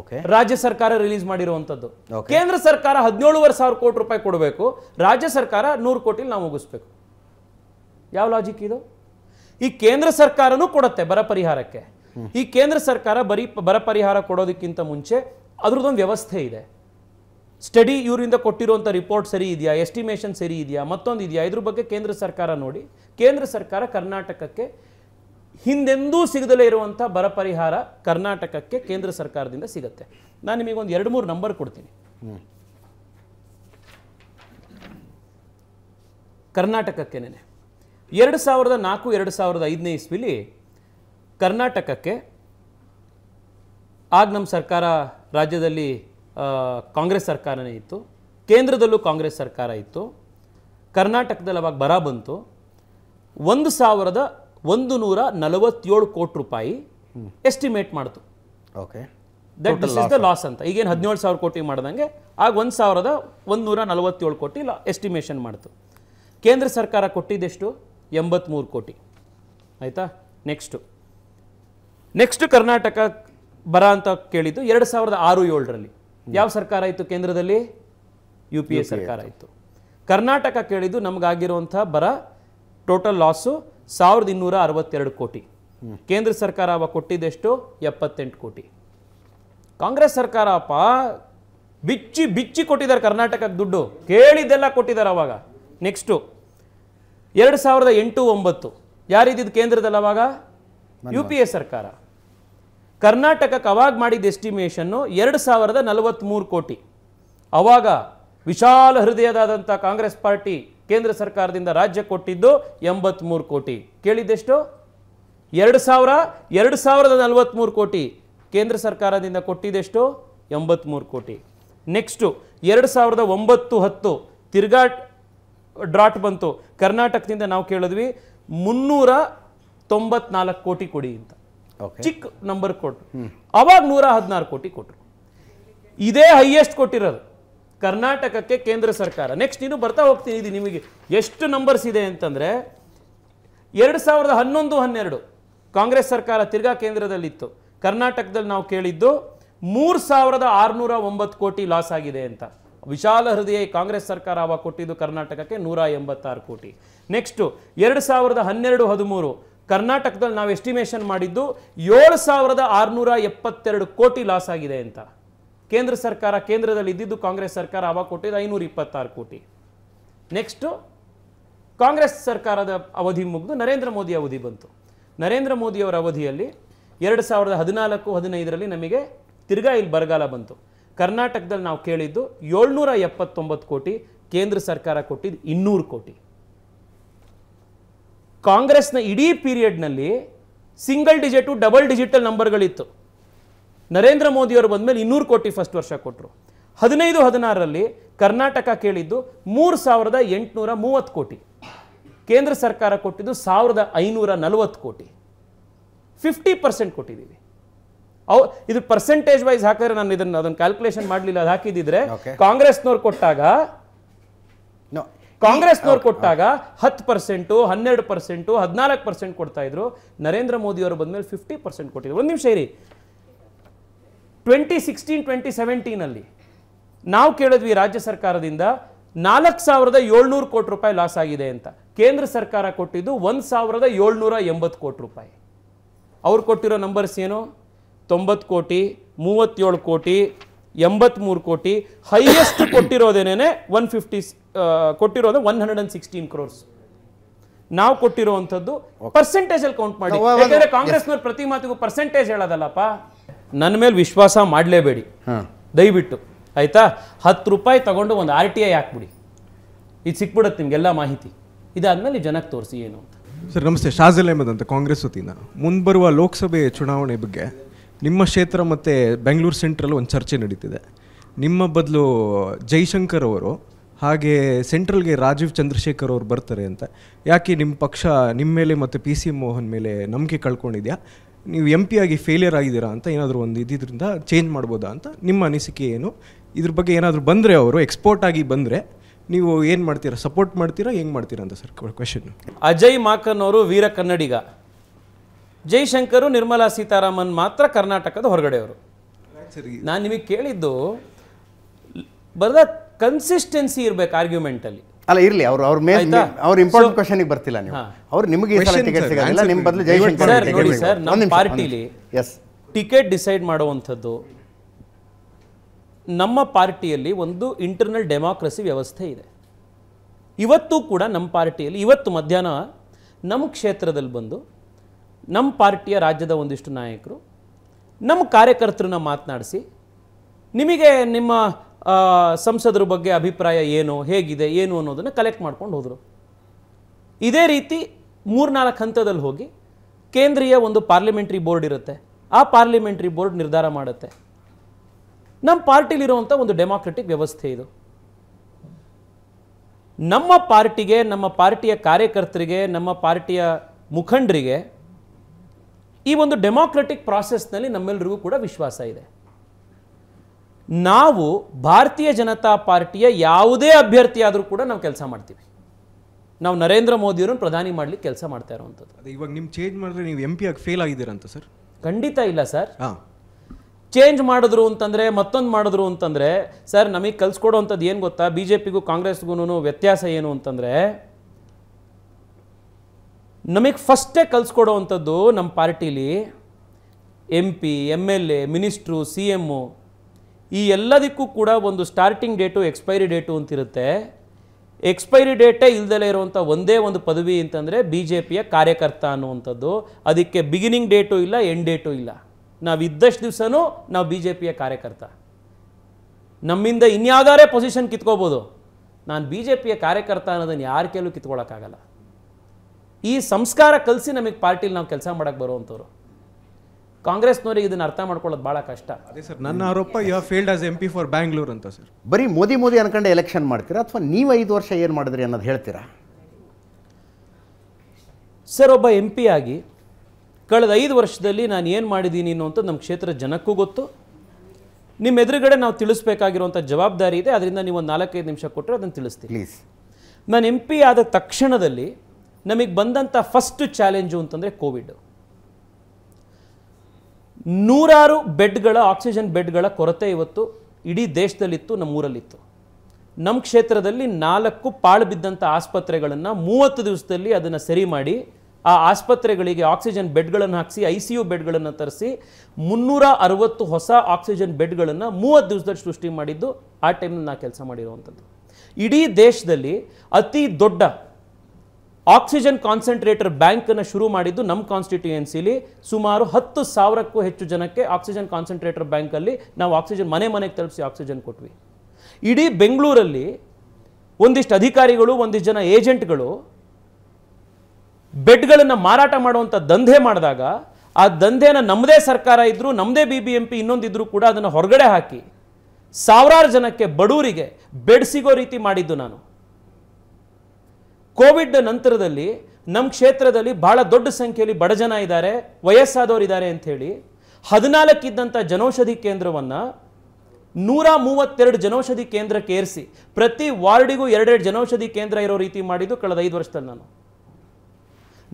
ಓಕೆ ರಾಜ್ಯ ಸರ್ಕಾರ ರಿಲೀಸ್ ಮಾಡಿರುವಂಥದ್ದು ಕೇಂದ್ರ ಸರ್ಕಾರ ಹದಿನೇಳುವರೆ ಸಾವಿರ ಕೋಟಿ ರೂಪಾಯಿ ಕೊಡಬೇಕು ರಾಜ್ಯ ಸರ್ಕಾರ ನೂರು ಕೋಟಿ ನಾವು ಮುಗಿಸ್ಬೇಕು ಯಾವ ಲಾಜಿಕ್ ಇದು ಈ ಕೇಂದ್ರ ಸರ್ಕಾರನೂ ಕೊಡತ್ತೆ ಬರ ಪರಿಹಾರಕ್ಕೆ ಈ ಕೇಂದ್ರ ಸರ್ಕಾರ ಬರೀ ಬರ ಪರಿಹಾರ ಕೊಡೋದಕ್ಕಿಂತ ಮುಂಚೆ ಅದ್ರದ್ದೊಂದು ವ್ಯವಸ್ಥೆ ಇದೆ ಸ್ಟಡಿ ಇವರಿಂದ ಕೊಟ್ಟಿರುವಂಥ ರಿಪೋರ್ಟ್ ಸರಿ ಇದೆಯಾ ಎಸ್ಟಿಮೇಷನ್ ಸರಿ ಇದೆಯಾ ಮತ್ತೊಂದು ಇದೆಯಾ ಇದ್ರ ಬಗ್ಗೆ ಕೇಂದ್ರ ಸರ್ಕಾರ ನೋಡಿ ಕೇಂದ್ರ ಸರ್ಕಾರ ಕರ್ನಾಟಕಕ್ಕೆ ಹಿಂದೆಂದೂ ಸಿಗದಲೇ ಇರುವಂಥ ಬರ ಪರಿಹಾರ ಕರ್ನಾಟಕಕ್ಕೆ ಕೇಂದ್ರ ಸರ್ಕಾರದಿಂದ ಸಿಗುತ್ತೆ ನಾನು ಒಂದು ಎರಡು ಮೂರು ನಂಬರ್ ಕೊಡ್ತೀನಿ ಕರ್ನಾಟಕಕ್ಕೆ ಎರಡು ಸಾವಿರದ ನಾಲ್ಕು ಎರಡು ಸಾವಿರದ ಐದನೇ ಇಸ್ವಿಲಿ ಕರ್ನಾಟಕಕ್ಕೆ ಆಗ ನಮ್ಮ ಸರ್ಕಾರ ರಾಜ್ಯದಲ್ಲಿ ಕಾಂಗ್ರೆಸ್ ಸರ್ಕಾರನೇ ಇತ್ತು ಕೇಂದ್ರದಲ್ಲೂ ಕಾಂಗ್ರೆಸ್ ಸರ್ಕಾರ ಇತ್ತು ಕರ್ನಾಟಕದಲ್ಲಿ ಅವಾಗ ಬರ ಬಂತು ಒಂದು ಸಾವಿರದ ಒಂದು ನೂರ ನಲವತ್ತೇಳು ಕೋಟಿ ರೂಪಾಯಿ ಎಸ್ಟಿಮೇಟ್ ಮಾಡ್ತು okay that is the loss ಅಂತ ಈಗೇನು ಹದಿನೇಳು ಸಾವಿರ ಕೋಟಿ ಮಾಡ್ದಂಗೆ ಆಗ ಒಂದು ಸಾವಿರದ ಒಂದು ನೂರ ನಲವತ್ತೇಳು ಕೋಟಿ ಲಾ ಎಸ್ಟಿಮೇಷನ್ ಮಾಡ್ತು ಕೇಂದ್ರ ಸರ್ಕಾರ ಕೊಟ್ಟಿದ್ದೆಷ್ಟು ಎಂಬತ್ತ್ಮೂರು ಕೋಟಿ ಆಯಿತಾ ನೆಕ್ಸ್ಟು ನೆಕ್ಸ್ಟ್ ಕರ್ನಾಟಕ ಬರ ಅಂತ ಕೇಳಿದ್ದು ಎರಡು ಸಾವಿರದ ಆರು ಏಳರಲ್ಲಿ ಯಾವ ಸರ್ಕಾರ ಇತ್ತು ಕೇಂದ್ರದಲ್ಲಿ ಯು ಪಿ ಎ ಸರ್ಕಾರ ಇತ್ತು ಕರ್ನಾಟಕ ಕೇಳಿದ್ದು ನಮಗಾಗಿರುವಂಥ ಬರ ಟೋಟಲ್ ಲಾಸು ಸಾವಿರದ ಇನ್ನೂರ ಅರವತ್ತೆರಡು ಕೋಟಿ ಕೇಂದ್ರ ಸರ್ಕಾರ ಅವ ಕೊಟ್ಟಿದ್ದೆಷ್ಟು ಎಪ್ಪತ್ತೆಂಟು ಕೋಟಿ ಕಾಂಗ್ರೆಸ್ ಸರ್ಕಾರ ಅಪ್ಪ ಬಿಚ್ಚಿ ಬಿಚ್ಚಿ ಕೊಟ್ಟಿದ್ದಾರೆ ಕರ್ನಾಟಕಕ್ಕೆ ದುಡ್ಡು ಕೇಳಿದ್ದೆಲ್ಲ ಕೊಟ್ಟಿದ್ದಾರೆ ಅವಾಗ ನೆಕ್ಸ್ಟು ಎರಡು ಸಾವಿರದ ಎಂಟು ಒಂಬತ್ತು ಯಾರಿದ್ದಿದ್ದು ಕೇಂದ್ರದಲ್ಲಿ ಅವಾಗ ಯು ಪಿ ಎ ಸರ್ಕಾರ ಕರ್ನಾಟಕಕ್ಕೆ ಅವಾಗ ಮಾಡಿದ್ದ ಎಸ್ಟಿಮೇಷನ್ನು ಎರಡು ಸಾವಿರದ ನಲವತ್ತ್ಮೂರು ಕೋಟಿ ಅವಾಗ ವಿಶಾಲ ಹೃದಯದಾದಂಥ ಕಾಂಗ್ರೆಸ್ ಪಾರ್ಟಿ ಕೇಂದ್ರ ಸರ್ಕಾರದಿಂದ ರಾಜ್ಯ ಕೊಟ್ಟಿದ್ದು ಎಂಬತ್ತ್ಮೂರು ಕೋಟಿ ಕೇಳಿದ್ದೆಷ್ಟು ಎರಡು ಸಾವಿರ ಎರಡು ಸಾವಿರದ ನಲವತ್ತ್ಮೂರು ಕೋಟಿ ಕೇಂದ್ರ ಸರ್ಕಾರದಿಂದ ಕೊಟ್ಟಿದ್ದೆಷ್ಟು ಎಂಬತ್ತ್ಮೂರು ಕೋಟಿ ನೆಕ್ಸ್ಟು ಎರಡು ಸಾವಿರದ ಒಂಬತ್ತು ಹತ್ತು ತಿರ್ಗಾಟ್ ಡ್ರಾಟ್ ಬಂತು ಕರ್ನಾಟಕದಿಂದ ನಾವು ಕೇಳಿದ್ವಿ ಮುನ್ನೂರ ತೊಂಬತ್ನಾಲ್ಕು ಕೋಟಿ ಕೊಡಿ ಅಂತ ಚಿಕ್ಕ ನಂಬರ್ ಕೊಟ್ರು ಅವಾಗ ನೂರ ಹದಿನಾರು ಕೋಟಿ ಕೊಟ್ಟರು ಇದೇ ಹೈಯೆಸ್ಟ್ ಕೊಟ್ಟಿರೋದು ಕರ್ನಾಟಕಕ್ಕೆ ಕೇಂದ್ರ ಸರ್ಕಾರ ನೆಕ್ಸ್ಟ್ ಇನ್ನು ಬರ್ತಾ ಹೋಗ್ತೀನಿ ಇದು ನಿಮಗೆ ಎಷ್ಟು ನಂಬರ್ಸ್ ಇದೆ ಅಂತಂದ್ರೆ ಎರಡು ಸಾವಿರದ ಹನ್ನೊಂದು ಹನ್ನೆರಡು ಕಾಂಗ್ರೆಸ್ ಸರ್ಕಾರ ತಿರ್ಗಾ ಕೇಂದ್ರದಲ್ಲಿತ್ತು ಕರ್ನಾಟಕದಲ್ಲಿ ನಾವು ಕೇಳಿದ್ದು ಮೂರ್ ಸಾವಿರದ ಆರ್ನೂರ ಒಂಬತ್ತು ಕೋಟಿ ಲಾಸ್ ಆಗಿದೆ ಅಂತ ವಿಶಾಲ ಹೃದಯ ಕಾಂಗ್ರೆಸ್ ಸರ್ಕಾರ ಅವಾಗ ಕೊಟ್ಟಿದ್ದು ಕರ್ನಾಟಕಕ್ಕೆ ನೂರ ಎಂಬತ್ತಾರು ಕೋಟಿ ನೆಕ್ಸ್ಟು ಎರಡು ಸಾವಿರದ ಹನ್ನೆರಡು ಹದಿಮೂರು ಕರ್ನಾಟಕದಲ್ಲಿ ನಾವು ಎಸ್ಟಿಮೇಷನ್ ಮಾಡಿದ್ದು ಏಳು ಸಾವಿರದ ಆರುನೂರ ಎಪ್ಪತ್ತೆರಡು ಕೋಟಿ ಲಾಸ್ ಆಗಿದೆ ಅಂತ ಕೇಂದ್ರ ಸರ್ಕಾರ ಕೇಂದ್ರದಲ್ಲಿ ಇದ್ದಿದ್ದು ಕಾಂಗ್ರೆಸ್ ಸರ್ಕಾರ ಅವಾಗ ಕೊಟ್ಟಿದ್ದು ಐನೂರ ಇಪ್ಪತ್ತಾರು ಕೋಟಿ ನೆಕ್ಸ್ಟು ಕಾಂಗ್ರೆಸ್ ಸರ್ಕಾರದ ಅವಧಿ ಮುಗಿದು ನರೇಂದ್ರ ಮೋದಿ ಅವಧಿ ಬಂತು ನರೇಂದ್ರ ಮೋದಿಯವರ ಅವಧಿಯಲ್ಲಿ ಎರಡು ಸಾವಿರದ ಹದಿನಾಲ್ಕು ಹದಿನೈದರಲ್ಲಿ ನಮಗೆ ತಿರ್ಗಾ ಇಲ್ಲಿ ಬರಗಾಲ ಬಂತು ಕರ್ನಾಟಕದಲ್ಲಿ ನಾವು ಕೇಳಿದ್ದು ಏಳ್ನೂರ ಎಪ್ಪತ್ತೊಂಬತ್ತು ಕೋಟಿ ಕೇಂದ್ರ ಸರ್ಕಾರ ಕೊಟ್ಟಿದ್ದು ಇನ್ನೂರು ಕೋಟಿ ಕಾಂಗ್ರೆಸ್ನ ಇಡೀ ಪೀರಿಯಡ್ನಲ್ಲಿ ಸಿಂಗಲ್ ಡಿಜಿಟು ಡಬಲ್ ಡಿಜಿಟಲ್ ನಂಬರ್ಗಳಿತ್ತು ನರೇಂದ್ರ ಮೋದಿಯವರು ಮೇಲೆ ಇನ್ನೂರು ಕೋಟಿ ಫಸ್ಟ್ ವರ್ಷ ಕೊಟ್ಟರು ಹದಿನೈದು ಹದಿನಾರರಲ್ಲಿ ಕರ್ನಾಟಕ ಕೇಳಿದ್ದು ಮೂರು ಸಾವಿರದ ಎಂಟುನೂರ ಮೂವತ್ತು ಕೋಟಿ ಕೇಂದ್ರ ಸರ್ಕಾರ ಕೊಟ್ಟಿದ್ದು ಸಾವಿರದ ಐನೂರ ನಲವತ್ತು ಕೋಟಿ ಫಿಫ್ಟಿ ಪರ್ಸೆಂಟ್ ಕೊಟ್ಟಿದ್ದೀವಿ ಇದು ಪರ್ಸೆಂಟೇಜ್ ವೈಸ್ ಹಾಕಿದ್ರೆ ನಾನು ಇದನ್ನು ಅದನ್ನು ಕ್ಯಾಲ್ಕುಲೇಷನ್ ಮಾಡಲಿಲ್ಲ ಅದು ಹಾಕಿದ್ದಿದ್ರೆ ಕಾಂಗ್ರೆಸ್ನವ್ರು ಕೊಟ್ಟಾಗ ಕಾಂಗ್ರೆಸ್ನವ್ರು ಕೊಟ್ಟಾಗ ಹತ್ತು ಪರ್ಸೆಂಟು ಹನ್ನೆರಡು ಪರ್ಸೆಂಟು ಹದಿನಾಲ್ಕು ಪರ್ಸೆಂಟ್ ಕೊಡ್ತಾ ಇದ್ರು ನರೇಂದ್ರ ಮೋದಿ ಅವರು ಬಂದ್ಮೇಲೆ ಫಿಫ್ಟಿ ಪರ್ಸೆಂಟ್ ಕೊಟ್ಟಿದ್ರು ಒಂದು ನಿಮಿಷ ಇರಿ ಟ್ವೆಂಟಿ ಸಿಕ್ಸ್ಟೀನ್ ಟ್ವೆಂಟಿ ಸೆವೆಂಟೀನಲ್ಲಿ ನಾವು ಕೇಳಿದ್ವಿ ರಾಜ್ಯ ಸರ್ಕಾರದಿಂದ ನಾಲ್ಕು ಸಾವಿರದ ಏಳ್ನೂರು ಕೋಟಿ ರೂಪಾಯಿ ಲಾಸ್ ಆಗಿದೆ ಅಂತ ಕೇಂದ್ರ ಸರ್ಕಾರ ಕೊಟ್ಟಿದ್ದು ಒಂದು ಸಾವಿರದ ಏಳ್ನೂರ ಎಂಬತ್ತು ಕೋಟಿ ರೂಪಾಯಿ ಅವ್ರು ಕೊಟ್ಟಿರೋ ನಂಬರ್ಸ್ ಏನು ತೊಂಬತ್ತು ಕೋಟಿ ಮೂವತ್ತೇಳು ಕೋಟಿ ಎಂಬತ್ಮೂರು ಕೋಟಿ ಹೈಯೆಸ್ಟ್ ಕೊಟ್ಟಿರೋದೇನೇನೆ ಒನ್ ಫಿಫ್ಟಿ ಕೊಟ್ಟಿರೋದು one hundred and sixteen crores ನಾವು ಕೊಟ್ಟಿರುವಂಥದ್ದು ಪರ್ಸೆಂಟೇಜ್ ಅಲ್ಲಿ ಕೌಂಟ್ ಮಾಡಿ ಯಾಕಂದ್ರೆ ಕಾಂಗ್ರೆಸ್ನವ್ರು ಪ್ರತಿ ಮಾತಿಗೂ ಪರ್ಸೆಂಟೇಜ್ ಹೇಳೋದಲ್ಲಪ್ಪ ನನ್ನ ಮೇಲೆ ವಿಶ್ವಾಸ ಮಾಡಲೇಬೇಡಿ ದಯವಿಟ್ಟು ಆಯ್ತಾ ಹತ್ತು ರೂಪಾಯಿ ತಗೊಂಡು ಒಂದು ಆರ್ ಟಿ ಐ ಹಾಕ್ಬಿಡಿ ಇದು ಸಿಕ್ಬಿಡುತ್ತೆ ನಿಮಗೆಲ್ಲ ಮಾಹಿತಿ ಇದಾದ್ಮೇಲೆ ಜನಕ್ಕೆ ತೋರಿಸಿ ಏನು ಅಂತ ಸರ್ ನಮಸ್ತೆ ಶಾಜಲ್ ಅಹಮದ್ ಅಂತ ಕಾಂಗ್ರೆಸ್ ವತಿಯಿಂದ ಮುಂಬರುವ ಲೋಕಸಭೆ ಚುನಾವಣೆ ಬಗ್ಗೆ ನಿಮ್ಮ ಕ್ಷೇತ್ರ ಮತ್ತು ಬೆಂಗಳೂರು ಸೆಂಟ್ರಲ್ಲಿ ಒಂದು ಚರ್ಚೆ ನಡೀತಿದೆ ನಿಮ್ಮ ಬದಲು ಜೈಶಂಕರ್ ಅವರು ಹಾಗೆ ಸೆಂಟ್ರಲ್ಗೆ ರಾಜೀವ್ ಚಂದ್ರಶೇಖರ್ ಅವರು ಬರ್ತಾರೆ ಅಂತ ಯಾಕೆ ನಿಮ್ಮ ಪಕ್ಷ ನಿಮ್ಮ ಮೇಲೆ ಮತ್ತು ಪಿ ಸಿ ಮೋಹನ್ ಮೇಲೆ ನಂಬಿಕೆ ಕಳ್ಕೊಂಡಿದ್ಯಾ ನೀವು ಎಂ ಪಿ ಆಗಿ ಫೇಲಿಯರ್ ಆಗಿದ್ದೀರಾ ಅಂತ ಏನಾದರೂ ಒಂದು ಇದ್ರಿಂದ ಚೇಂಜ್ ಮಾಡ್ಬೋದಾ ಅಂತ ನಿಮ್ಮ ಅನಿಸಿಕೆ ಏನು ಇದ್ರ ಬಗ್ಗೆ ಏನಾದರೂ ಬಂದರೆ ಅವರು ಎಕ್ಸ್ಪೋರ್ಟ್ ಆಗಿ ಬಂದರೆ ನೀವು ಏನು ಮಾಡ್ತೀರಾ ಸಪೋರ್ಟ್ ಮಾಡ್ತೀರಾ ಹೆಂಗೆ ಮಾಡ್ತೀರಾ ಅಂತ ಸರ್ ಕ್ವೆಶನ್ ಅಜಯ್ ಮಾಕನ್ ಅವರು ವೀರ ಕನ್ನಡಿಗ ಜೈಶಂಕರು ನಿರ್ಮಲಾ ಸೀತಾರಾಮನ್ ಮಾತ್ರ ಕರ್ನಾಟಕದ ಹೊರಗಡೆಯವರು ನಾನು ನಿಮಗೆ ಕೇಳಿದ್ದು ಬರದ ಕನ್ಸಿಸ್ಟೆನ್ಸಿ ಇರಬೇಕು ಅಲ್ಲಿ ಅಲ್ಲ ಇರ್ಲಿ ಅವರು ಅವ್ರ ಮೇಲೆ ಅವ್ರ ಇಂಪಾರ್ಟೆಂಟ್ ಗೆ ಬರ್ತಿಲ್ಲ ನೀವು ಅವ್ರು ನಿಮಗೆ ಈ ಸಲ ಟಿಕೆಟ್ ಸಿಗೋದಿಲ್ಲ ನಿಮ್ಮ ಬದಲು ಜೈಶಂಕರ್ ನೋಡಿ ಸರ್ ನಮ್ಮ ಪಾರ್ಟಿಲಿ ಎಸ್ ಟಿಕೆಟ್ ಡಿಸೈಡ್ ಮಾಡುವಂಥದ್ದು ನಮ್ಮ ಪಾರ್ಟಿಯಲ್ಲಿ ಒಂದು ಇಂಟರ್ನಲ್ ಡೆಮಾಕ್ರಸಿ ವ್ಯವಸ್ಥೆ ಇದೆ ಇವತ್ತು ಕೂಡ ನಮ್ಮ ಪಾರ್ಟಿಯಲ್ಲಿ ಇವತ್ತು ಮಧ್ಯಾಹ್ನ ನಮ್ಮ ಕ್ಷೇತ್ರದಲ್ಲಿ ಬಂದು ನಮ್ಮ ಪಾರ್ಟಿಯ ರಾಜ್ಯದ ಒಂದಿಷ್ಟು ನಾಯಕರು ನಮ್ಮ ಕಾರ್ಯಕರ್ತರನ್ನ ಮಾತನಾಡಿಸಿ ನಿಮಗೆ ನಿಮ್ಮ ಸಂಸದರ ಬಗ್ಗೆ ಅಭಿಪ್ರಾಯ ಏನು ಹೇಗಿದೆ ಏನು ಅನ್ನೋದನ್ನು ಕಲೆಕ್ಟ್ ಮಾಡ್ಕೊಂಡು ಹೋದರು ಇದೇ ರೀತಿ ಮೂರ್ನಾಲ್ಕು ಹಂತದಲ್ಲಿ ಹೋಗಿ ಕೇಂದ್ರೀಯ ಒಂದು ಪಾರ್ಲಿಮೆಂಟ್ರಿ ಬೋರ್ಡ್ ಇರುತ್ತೆ ಆ ಪಾರ್ಲಿಮೆಂಟ್ರಿ ಬೋರ್ಡ್ ನಿರ್ಧಾರ ಮಾಡುತ್ತೆ ನಮ್ಮ ಪಾರ್ಟಿಲಿರುವಂಥ ಒಂದು ಡೆಮಾಕ್ರೆಟಿಕ್ ವ್ಯವಸ್ಥೆ ಇದು ನಮ್ಮ ಪಾರ್ಟಿಗೆ ನಮ್ಮ ಪಾರ್ಟಿಯ ಕಾರ್ಯಕರ್ತರಿಗೆ ನಮ್ಮ ಪಾರ್ಟಿಯ ಮುಖಂಡರಿಗೆ ಈ ಒಂದು ಡೆಮೋಕ್ರೆಟಿಕ್ ಪ್ರಾಸೆಸ್ನಲ್ಲಿ ನಮ್ಮೆಲ್ಲರಿಗೂ ಕೂಡ ವಿಶ್ವಾಸ ಇದೆ ನಾವು ಭಾರತೀಯ ಜನತಾ ಪಾರ್ಟಿಯ ಯಾವುದೇ ಅಭ್ಯರ್ಥಿಯಾದರೂ ಕೂಡ ನಾವು ಕೆಲಸ ಮಾಡ್ತೀವಿ ನಾವು ನರೇಂದ್ರ ಮೋದಿಯವರನ್ನು ಪ್ರಧಾನಿ ಮಾಡಲಿಕ್ಕೆ ಕೆಲಸ ಮಾಡ್ತಾ ಇರುವಂಥದ್ದು ಇವಾಗ ನಿಮ್ಮ ಚೇಂಜ್ ಮಾಡಿದ್ರೆ ನೀವು ಎಂ ಪಿ ಆಗಿ ಫೇಲ್ ಆಗಿದ್ದೀರಂತ ಸರ್ ಖಂಡಿತ ಇಲ್ಲ ಸರ್ ಚೇಂಜ್ ಮಾಡಿದ್ರು ಅಂತಂದರೆ ಮತ್ತೊಂದು ಮಾಡಿದ್ರು ಅಂತಂದರೆ ಸರ್ ನಮಗೆ ಕಲ್ಸ್ಕೊಡೋ ಅಂಥದ್ದು ಏನು ಗೊತ್ತಾ ಬಿ ಜೆ ಪಿಗೂ ಕಾಂಗ್ರೆಸ್ಗೂ ವ್ಯತ್ಯಾಸ ಏನು ಅಂತಂದರೆ ನಮಗೆ ಫಸ್ಟೇ ಕಲಿಸ್ಕೊಡೋವಂಥದ್ದು ನಮ್ಮ ಪಾರ್ಟೀಲಿ M P M L A minister C M ಈ ಎಲ್ಲದಕ್ಕೂ ಕೂಡ ಒಂದು ಸ್ಟಾರ್ಟಿಂಗ್ ಡೇಟು ಎಕ್ಸ್ಪೈರಿ ಡೇಟು ಅಂತಿರುತ್ತೆ ಎಕ್ಸ್ಪೈರಿ ಡೇಟೇ ಇಲ್ದಲೇ ಇರುವಂಥ ಒಂದೇ ಒಂದು ಪದವಿ ಅಂತಂದರೆ ಬಿ ಜೆ ಪಿಯ ಕಾರ್ಯಕರ್ತ ಅನ್ನುವಂಥದ್ದು ಅದಕ್ಕೆ ಬಿಗಿನಿಂಗ್ ಡೇಟು ಇಲ್ಲ ಎಂಡ್ ಡೇಟು ಇಲ್ಲ ನಾವು ಇದ್ದಷ್ಟು ದಿವಸನೂ ನಾವು ಬಿ ಜೆ ಪಿಯ ಕಾರ್ಯಕರ್ತ ನಮ್ಮಿಂದ ಇನ್ಯಾವುದಾರೇ ಪೊಸಿಷನ್ ಕಿತ್ಕೋಬೋದು ನಾನು ಬಿ ಜೆ ಪಿಯ ಕಾರ್ಯಕರ್ತ ಅನ್ನೋದನ್ನು ಯಾರ ಕೆಲವು ಕಿತ್ಕೊಳ್ಳೋಕ್ಕಾಗಲ್ಲ ಈ ಸಂಸ್ಕಾರ ಕಲಿಸಿ ನಮಗೆ ಪಾರ್ಟಿಲಿ ನಾವು ಕೆಲಸ ಮಾಡೋಕ್ಕೆ ಬರುವಂಥವ್ರು ಕಾಂಗ್ರೆಸ್ನವರಿಗೆ ಇದನ್ನ ಅರ್ಥ ಮಾಡ್ಕೊಳ್ಳೋದು ಭಾಳ ಕಷ್ಟ ಅದೇ ಸರ್ ನನ್ನ ಆರೋಪ you have failed as M P for Bangalore ಅಂತ ಸರ್ ಬರೀ ಮೋದಿ ಮೋದಿ ಅನ್ಕೊಂಡು ಎಲೆಕ್ಷನ್ ಮಾಡ್ತೀರಾ ಅಥವಾ ನೀವು ಐದು ವರ್ಷ ಏನು ಮಾಡಿದ್ರಿ ಅನ್ನೋದು ಹೇಳ್ತೀರಾ ಸರ್ ಒಬ್ಬ ಎಂ ಪಿ ಆಗಿ ಕಳೆದ ಐದು ವರ್ಷದಲ್ಲಿ ನಾನು ಏನು ಮಾಡಿದ್ದೀನಿ ಅನ್ನೋಂಥದ್ದು ನಮ್ಮ ಕ್ಷೇತ್ರದ ಜನಕ್ಕೂ ಗೊತ್ತು ನಿಮ್ಮ ಎದುರುಗಡೆ ನಾವು ತಿಳಿಸ್ಬೇಕಾಗಿರುವಂಥ ಜವಾಬ್ದಾರಿ ಇದೆ ಅದರಿಂದ ನೀವು ಒಂದು ನಾಲ್ಕೈದು ನಿಮಿಷ ಕೊಟ್ಟರೆ ಅದನ್ನು ತಿಳಿಸ್ತೀನಿ ಪ್ಲೀಸ್ ನಾನು ಎಂ ಪಿ ಆದ ತಕ್ಷಣದಲ್ಲಿ ನಮಗೆ ಬಂದಂಥ ಫಸ್ಟ್ ಚಾಲೆಂಜು ಅಂತಂದರೆ ಕೋವಿಡ್ ನೂರಾರು ಬೆಡ್ಗಳ ಆಕ್ಸಿಜನ್ ಬೆಡ್ಗಳ ಕೊರತೆ ಇವತ್ತು ಇಡೀ ದೇಶದಲ್ಲಿತ್ತು ನಮ್ಮೂರಲ್ಲಿತ್ತು ನಮ್ಮ ಕ್ಷೇತ್ರದಲ್ಲಿ ನಾಲ್ಕು ಪಾಳು ಬಿದ್ದಂಥ ಆಸ್ಪತ್ರೆಗಳನ್ನು ಮೂವತ್ತು ದಿವಸದಲ್ಲಿ ಅದನ್ನು ಸರಿ ಮಾಡಿ ಆ ಆಸ್ಪತ್ರೆಗಳಿಗೆ ಆಕ್ಸಿಜನ್ ಬೆಡ್ಗಳನ್ನು ಹಾಕಿಸಿ ಐ ಸಿ ಯು ಬೆಡ್ಗಳನ್ನು ತರಿಸಿ ಮುನ್ನೂರ ಅರವತ್ತು ಹೊಸ ಆಕ್ಸಿಜನ್ ಬೆಡ್ಗಳನ್ನು ಮೂವತ್ತು ದಿವಸದಲ್ಲಿ ಸೃಷ್ಟಿ ಮಾಡಿದ್ದು ಆ ಟೈಮ್ನಲ್ಲಿ ನಾ ಕೆಲಸ ಮಾಡಿರುವಂಥದ್ದು ಇಡೀ ದೇಶದಲ್ಲಿ ಅತಿ ದೊಡ್ಡ ಆಕ್ಸಿಜನ್ ಕಾನ್ಸಂಟ್ರೇಟರ್ ಬ್ಯಾಂಕನ್ನು ಶುರು ಮಾಡಿದ್ದು ನಮ್ಮ ಕಾನ್ಸ್ಟಿಟ್ಯೂಯೆನ್ಸಿಲಿ ಸುಮಾರು ಹತ್ತು ಸಾವಿರಕ್ಕೂ ಹೆಚ್ಚು ಜನಕ್ಕೆ ಆಕ್ಸಿಜನ್ ಕಾನ್ಸಂಟ್ರೇಟರ್ ಬ್ಯಾಂಕಲ್ಲಿ ನಾವು ಆಕ್ಸಿಜನ್ ಮನೆ ಮನೆಗೆ ತಲುಪಿಸಿ ಆಕ್ಸಿಜನ್ ಕೊಟ್ವಿ ಇಡೀ ಬೆಂಗಳೂರಲ್ಲಿ ಒಂದಿಷ್ಟು ಅಧಿಕಾರಿಗಳು ಒಂದಿಷ್ಟು ಜನ ಏಜೆಂಟ್ಗಳು ಬೆಡ್ಗಳನ್ನು ಮಾರಾಟ ಮಾಡುವಂಥ ದಂಧೆ ಮಾಡಿದಾಗ ಆ ದಂಧೆನ ನಮ್ಮದೇ ಸರ್ಕಾರ ಇದ್ದರೂ ನಮ್ಮದೇ ಬಿ ಬಿ ಎಂ ಪಿ ಇನ್ನೊಂದಿದ್ರೂ ಕೂಡ ಅದನ್ನು ಹೊರಗಡೆ ಹಾಕಿ ಸಾವಿರಾರು ಜನಕ್ಕೆ ಬಡವರಿಗೆ ಬೆಡ್ ಸಿಗೋ ರೀತಿ ಮಾಡಿದ್ದು ನಾನು ಕೋವಿಡ್ ನಂತರದಲ್ಲಿ ನಮ್ಮ ಕ್ಷೇತ್ರದಲ್ಲಿ ಬಹಳ ದೊಡ್ಡ ಸಂಖ್ಯೆಯಲ್ಲಿ ಬಡಜನ ಇದ್ದಾರೆ ವಯಸ್ಸಾದವರಿದ್ದಾರೆ ಅಂಥೇಳಿ ಹದಿನಾಲ್ಕಿದ್ದಂಥ ಜನೌಷಧಿ ಕೇಂದ್ರವನ್ನು ನೂರ ಮೂವತ್ತೆರಡು ಜನೌಷಧಿ ಕೇಂದ್ರಕ್ಕೆ ಏರಿಸಿ ಪ್ರತಿ ವಾರ್ಡಿಗೂ ಎರಡೆರಡು ಜನೌಷಧಿ ಕೇಂದ್ರ ಇರೋ ರೀತಿ ಮಾಡಿದ್ದು ಕಳೆದ ಐದು ವರ್ಷದಲ್ಲಿ ನಾನು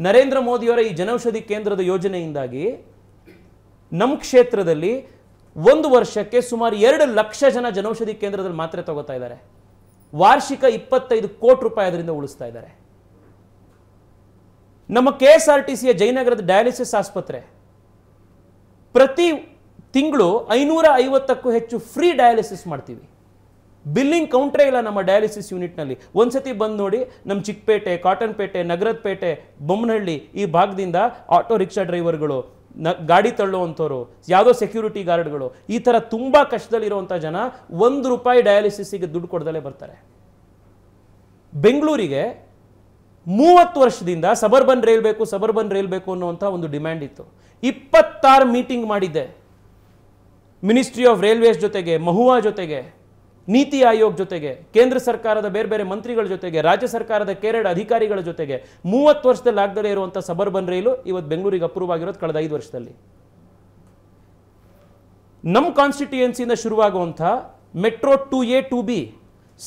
ನರೇಂದ್ರ ಮೋದಿಯವರ ಈ ಜನೌಷಧಿ ಕೇಂದ್ರದ ಯೋಜನೆಯಿಂದಾಗಿ ನಮ್ಮ ಕ್ಷೇತ್ರದಲ್ಲಿ ಒಂದು ವರ್ಷಕ್ಕೆ ಸುಮಾರು ಎರಡು ಲಕ್ಷ ಜನ ಜನೌಷಧಿ ಕೇಂದ್ರದಲ್ಲಿ ಮಾತ್ರೆ ತಗೋತಾ ಇದ್ದಾರೆ ವಾರ್ಷಿಕ ಇಪ್ಪತ್ತೈದು ಕೋಟಿ ರೂಪಾಯಿ ಅದರಿಂದ ಉಳಿಸ್ತಾ ಇದ್ದಾರೆ ನಮ್ಮ ಕೆ ಎಸ್ ಆರ್ ಟಿ ಸಿಯ ಜಯನಗರದ ಡಯಾಲಿಸಿಸ್ ಆಸ್ಪತ್ರೆ ಪ್ರತಿ ತಿಂಗಳು ಐನೂರ ಐವತ್ತಕ್ಕೂ ಹೆಚ್ಚು ಫ್ರೀ ಡಯಾಲಿಸಿಸ್ ಮಾಡ್ತೀವಿ ಬಿಲ್ಲಿಂಗ್ ಕೌಂಟ್ರೇ ಇಲ್ಲ ನಮ್ಮ ಡಯಾಲಿಸಿಸ್ ಯೂನಿಟ್ನಲ್ಲಿ ಒಂದ್ಸತಿ ಬಂದು ನೋಡಿ ನಮ್ಮ ಚಿಕ್ಕಪೇಟೆ ಕಾಟನ್ಪೇಟೆ ಪೇಟೆ ಬೊಮ್ಮನಹಳ್ಳಿ ಈ ಭಾಗದಿಂದ ಆಟೋ ರಿಕ್ಷಾ ಡ್ರೈವರ್ಗಳು ನ ಗಾಡಿ ತಳ್ಳುವಂಥವ್ರು ಯಾವುದೋ ಸೆಕ್ಯೂರಿಟಿ ಗಾರ್ಡ್ಗಳು ಈ ಥರ ತುಂಬ ಕಷ್ಟದಲ್ಲಿರುವಂಥ ಜನ ಒಂದು ರೂಪಾಯಿ ಡಯಾಲಿಸಿಸ್ಗೆ ದುಡ್ಡು ಕೊಡ್ದಲೇ ಬರ್ತಾರೆ ಬೆಂಗಳೂರಿಗೆ ಮೂವತ್ತು ವರ್ಷದಿಂದ ಸಬರ್ಬನ್ ರೈಲ್ ಬೇಕು ಸಬರ್ಬನ್ ರೈಲ್ ಬೇಕು ಅನ್ನುವಂಥ ಒಂದು ಡಿಮ್ಯಾಂಡ್ ಇತ್ತು ಇಪ್ಪತ್ತಾರು ಮೀಟಿಂಗ್ ಮಾಡಿದ್ದೆ ಮಿನಿಸ್ಟ್ರಿ ಆಫ್ ರೈಲ್ವೇಸ್ ಜೊತೆಗೆ ಮಹುವಾ ಜೊತೆಗೆ ನೀತಿ ಆಯೋಗ ಜೊತೆಗೆ ಕೇಂದ್ರ ಸರ್ಕಾರದ ಬೇರೆ ಬೇರೆ ಮಂತ್ರಿಗಳ ಜೊತೆಗೆ ರಾಜ್ಯ ಸರ್ಕಾರದ ಕೇರಳ ಅಧಿಕಾರಿಗಳ ಜೊತೆಗೆ ಮೂವತ್ತು ವರ್ಷದಲ್ಲಿ ಆಗದಲೇ ಇರುವಂಥ ಸಬರ್ಬನ್ ರೈಲು ಇವತ್ತು ಬೆಂಗಳೂರಿಗೆ ಅಪ್ರೂವ್ ಆಗಿರೋದು ಕಳೆದ ಐದು ವರ್ಷದಲ್ಲಿ ನಮ್ಮ ಕಾನ್ಸ್ಟಿಟ್ಯೂಯೆನ್ಸಿಯಿಂದ ಶುರುವಾಗುವಂಥ metro two A two B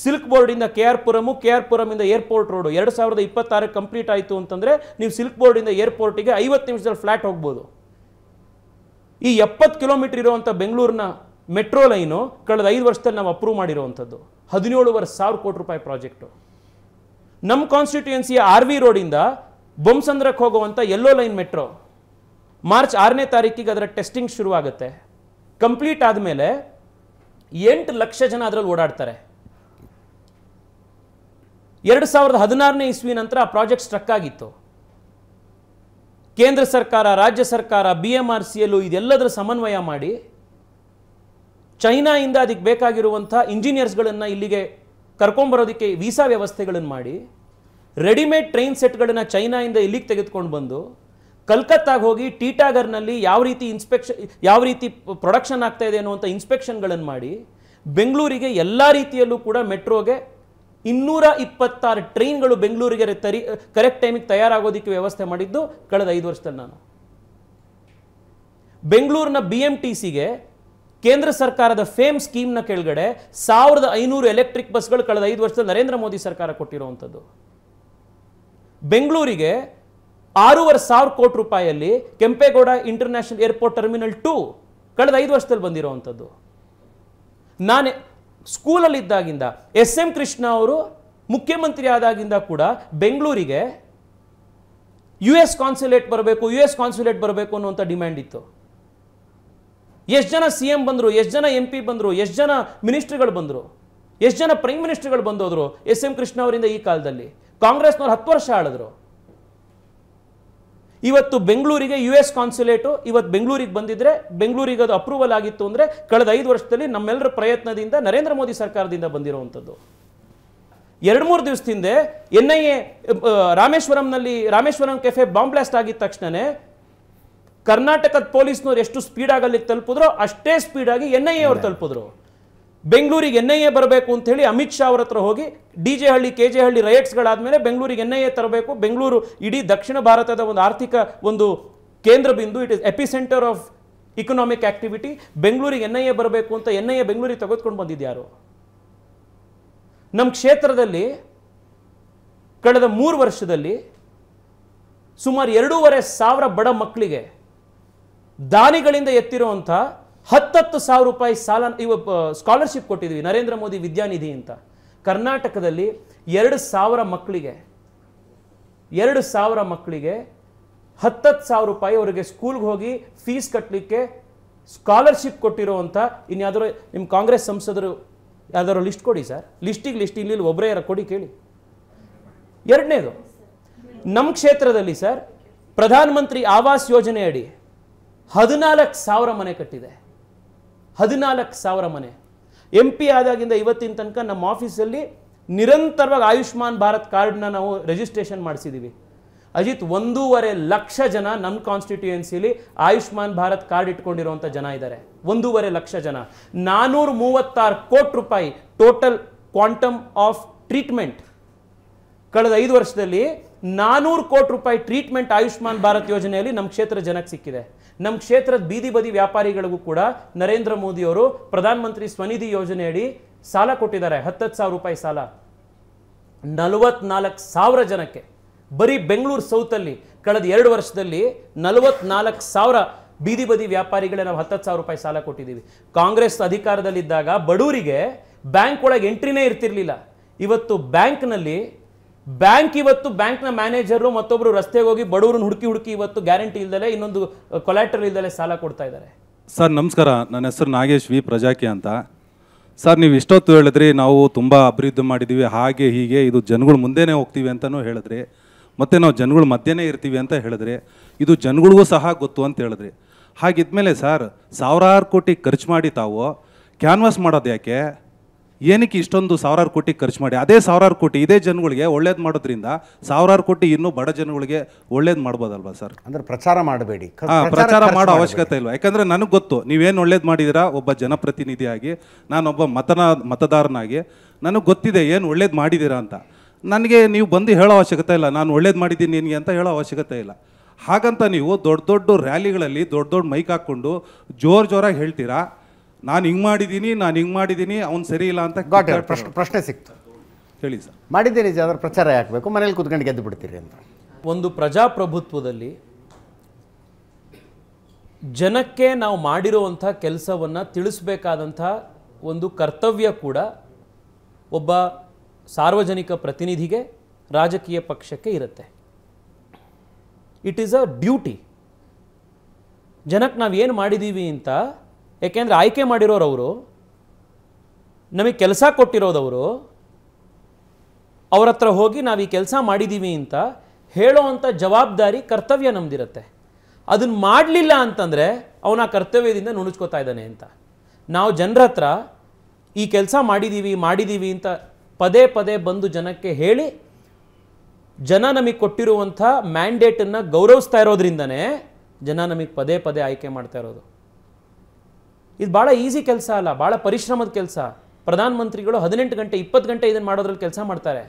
silk ಬೋರ್ಡಿಂದ K R Puram K R ಪುರಮಿಂದ ಏರ್ಪೋರ್ಟ್ ರೋಡು ಎರಡು ಸಾವಿರದ ಇಪ್ಪತ್ತಾರಕ್ಕೆ ಕಂಪ್ಲೀಟ್ ಆಯಿತು ಅಂತಂದರೆ ನೀವು ಸಿಲ್ಕ್ ಬೋರ್ಡಿಂದ ಏರ್ಪೋರ್ಟಿಗೆ ಐವತ್ತು ನಿಮಿಷದಲ್ಲಿ ಫ್ಲ್ಯಾಟ್ ಹೋಗ್ಬೋದು ಈ ಎಪ್ಪತ್ತು ಕಿಲೋಮೀಟರ್ ಇರುವಂಥ ಬೆಂಗಳೂರಿನ ಮೆಟ್ರೋ ಲೈನು ಕಳೆದ ಐದು ವರ್ಷದಲ್ಲಿ ನಾವು ಅಪ್ರೂವ್ ಮಾಡಿರುವಂಥದ್ದು ಹದಿನೇಳುವರೆ ಸಾವಿರ ಕೋಟಿ ರೂಪಾಯಿ ಪ್ರಾಜೆಕ್ಟು ನಮ್ಮ ಕಾನ್ಸ್ಟಿಟ್ಯೂನ್ಸಿ ಆರ್ ವಿ ರೋಡಿಂದ ಬೊಮ್ಸಂದ್ರಕ್ಕೆ ಹೋಗುವಂಥ ಯೆಲ್ಲೋ ಲೈನ್ ಮೆಟ್ರೋ ಮಾರ್ಚ್ ಆರನೇ ತಾರೀಕಿಗೆ ಅದರ ಟೆಸ್ಟಿಂಗ್ ಶುರುವಾಗುತ್ತೆ ಕಂಪ್ಲೀಟ್ ಆದಮೇಲೆ ಎಂಟು ಲಕ್ಷ ಜನ ಅದರಲ್ಲಿ ಓಡಾಡ್ತಾರೆ ಎರಡು ಸಾವಿರದ ಹದಿನಾರನೇ ಇಸ್ವಿ ನಂತರ ಆ ಪ್ರಾಜೆಕ್ಟ್ ಸ್ಟ್ರಕ್ ಆಗಿತ್ತು ಕೇಂದ್ರ ಸರ್ಕಾರ ರಾಜ್ಯ ಸರ್ಕಾರ ಬಿ ಎಂ ಆರ್ ಸಿ ಎಲ್ಲು ಇದೆಲ್ಲದರ ಸಮನ್ವಯ ಮಾಡಿ ಚೈನಾಯಿಂದ ಅದಕ್ಕೆ ಬೇಕಾಗಿರುವಂಥ ಇಂಜಿನಿಯರ್ಸ್ಗಳನ್ನು ಇಲ್ಲಿಗೆ ಕರ್ಕೊಂಬರೋದಕ್ಕೆ ವೀಸಾ ವ್ಯವಸ್ಥೆಗಳನ್ನು ಮಾಡಿ ರೆಡಿಮೇಡ್ ಟ್ರೈನ್ ಸೆಟ್ಗಳನ್ನು ಚೈನಾಯಿಂದ ಇಲ್ಲಿಗೆ ತೆಗೆದುಕೊಂಡು ಬಂದು ಕಲ್ಕತ್ತಾಗೆ ಹೋಗಿ ಟೀಟಾಗರ್ನಲ್ಲಿ ಯಾವ ರೀತಿ ಇನ್ಸ್ಪೆಕ್ಷನ್ ಯಾವ ರೀತಿ ಪ್ರೊಡಕ್ಷನ್ ಆಗ್ತಾ ಇದೆ ಅನ್ನುವಂಥ ಇನ್ಸ್ಪೆಕ್ಷನ್ಗಳನ್ನು ಮಾಡಿ ಬೆಂಗಳೂರಿಗೆ ಎಲ್ಲ ರೀತಿಯಲ್ಲೂ ಕೂಡ ಮೆಟ್ರೋಗೆ ಇನ್ನೂರ ಇಪ್ಪತ್ತಾರು ಟ್ರೈನ್ಗಳು ಬೆಂಗಳೂರಿಗೆ ತರಿ ಕರೆಕ್ಟ್ ಟೈಮಿಗೆ ತಯಾರಾಗೋದಕ್ಕೆ ವ್ಯವಸ್ಥೆ ಮಾಡಿದ್ದು ಕಳೆದ ಐದು ವರ್ಷದಲ್ಲಿ ನಾನು ಬೆಂಗಳೂರಿನ ಬಿ ಎಮ್ ಟಿ ಸಿಗೆ ಕೇಂದ್ರ ಸರ್ಕಾರದ ಫೇಮ್ ಸ್ಕೀಮ್ನ ಕೆಳಗಡೆ ಸಾವಿರದ ಐನೂರು ಎಲೆಕ್ಟ್ರಿಕ್ ಬಸ್ಗಳು ಕಳೆದ ಐದು ವರ್ಷದಲ್ಲಿ ನರೇಂದ್ರ ಮೋದಿ ಸರ್ಕಾರ ಕೊಟ್ಟಿರುವಂಥದ್ದು ಬೆಂಗಳೂರಿಗೆ ಆರೂವರೆ ಸಾವಿರ ಕೋಟಿ ರೂಪಾಯಿಯಲ್ಲಿ Kempegowda international airport terminal two ಕಳೆದ ಐದು ವರ್ಷದಲ್ಲಿ ಬಂದಿರುವಂಥದ್ದು ನಾನೇ ಸ್ಕೂಲಲ್ಲಿದ್ದಾಗಿಂದ ಎಸ್ ಎಂ ಕೃಷ್ಣ ಅವರು ಮುಖ್ಯಮಂತ್ರಿ ಆದಾಗಿಂದ ಕೂಡ ಬೆಂಗಳೂರಿಗೆ ಯು ಎಸ್ ಕಾನ್ಸುಲೇಟ್ ಬರಬೇಕು ಯು ಎಸ್ ಕಾನ್ಸುಲೇಟ್ ಬರಬೇಕು ಅನ್ನುವಂಥ ಡಿಮ್ಯಾಂಡ್ ಇತ್ತು ಎಷ್ಟು ಜನ ಸಿ ಎಂ ಬಂದರು ಎಷ್ಟು ಜನ ಎಂ ಪಿ ಬಂದರು ಎಷ್ಟು ಜನ ಮಿನಿಸ್ಟ್ರಿಗಳು ಬಂದರು ಎಷ್ಟು ಜನ ಪ್ರೈಮ್ ಮಿನಿಸ್ಟ್ರಿಗಳು ಬಂದೋದ್ರು ಎಸ್ ಎಂ ಕೃಷ್ಣ ಅವರಿಂದ ಈ ಕಾಲದಲ್ಲಿ ಕಾಂಗ್ರೆಸ್ನವ್ರು ಹತ್ತು ವರ್ಷ ಆಳಿದ್ರು ಇವತ್ತು ಬೆಂಗಳೂರಿಗೆ ಯು ಎಸ್ ಕಾನ್ಸುಲೇಟು ಇವತ್ತು ಬೆಂಗಳೂರಿಗೆ ಬಂದಿದ್ರೆ ಬೆಂಗಳೂರಿಗೆ ಅದು ಅಪ್ರೂವಲ್ ಆಗಿತ್ತು ಅಂದರೆ ಕಳೆದ ಐದು ವರ್ಷದಲ್ಲಿ ನಮ್ಮೆಲ್ಲರ ಪ್ರಯತ್ನದಿಂದ ನರೇಂದ್ರ ಮೋದಿ ಸರ್ಕಾರದಿಂದ ಬಂದಿರುವಂಥದ್ದು ಎರಡು ಮೂರು ದಿವಸದಿಂದ ಎನ್ ಐ ಎ ರಾಮೇಶ್ವರಂನಲ್ಲಿ ರಾಮೇಶ್ವರಂ ಕೆಫೆ ಬಾಂಬ್ ಬ್ಲಾಸ್ಟ್ ಆಗಿದ್ದ ತಕ್ಷಣವೇ ಕರ್ನಾಟಕದ ಪೊಲೀಸ್ನವ್ರು ಎಷ್ಟು ಸ್ಪೀಡಾಗಿ ತಲುಪಿದ್ರು ತಲುಪಿದ್ರು ಅಷ್ಟೇ ಸ್ಪೀಡಾಗಿ ಎನ್ ಐ ಎ ಅವ್ರು ತಲುಪಿದ್ರು ಬೆಂಗಳೂರಿಗೆ ಎನ್ ಐ ಎ ಬರಬೇಕು ಅಂತ ಹೇಳಿ ಅಮಿತ್ ಶಾ ಅವ್ರ ಹತ್ರ ಹೋಗಿ D J Halli K J Halli ರೈಟ್ಸ್ಗಳಾದಮೇಲೆ ಬೆಂಗಳೂರಿಗೆ ಎನ್ ಐ ಎ ತರಬೇಕು ಬೆಂಗಳೂರು ಇಡೀ ದಕ್ಷಿಣ ಭಾರತದ ಒಂದು ಆರ್ಥಿಕ ಒಂದು ಕೇಂದ್ರ ಬಿಂದು it is epicentre of economic activity ಬೆಂಗಳೂರಿಗೆ ಎನ್ ಐ ಎ ಬರಬೇಕು ಅಂತ ಎನ್ ಐ ಎ ಬೆಂಗಳೂರಿಗೆ ತೆಗೆದುಕೊಂಡು ಬಂದಿದ್ಯಾರು ನಮ್ಮ ಕ್ಷೇತ್ರದಲ್ಲಿ ಕಳೆದ ಮೂರು ವರ್ಷದಲ್ಲಿ ಸುಮಾರು ಎರಡೂವರೆ ಸಾವಿರ ಬಡ ಮಕ್ಕಳಿಗೆ ದಾನಿಗಳಿಂದ ಎತ್ತಿರುವಂಥ ಹತ್ತತ್ತು ಸಾವಿರ ರೂಪಾಯಿ ಸಾಲ ಇವ ಸ್ಕಾಲರ್ಶಿಪ್ ಕೊಟ್ಟಿದ್ವಿ ನರೇಂದ್ರ ಮೋದಿ ವಿದ್ಯಾನಿಧಿ ಅಂತ ಕರ್ನಾಟಕದಲ್ಲಿ ಎರಡು ಸಾವಿರ ಮಕ್ಕಳಿಗೆ ಎರಡು ಸಾವಿರ ಮಕ್ಕಳಿಗೆ ಹತ್ತತ್ತು ಸಾವಿರ ರೂಪಾಯಿ ಅವರಿಗೆ ಸ್ಕೂಲ್ಗೆ ಹೋಗಿ ಫೀಸ್ ಕಟ್ಟಲಿಕ್ಕೆ ಸ್ಕಾಲರ್ಶಿಪ್ ಕೊಟ್ಟಿರುವಂಥ ಇನ್ಯಾದರೂ ನಿಮ್ಮ ಕಾಂಗ್ರೆಸ್ ಸಂಸದರು ಯಾವ್ದಾದ್ರು ಲಿಸ್ಟ್ ಕೊಡಿ ಸರ್ ಲಿಸ್ಟಿಗೆ ಲಿಸ್ಟ್ ಇಲ್ಲಿ ಒಬ್ಬರೇ ಯಾರು ಕೊಡಿ ಕೇಳಿ ಎರಡನೇದು ನಮ್ಮ ಕ್ಷೇತ್ರದಲ್ಲಿ ಸರ್ ಪ್ರಧಾನಮಂತ್ರಿ ಆವಾಸ್ ಯೋಜನೆ ಅಡಿ ಹದಿನಾಲ್ಕು ಸಾವಿರ ಮನೆ ಕಟ್ಟಿದೆ ಹದಿನಾಲ್ಕು ಸಾವಿರ ಮನೆ ಎಂ ಪಿ ಆದಾಗಿಂದ ಇವತ್ತಿನ ತನಕ ನಮ್ಮ ಆಫೀಸಲ್ಲಿ ನಿರಂತರವಾಗಿ ಆಯುಷ್ಮಾನ್ ಭಾರತ್ ಕಾರ್ಡ್ನ ನಾವು ರಿಜಿಸ್ಟ್ರೇಷನ್ ಮಾಡಿಸಿದ್ದೀವಿ ಅಜಿತ್ ಒಂದೂವರೆ ಲಕ್ಷ ಜನ ನಮ್ಮ ಕಾನ್ಸ್ಟಿಟ್ಯೂಯೆನ್ಸಿಲಿ ಆಯುಷ್ಮಾನ್ ಭಾರತ್ ಕಾರ್ಡ್ ಇಟ್ಕೊಂಡಿರುವಂಥ ಜನ ಇದ್ದಾರೆ ಒಂದೂವರೆ ಲಕ್ಷ ಜನ ನಾನ್ನೂರ ಮೂವತ್ತಾರು ಕೋಟಿ ರೂಪಾಯಿ ಟೋಟಲ್ ಕ್ವಾಂಟಮ್ ಆಫ್ ಟ್ರೀಟ್ಮೆಂಟ್ ಕಳೆದ ಐದು ವರ್ಷದಲ್ಲಿ ನಾನ್ನೂರು ಕೋಟಿ ರೂಪಾಯಿ ಟ್ರೀಟ್ಮೆಂಟ್ ಆಯುಷ್ಮಾನ್ ಭಾರತ್ ಯೋಜನೆಯಲ್ಲಿ ನಮ್ಮ ಕ್ಷೇತ್ರ ಜನಕ್ಕೆ ಸಿಕ್ಕಿದೆ ನಮ್ಮ ಕ್ಷೇತ್ರದ ಬೀದಿ ಬದಿ ವ್ಯಾಪಾರಿಗಳಿಗೂ ಕೂಡ ನರೇಂದ್ರ ಮೋದಿಯವರು ಪ್ರಧಾನಮಂತ್ರಿ ಸ್ವನಿಧಿ ಯೋಜನೆಯಡಿ ಸಾಲ ಕೊಟ್ಟಿದ್ದಾರೆ ಹತ್ತತ್ತು ಸಾವಿರ ರೂಪಾಯಿ ಸಾಲ ನಲವತ್ನಾಲ್ಕು ಸಾವಿರ ಜನಕ್ಕೆ ಬರೀ ಬೆಂಗಳೂರು ಸೌತಲ್ಲಿ ಕಳೆದ ಎರಡು ವರ್ಷದಲ್ಲಿ ನಲವತ್ನಾಲ್ಕು ಸಾವಿರ ಬೀದಿ ಬದಿ ವ್ಯಾಪಾರಿಗಳೇ ನಾವು ಹತ್ತತ್ತು ಸಾವಿರ ರೂಪಾಯಿ ಸಾಲ ಕೊಟ್ಟಿದ್ದೀವಿ ಕಾಂಗ್ರೆಸ್ ಅಧಿಕಾರದಲ್ಲಿದ್ದಾಗ ಬಡವರಿಗೆ ಬ್ಯಾಂಕ್ ಒಳಗೆ ಎಂಟ್ರಿನೇ ಇರ್ತಿರ್ಲಿಲ್ಲ ಇವತ್ತು ಬ್ಯಾಂಕ್ನಲ್ಲಿ ಬ್ಯಾಂಕ್ ಇವತ್ತು ಬ್ಯಾಂಕ್ನ ಮ್ಯಾನೇಜರು ಮತ್ತೊಬ್ಬರು ರಸ್ತೆಗೆ ಹೋಗಿ ಬಡವ್ರನ್ನ ಹುಡುಕಿ ಹುಡುಕಿ ಇವತ್ತು ಗ್ಯಾರಂಟಿ ಇಲ್ದಲೆ ಇನ್ನೊಂದು ಕೊಲಾಟ್ರಲ್ ಇಲ್ದಲೆ ಸಾಲ ಕೊಡ್ತಾ ಇದ್ದಾರೆ ಸರ್ ನಮಸ್ಕಾರ ನನ್ನ ಹೆಸರು ನಾಗೇಶ್ ವಿ ಪ್ರಜಾಕಿ ಅಂತ ಸರ್ ನೀವು ಇಷ್ಟೊತ್ತು ಹೇಳಿದ್ರಿ ನಾವು ತುಂಬ ಅಭಿವೃದ್ಧಿ ಮಾಡಿದ್ದೀವಿ ಹಾಗೆ ಹೀಗೆ ಇದು ಜನಗಳ ಮುಂದೆನೇ ಹೋಗ್ತೀವಿ ಅಂತಲೂ ಹೇಳಿದ್ರಿ ಮತ್ತು ನಾವು ಜನಗಳ ಮಧ್ಯನೇ ಇರ್ತೀವಿ ಅಂತ ಹೇಳಿದ್ರಿ ಇದು ಜನಗಳಿಗೂ ಸಹ ಗೊತ್ತು ಅಂತ ಹೇಳಿದ್ರಿ ಹಾಗಿದ್ಮೇಲೆ ಸರ್ ಸಾವಿರಾರು ಕೋಟಿ ಖರ್ಚು ಮಾಡಿ ತಾವು ಕ್ಯಾನ್ವಾಸ್ ಮಾಡೋದು ಯಾಕೆ ಏನಕ್ಕೆ ಇಷ್ಟೊಂದು ಸಾವಿರಾರು ಕೋಟಿ ಖರ್ಚು ಮಾಡಿ ಅದೇ ಸಾವಿರಾರು ಕೋಟಿ ಇದೇ ಜನಗಳಿಗೆ ಒಳ್ಳೇದು ಮಾಡೋದ್ರಿಂದ ಸಾವಿರಾರು ಕೋಟಿ ಇನ್ನೂ ಬಡ ಜನಗಳಿಗೆ ಒಳ್ಳೇದು ಮಾಡ್ಬೋದಲ್ವಾ ಸರ್ ಅಂದರೆ ಪ್ರಚಾರ ಮಾಡಬೇಡಿ ಹಾಂ ಪ್ರಚಾರ ಮಾಡೋ ಅವಶ್ಯಕತೆ ಇಲ್ವಾ ಯಾಕಂದರೆ ನನಗೆ ಗೊತ್ತು ನೀವೇನು ಒಳ್ಳೇದು ಮಾಡಿದ್ದೀರಾ ಒಬ್ಬ ಜನಪ್ರತಿನಿಧಿಯಾಗಿ ನಾನೊಬ್ಬ ಮತನ ಮತದಾರನಾಗಿ ನನಗೆ ಗೊತ್ತಿದೆ ಏನು ಒಳ್ಳೇದು ಮಾಡಿದ್ದೀರಾ ಅಂತ ನನಗೆ ನೀವು ಬಂದು ಹೇಳೋ ಅವಶ್ಯಕತೆ ಇಲ್ಲ ನಾನು ಒಳ್ಳೇದು ಮಾಡಿದ್ದೀನಿ ನಿನಗೆ ಅಂತ ಹೇಳೋ ಅವಶ್ಯಕತೆ ಇಲ್ಲ ಹಾಗಂತ ನೀವು ದೊಡ್ಡ ದೊಡ್ಡ ರ್ಯಾಲಿಗಳಲ್ಲಿ ದೊಡ್ಡ ದೊಡ್ಡ ಮೈಕ್ ಹಾಕ್ಕೊಂಡು ಜೋರು ಜೋರಾಗಿ ಹೇಳ್ತೀರಾ ನಾನು ಹಿಂಗೆ ಮಾಡಿದ್ದೀನಿ ನಾನು ಹಿಂಗೆ ಮಾಡಿದ್ದೀನಿ ಅವ್ನು ಸರಿ ಇಲ್ಲ ಅಂತ ಪ್ರಶ್ನೆ ಪ್ರಶ್ನೆ ಸಿಕ್ತು ಹೇಳಿ ಸರ್ ಮಾಡಿದ್ದೀನಿ ಅದರ ಪ್ರಚಾರ ಯಾಕಬೇಕು ಮನೇಲಿ ಕುತ್ಕೊಂಡು ಗೆದ್ದು ಬಿಡ್ತೀರಿ ಅಂತ ಒಂದು ಪ್ರಜಾಪ್ರಭುತ್ವದಲ್ಲಿ ಜನಕ್ಕೆ ನಾವು ಮಾಡಿರುವಂಥ ಕೆಲಸವನ್ನು ತಿಳಿಸ್ಬೇಕಾದಂಥ ಒಂದು ಕರ್ತವ್ಯ ಕೂಡ ಒಬ್ಬ ಸಾರ್ವಜನಿಕ ಪ್ರತಿನಿಧಿಗೆ ರಾಜಕೀಯ ಪಕ್ಷಕ್ಕೆ ಇರುತ್ತೆ ಇಟ್ ಈಸ್ ಅ ಡ್ಯೂಟಿ ಜನಕ್ಕೆ ನಾವು ಏನು ಮಾಡಿದ್ದೀವಿ ಅಂತ ಏಕೆಂದರೆ ಆಯ್ಕೆ ಮಾಡಿರೋರವರು ನಮಗೆ ಕೆಲಸ ಕೊಟ್ಟಿರೋದವರು ಅವರ ಹತ್ರ ಹೋಗಿ ನಾವು ಈ ಕೆಲಸ ಮಾಡಿದ್ದೀವಿ ಅಂತ ಹೇಳೋ ಅಂಥ ಜವಾಬ್ದಾರಿ ಕರ್ತವ್ಯ ನಮ್ದಿರುತ್ತೆ ಅದನ್ನು ಮಾಡಲಿಲ್ಲ ಅಂತಂದರೆ ಅವನ ಕರ್ತವ್ಯದಿಂದ ನುಣುಚ್ಕೋತಾ ಇದ್ದಾನೆ ಅಂತ ನಾವು ಜನರ ಹತ್ರ ಈ ಕೆಲಸ ಮಾಡಿದ್ದೀವಿ ಮಾಡಿದ್ದೀವಿ ಅಂತ ಪದೇ ಪದೇ ಬಂದು ಜನಕ್ಕೆ ಹೇಳಿ ಜನ ನಮಗೆ ಕೊಟ್ಟಿರುವಂಥ ಮ್ಯಾಂಡೇಟನ್ನು ಗೌರವಿಸ್ತಾ ಇರೋದ್ರಿಂದನೇ ಜನ ನಮಗೆ ಪದೇ ಪದೇ ಆಯ್ಕೆ ಮಾಡ್ತಾ ಇರೋದು ಇದು ಭಾಳ ಈಸಿ ಕೆಲಸ ಅಲ್ಲ ಭಾಳ ಪರಿಶ್ರಮದ ಕೆಲಸ ಪ್ರಧಾನಮಂತ್ರಿಗಳು ಹದಿನೆಂಟು ಗಂಟೆ ಇಪ್ಪತ್ತು ಗಂಟೆ ಇದನ್ನು ಮಾಡೋದ್ರಲ್ಲಿ ಕೆಲಸ ಮಾಡ್ತಾರೆ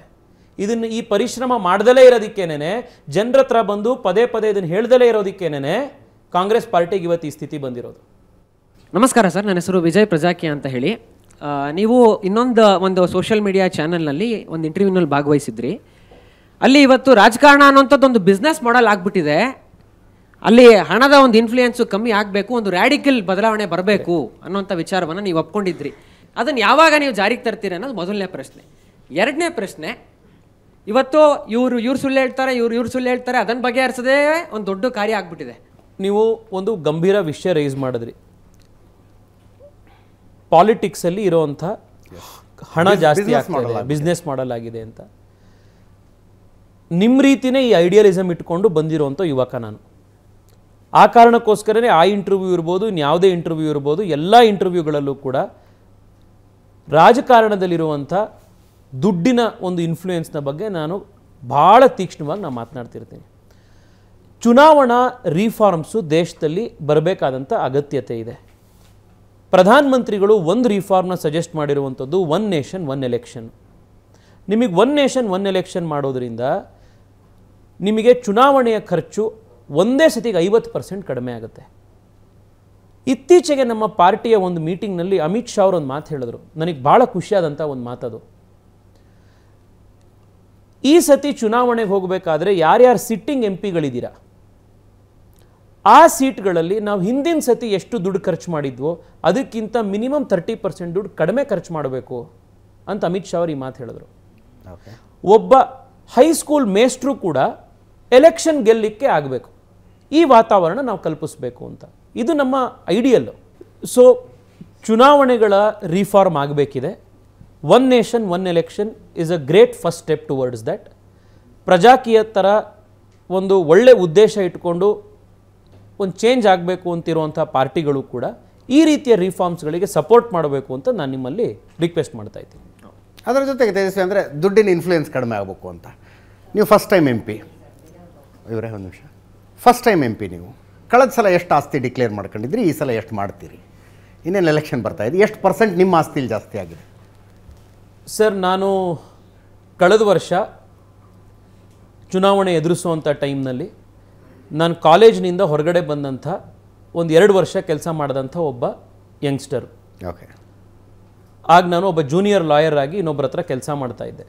ಇದನ್ನು ಈ ಪರಿಶ್ರಮ ಮಾಡ್ದಲೇ ಇರೋದಕ್ಕೇನೆ ಜನರ ಹತ್ರ ಬಂದು ಪದೇ ಪದೇ ಇದನ್ನು ಹೇಳ್ದಲೇ ಇರೋದಕ್ಕೇನೆ ಕಾಂಗ್ರೆಸ್ ಪಾರ್ಟಿಗೆ ಇವತ್ತು ಈ ಸ್ಥಿತಿ ಬಂದಿರೋದು ನಮಸ್ಕಾರ ಸರ್ ನನ್ನ ಹೆಸರು ವಿಜಯ್ ಪ್ರಜಾಕಿ ಅಂತ ಹೇಳಿ ನೀವು ಇನ್ನೊಂದು ಒಂದು ಸೋಷಿಯಲ್ ಮೀಡಿಯಾ ಚಾನಲ್ನಲ್ಲಿ ಒಂದು ಇಂಟರ್ವ್ಯೂನಲ್ಲಿ ಭಾಗವಹಿಸಿದ್ರಿ ಅಲ್ಲಿ ಇವತ್ತು ರಾಜಕಾರಣ ಅನ್ನೋಂಥದ್ದು ಒಂದು ಬಿಸ್ನೆಸ್ ಮಾಡಲ್ ಆಗಿಬಿಟ್ಟಿದೆ ಅಲ್ಲಿ ಹಣದ ಒಂದು ಇನ್ಫ್ಲೂಯೆನ್ಸು ಕಮ್ಮಿ ಆಗಬೇಕು ಒಂದು ರ್ಯಾಡಿಕಲ್ ಬದಲಾವಣೆ ಬರಬೇಕು ಅನ್ನೋಂಥ ವಿಚಾರವನ್ನು ನೀವು ಒಪ್ಕೊಂಡಿದ್ರಿ ಅದನ್ನು ಯಾವಾಗ ನೀವು ಜಾರಿಗೆ ತರ್ತೀರಿ ಅನ್ನೋದು ಮೊದಲನೇ ಪ್ರಶ್ನೆ ಎರಡನೇ ಪ್ರಶ್ನೆ ಇವತ್ತು ಇವರು ಇವ್ರು ಸುಳ್ಳು ಹೇಳ್ತಾರೆ ಇವ್ರು ಇವ್ರು ಸುಳ್ಳು ಹೇಳ್ತಾರೆ ಅದನ್ನು ಬಗೆಹರಿಸದೇ ಒಂದು ದೊಡ್ಡ ಕಾರ್ಯ ಆಗ್ಬಿಟ್ಟಿದೆ ನೀವು ಒಂದು ಗಂಭೀರ ವಿಷಯ ರೈಸ್ ಮಾಡಿದ್ರಿ ಪಾಲಿಟಿಕ್ಸಲ್ಲಿ ಇರೋವಂಥ ಹಣ ಜಾಸ್ತಿ ಬಿಸ್ನೆಸ್ ಮಾಡಲಾಗಿದೆ ಅಂತ ನಿಮ್ಮ ರೀತಿಯೇ ಈ ಐಡಿಯಲಿಸಮ್ ಇಟ್ಕೊಂಡು ಬಂದಿರುವಂಥ ಯುವಕ ನಾನು ಆ ಕಾರಣಕ್ಕೋಸ್ಕರನೇ ಆ ಇಂಟರ್ವ್ಯೂ ಇರ್ಬೋದು ಇನ್ಯಾವುದೇ ಇಂಟರ್ವ್ಯೂ ಇರ್ಬೋದು ಎಲ್ಲ ಇಂಟರ್ವ್ಯೂಗಳಲ್ಲೂ ಕೂಡ ರಾಜಕಾರಣದಲ್ಲಿರುವಂಥ ದುಡ್ಡಿನ ಒಂದು ಇನ್ಫ್ಲೂಯೆನ್ಸ್ನ ಬಗ್ಗೆ ನಾನು ಭಾಳ ತೀಕ್ಷ್ಣವಾಗಿ ನಾನು ಮಾತನಾಡ್ತಿರ್ತೀನಿ ಚುನಾವಣಾ ರೀಫಾರ್ಮ್ಸು ದೇಶದಲ್ಲಿ ಬರಬೇಕಾದಂಥ ಅಗತ್ಯತೆ ಇದೆ ಪ್ರಧಾನಮಂತ್ರಿಗಳು ಒಂದು ರೀಫಾರ್ಮ್ನ ಸಜೆಸ್ಟ್ ಮಾಡಿರುವಂಥದ್ದು ಒನ್ ನೇಷನ್ ಒನ್ ಎಲೆಕ್ಷನ್ ನಿಮಗೆ ಒನ್ ನೇಷನ್ ಒನ್ ಎಲೆಕ್ಷನ್ ಮಾಡೋದರಿಂದ ನಿಮಗೆ ಚುನಾವಣೆಯ ಖರ್ಚು ಒಂದೇ ಸತಿಗೆ ಐವತ್ತು ಪರ್ಸೆಂಟ್ ಕಡಿಮೆ ಆಗುತ್ತೆ ಇತ್ತೀಚೆಗೆ ನಮ್ಮ ಪಾರ್ಟಿಯ ಒಂದು ಮೀಟಿಂಗ್ನಲ್ಲಿ ಅಮಿತ್ ಶಾ ಒಂದು ಮಾತು ಹೇಳಿದ್ರು ನನಗೆ ಭಾಳ ಖುಷಿಯಾದಂಥ ಒಂದು ಮಾತದು ಈ ಸತಿ ಚುನಾವಣೆಗೆ ಹೋಗಬೇಕಾದ್ರೆ ಯಾರ್ಯಾರು ಸಿಟ್ಟಿಂಗ್ ಎಂ ಪಿಗಳಿದ್ದೀರಾ ಆ ಸೀಟ್ಗಳಲ್ಲಿ ನಾವು ಹಿಂದಿನ ಸತಿ ಎಷ್ಟು ದುಡ್ಡು ಖರ್ಚು ಮಾಡಿದ್ವೋ ಅದಕ್ಕಿಂತ ಮಿನಿಮಮ್ ತರ್ಟಿ ಪರ್ಸೆಂಟ್ ದುಡ್ಡು ಕಡಿಮೆ ಖರ್ಚು ಮಾಡಬೇಕು ಅಂತ ಅಮಿತ್ ಶಾ ಅವರು ಈ ಮಾತು ಹೇಳಿದ್ರು ಒಬ್ಬ ಹೈಸ್ಕೂಲ್ ಮೇಸ್ಟ್ರು ಕೂಡ ಎಲೆಕ್ಷನ್ ಗೆಲ್ಲಲಿಕ್ಕೆ ಆಗಬೇಕು ಈ ವಾತಾವರಣ ನಾವು ಕಲ್ಪಿಸಬೇಕು ಅಂತ ಇದು ನಮ್ಮ ಐಡಿಯಲ್ಲು ಸೊ ಚುನಾವಣೆಗಳ ರಿಫಾರ್ಮ್ ಆಗಬೇಕಿದೆ one nation one election is a great first step towards that Prajakiya ಥರ ಒಂದು ಒಳ್ಳೆ ಉದ್ದೇಶ ಇಟ್ಕೊಂಡು ಒಂದು ಚೇಂಜ್ ಆಗಬೇಕು ಅಂತಿರುವಂಥ ಪಾರ್ಟಿಗಳು ಕೂಡ ಈ ರೀತಿಯ ರಿಫಾರ್ಮ್ಸ್ಗಳಿಗೆ ಸಪೋರ್ಟ್ ಮಾಡಬೇಕು ಅಂತ ನಾನು ನಿಮ್ಮಲ್ಲಿ ರಿಕ್ವೆಸ್ಟ್ ಮಾಡ್ತಾ ಇದ್ದೀನಿ ಅದರ ಜೊತೆಗೆ ತೇಜಸ್ವಿ ಅಂದರೆ ದುಡ್ಡಿನ ಇನ್ಫ್ಲೂಯೆನ್ಸ್ ಕಡಿಮೆ ಆಗಬೇಕು ಅಂತ ನೀವು ಫಸ್ಟ್ ಟೈಮ್ ಎಂ ಪಿ ಇವರೇ ಒಂದು ನಿಮಿಷ ಫಸ್ಟ್ ಟೈಮ್ ಎಂ ಪಿ ನೀವು ಕಳೆದ ಸಲ ಎಷ್ಟು ಆಸ್ತಿ ಡಿಕ್ಲೇರ್ ಮಾಡ್ಕೊಂಡಿದ್ರಿ ಈ ಸಲ ಎಷ್ಟು ಮಾಡ್ತೀರಿ ಇನ್ನೇನು ಎಲೆಕ್ಷನ್ ಬರ್ತಾ ಇದೆ ಎಷ್ಟು ಪರ್ಸೆಂಟ್ ನಿಮ್ಮ ಆಸ್ತಿಲಿ ಜಾಸ್ತಿ ಆಗಿದೆ ಸರ್ ನಾನು ಕಳೆದ ವರ್ಷ ಚುನಾವಣೆ ಎದುರಿಸುವಂಥ ಟೈಮ್ನಲ್ಲಿ ನಾನು ಕಾಲೇಜಿನಿಂದ ಹೊರಗಡೆ ಬಂದಂಥ ಒಂದು ಎರಡು ವರ್ಷ ಕೆಲಸ ಮಾಡಿದಂಥ ಒಬ್ಬ ಯಂಗ್ಸ್ಟರ್ ಓಕೆ ಆಗ ನಾನು ಒಬ್ಬ ಜೂನಿಯರ್ ಲಾಯರ್ ಆಗಿ ಇನ್ನೊಬ್ಬರ ಹತ್ರ ಕೆಲಸ ಮಾಡ್ತಾಯಿದ್ದೆ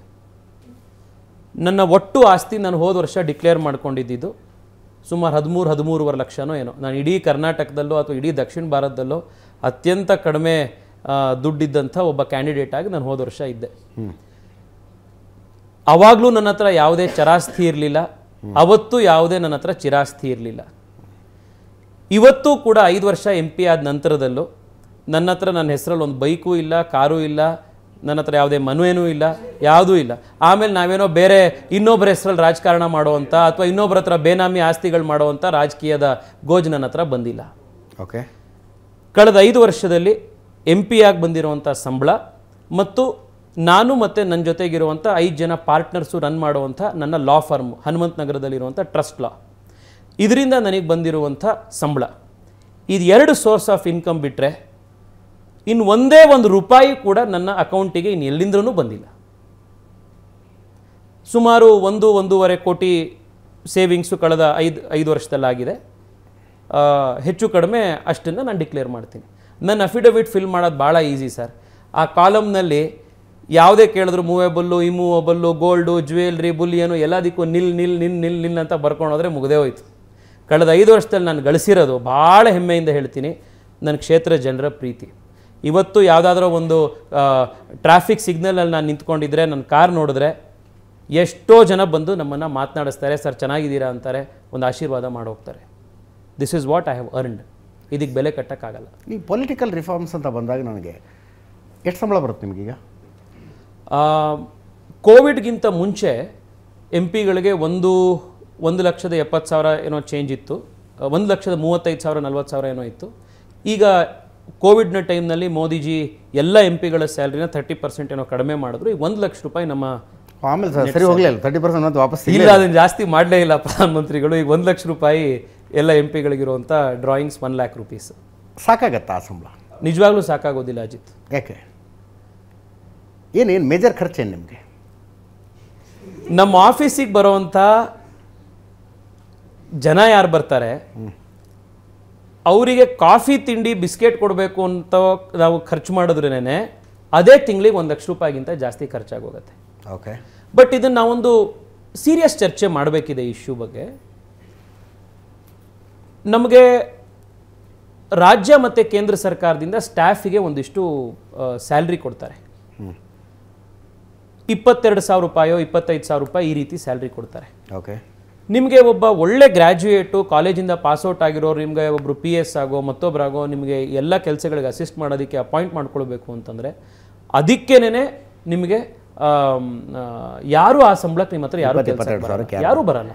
ನನ್ನ ಒಟ್ಟು ಆಸ್ತಿ ನಾನು ಹೋದ ವರ್ಷ ಡಿಕ್ಲೇರ್ ಮಾಡ್ಕೊಂಡಿದ್ದು ಸುಮಾರು ಹದಿಮೂರು ಹದಿಮೂರುವರೆ ಲಕ್ಷನೋ ಏನೋ ನಾನು ಇಡೀ ಕರ್ನಾಟಕದಲ್ಲೋ ಅಥವಾ ಇಡೀ ದಕ್ಷಿಣ ಭಾರತದಲ್ಲೋ ಅತ್ಯಂತ ಕಡಿಮೆ ದುಡ್ಡಿದ್ದಂಥ ಒಬ್ಬ ಕ್ಯಾಂಡಿಡೇಟ್ ಆಗಿ ನಾನು ಹೋದ ವರ್ಷ ಇದ್ದೆ ಅವಾಗಲೂ ನನ್ನ ಹತ್ರ ಯಾವುದೇ ಚರಾಸ್ತಿ ಇರಲಿಲ್ಲ ಅವತ್ತು ಯಾವುದೇ ನನ್ನ ಹತ್ರ ಚಿರಾಸ್ತಿ ಇರಲಿಲ್ಲ ಇವತ್ತು ಕೂಡ ಐದು ವರ್ಷ ಎಂ ಪಿ ಆದ ನಂತರದಲ್ಲೂ ನನ್ನ ಹತ್ರ ನನ್ನ ಹೆಸರಲ್ಲಿ ಒಂದು ಬೈಕು ಇಲ್ಲ ಕಾರು ಇಲ್ಲ ನನ್ನ ಹತ್ರ ಯಾವುದೇ ಮನುವೇನೂ ಇಲ್ಲ ಯಾವುದೂ ಇಲ್ಲ ಆಮೇಲೆ ನಾವೇನೋ ಬೇರೆ ಇನ್ನೊಬ್ಬರ ಹೆಸರಲ್ಲಿ ರಾಜಕಾರಣ ಮಾಡುವಂಥ ಅಥವಾ ಇನ್ನೊಬ್ಬರ ಹತ್ರ ಬೇನಾಮಿ ಆಸ್ತಿಗಳು ಮಾಡುವಂಥ ರಾಜಕೀಯದ ಗೋಜ್ ನನ್ನ ಹತ್ರ ಬಂದಿಲ್ಲ ಓಕೆ ಕಳೆದ ಐದು ವರ್ಷದಲ್ಲಿ ಎಂ ಪಿ ಆಗಿ ಬಂದಿರುವಂಥ ಸಂಬಳ ಮತ್ತು ನಾನು ಮತ್ತು ನನ್ನ ಜೊತೆಗಿರುವಂಥ ಐದು ಜನ ಪಾರ್ಟ್ನರ್ಸು ರನ್ ಮಾಡುವಂಥ ನನ್ನ ಲಾ ಫರ್ಮ್ ಹನುಮಂತ ನಗರದಲ್ಲಿರುವಂಥ ಟ್ರಸ್ಟ್ ಲಾ ಇದರಿಂದ ನನಗೆ ಬಂದಿರುವಂಥ ಸಂಬಳ ಇದು ಎರಡು ಸೋರ್ಸ್ ಆಫ್ ಇನ್ಕಮ್ ಬಿಟ್ಟರೆ ಇನ್ನು ಒಂದೇ ಒಂದು ರೂಪಾಯಿ ಕೂಡ ನನ್ನ ಅಕೌಂಟಿಗೆ ಇನ್ನು ಎಲ್ಲಿಂದ್ರೂ ಬಂದಿಲ್ಲ ಸುಮಾರು ಒಂದು ಒಂದೂವರೆ ಕೋಟಿ ಸೇವಿಂಗ್ಸು ಕಳೆದ ಐದು ಐದು ವರ್ಷದಲ್ಲಾಗಿದೆ ಹೆಚ್ಚು ಕಡಿಮೆ ಅಷ್ಟನ್ನು ನಾನು ಡಿಕ್ಲೇರ್ ಮಾಡ್ತೀನಿ ನನ್ನ ಅಫಿಡವಿಟ್ ಫಿಲ್ ಮಾಡೋದು ಭಾಳ ಈಸಿ ಸರ್ ಆ ಕಾಲಮ್ನಲ್ಲಿ ಯಾವುದೇ ಕೇಳಿದ್ರು ಮೂವೇಬಲ್ಲು ಇಮೂವಬಲ್ಲು ಗೋಲ್ಡು ಜ್ಯುವೆಲ್ರಿ ಬುಲಿಯನು ಎಲ್ಲದಕ್ಕೂ ನಿಲ್ ನಿಲ್ ನಿಲ್ ನಿಲ್ ನಿಲ್ ಅಂತ ಬರ್ಕೊಂಡೋದ್ರೆ ಮುಗದೇ ಹೋಯ್ತು ಕಳೆದ ಐದು ವರ್ಷದಲ್ಲಿ ನಾನು ಗಳಿಸಿರೋದು ಭಾಳ ಹೆಮ್ಮೆಯಿಂದ ಹೇಳ್ತೀನಿ ನನ್ನ ಕ್ಷೇತ್ರ ಜನರ ಪ್ರೀತಿ ಇವತ್ತು ಯಾವುದಾದ್ರೂ ಒಂದು ಟ್ರಾಫಿಕ್ ಸಿಗ್ನಲಲ್ಲಿ ನಾನು ನಿಂತ್ಕೊಂಡಿದ್ರೆ ನನ್ನ ಕಾರ್ ನೋಡಿದ್ರೆ ಎಷ್ಟೋ ಜನ ಬಂದು ನಮ್ಮನ್ನು ಮಾತನಾಡಿಸ್ತಾರೆ ಸರ್ ಚೆನ್ನಾಗಿದ್ದೀರಾ ಅಂತಾರೆ ಒಂದು ಆಶೀರ್ವಾದ ಮಾಡಿ ಹೋಗ್ತಾರೆ this is what I have earned ಇದಕ್ಕೆ ಬೆಲೆ ಕಟ್ಟೋಕ್ಕಾಗಲ್ಲ ಈ ಪೊಲಿಟಿಕಲ್ ರಿಫಾರ್ಮ್ಸ್ ಅಂತ ಬಂದಾಗ ನನಗೆ ಎಷ್ಟು ಸಂಬಳ ಬರುತ್ತೆ ನಿಮಗೀಗ ಕೋವಿಡ್ಗಿಂತ ಮುಂಚೆ ಎಂ ಪಿಗಳಿಗೆ ಒಂದು ಒಂದು ಲಕ್ಷದ ಎಪ್ಪತ್ತು ಸಾವಿರ ಏನೋ ಚೇಂಜ್ ಇತ್ತು ಒಂದು ಲಕ್ಷದ ಮೂವತ್ತೈದು ಸಾವಿರ ನಲ್ವತ್ತು ಸಾವಿರ ಏನೋ ಇತ್ತು ಈಗ ಕೋವಿಡ್ನ ಟೈಮ್ನಲ್ಲಿ ಮೋದಿಜಿ ಎಲ್ಲ ಎಂ ಪಿಗಳ ಸ್ಯಾಲ್ರಿನ ತರ್ಟಿ ಪರ್ಸೆಂಟ್ ಏನೋ ಕಡಿಮೆ ಮಾಡಿದ್ರು ಈಗ ಒಂದು ಲಕ್ಷ ರೂಪಾಯಿ ನಮ್ಮ ಆಮೇಲೆ ಸರಿ ಹೋಗಲಿಲ್ಲ ತರ್ಟಿ ಪರ್ಸೆಂಟ್ ಅಂತ ವಾಪಸ್ ಇಲ್ಲ ಅದನ್ನು ಜಾಸ್ತಿ ಮಾಡಲೇ ಇಲ್ಲ ಪ್ರಧಾನಮಂತ್ರಿಗಳು ಈಗ ಒಂದು ಲಕ್ಷ ರೂಪಾಯಿ ಎಲ್ಲ ಎಂ ಪಿಗಳಿಗಿರುವಂಥ ಡ್ರಾಯಿಂಗ್ಸ್ ಒನ್ ಲ್ಯಾಕ್ ರುಪೀಸ್ ಸಾಕಾಗತ್ತಾ ಆ ಸಂಬಳ ನಿಜವಾಗ್ಲೂ ಸಾಕಾಗೋದಿಲ್ಲ ಅಜಿತ್ ಯಾಕೆ ಏನೇನು ಮೇಜರ್ ಖರ್ಚೇನು ನಿಮಗೆ ನಮ್ಮ ಆಫೀಸಿಗೆ ಬರೋವಂಥ ಜನ ಯಾರು ಬರ್ತಾರೆ ಅವರಿಗೆ ಕಾಫಿ ತಿಂಡಿ ಬಿಸ್ಕೆಟ್ ಕೊಡಬೇಕು ಅಂತ ನಾವು ಖರ್ಚು ಮಾಡಿದ್ರೇನೆ ಅದೇ ತಿಂಗಳಿಗೆ ಒಂದು ಲಕ್ಷ ರೂಪಾಯಿಗಿಂತ ಜಾಸ್ತಿ ಖರ್ಚಾಗೋಗುತ್ತೆ ಓಕೆ ಬಟ್ ಇದನ್ನು ನಾವೊಂದು ಸೀರಿಯಸ್ ಚರ್ಚೆ ಮಾಡಬೇಕಿದೆ ಇಶ್ಯೂ ಬಗ್ಗೆ ನಮಗೆ ರಾಜ್ಯ ಮತ್ತು ಕೇಂದ್ರ ಸರ್ಕಾರದಿಂದ ಸ್ಟಾಫಿಗೆ ಒಂದಿಷ್ಟು ಸ್ಯಾಲ್ರಿ ಕೊಡ್ತಾರೆ ಇಪ್ಪತ್ತೆರಡು ಸಾವಿರ ರೂಪಾಯೋ ಇಪ್ಪತ್ತೈದು ಸಾವಿರ ರೂಪಾಯಿ ಈ ರೀತಿ ಸ್ಯಾಲ್ರಿ ಕೊಡ್ತಾರೆ ಓಕೆ ನಿಮಗೆ ಒಬ್ಬ ಒಳ್ಳೆ ಗ್ರ್ಯಾಜುಯೇಟು ಕಾಲೇಜಿಂದ ಪಾಸ್ಔಟ್ ಆಗಿರೋರು ನಿಮಗೆ ಒಬ್ಬರು ಪಿ ಎಸ್ ಆಗೋ ಮತ್ತೊಬ್ಬರಾಗೋ ನಿಮಗೆ ಎಲ್ಲ ಕೆಲಸಗಳಿಗೆ ಅಸಿಸ್ಟ್ ಮಾಡೋದಕ್ಕೆ ಅಪಾಯಿಂಟ್ ಮಾಡ್ಕೊಳ್ಬೇಕು ಅಂತಂದರೆ ಅದಕ್ಕೇನೆ ನಿಮಗೆ ಯಾರು ಆ ಸಂಬಳಕ್ಕೆ ನಿಮ್ಮ ಹತ್ರ ಯಾರು ಯಾರೂ ಬರಲ್ಲ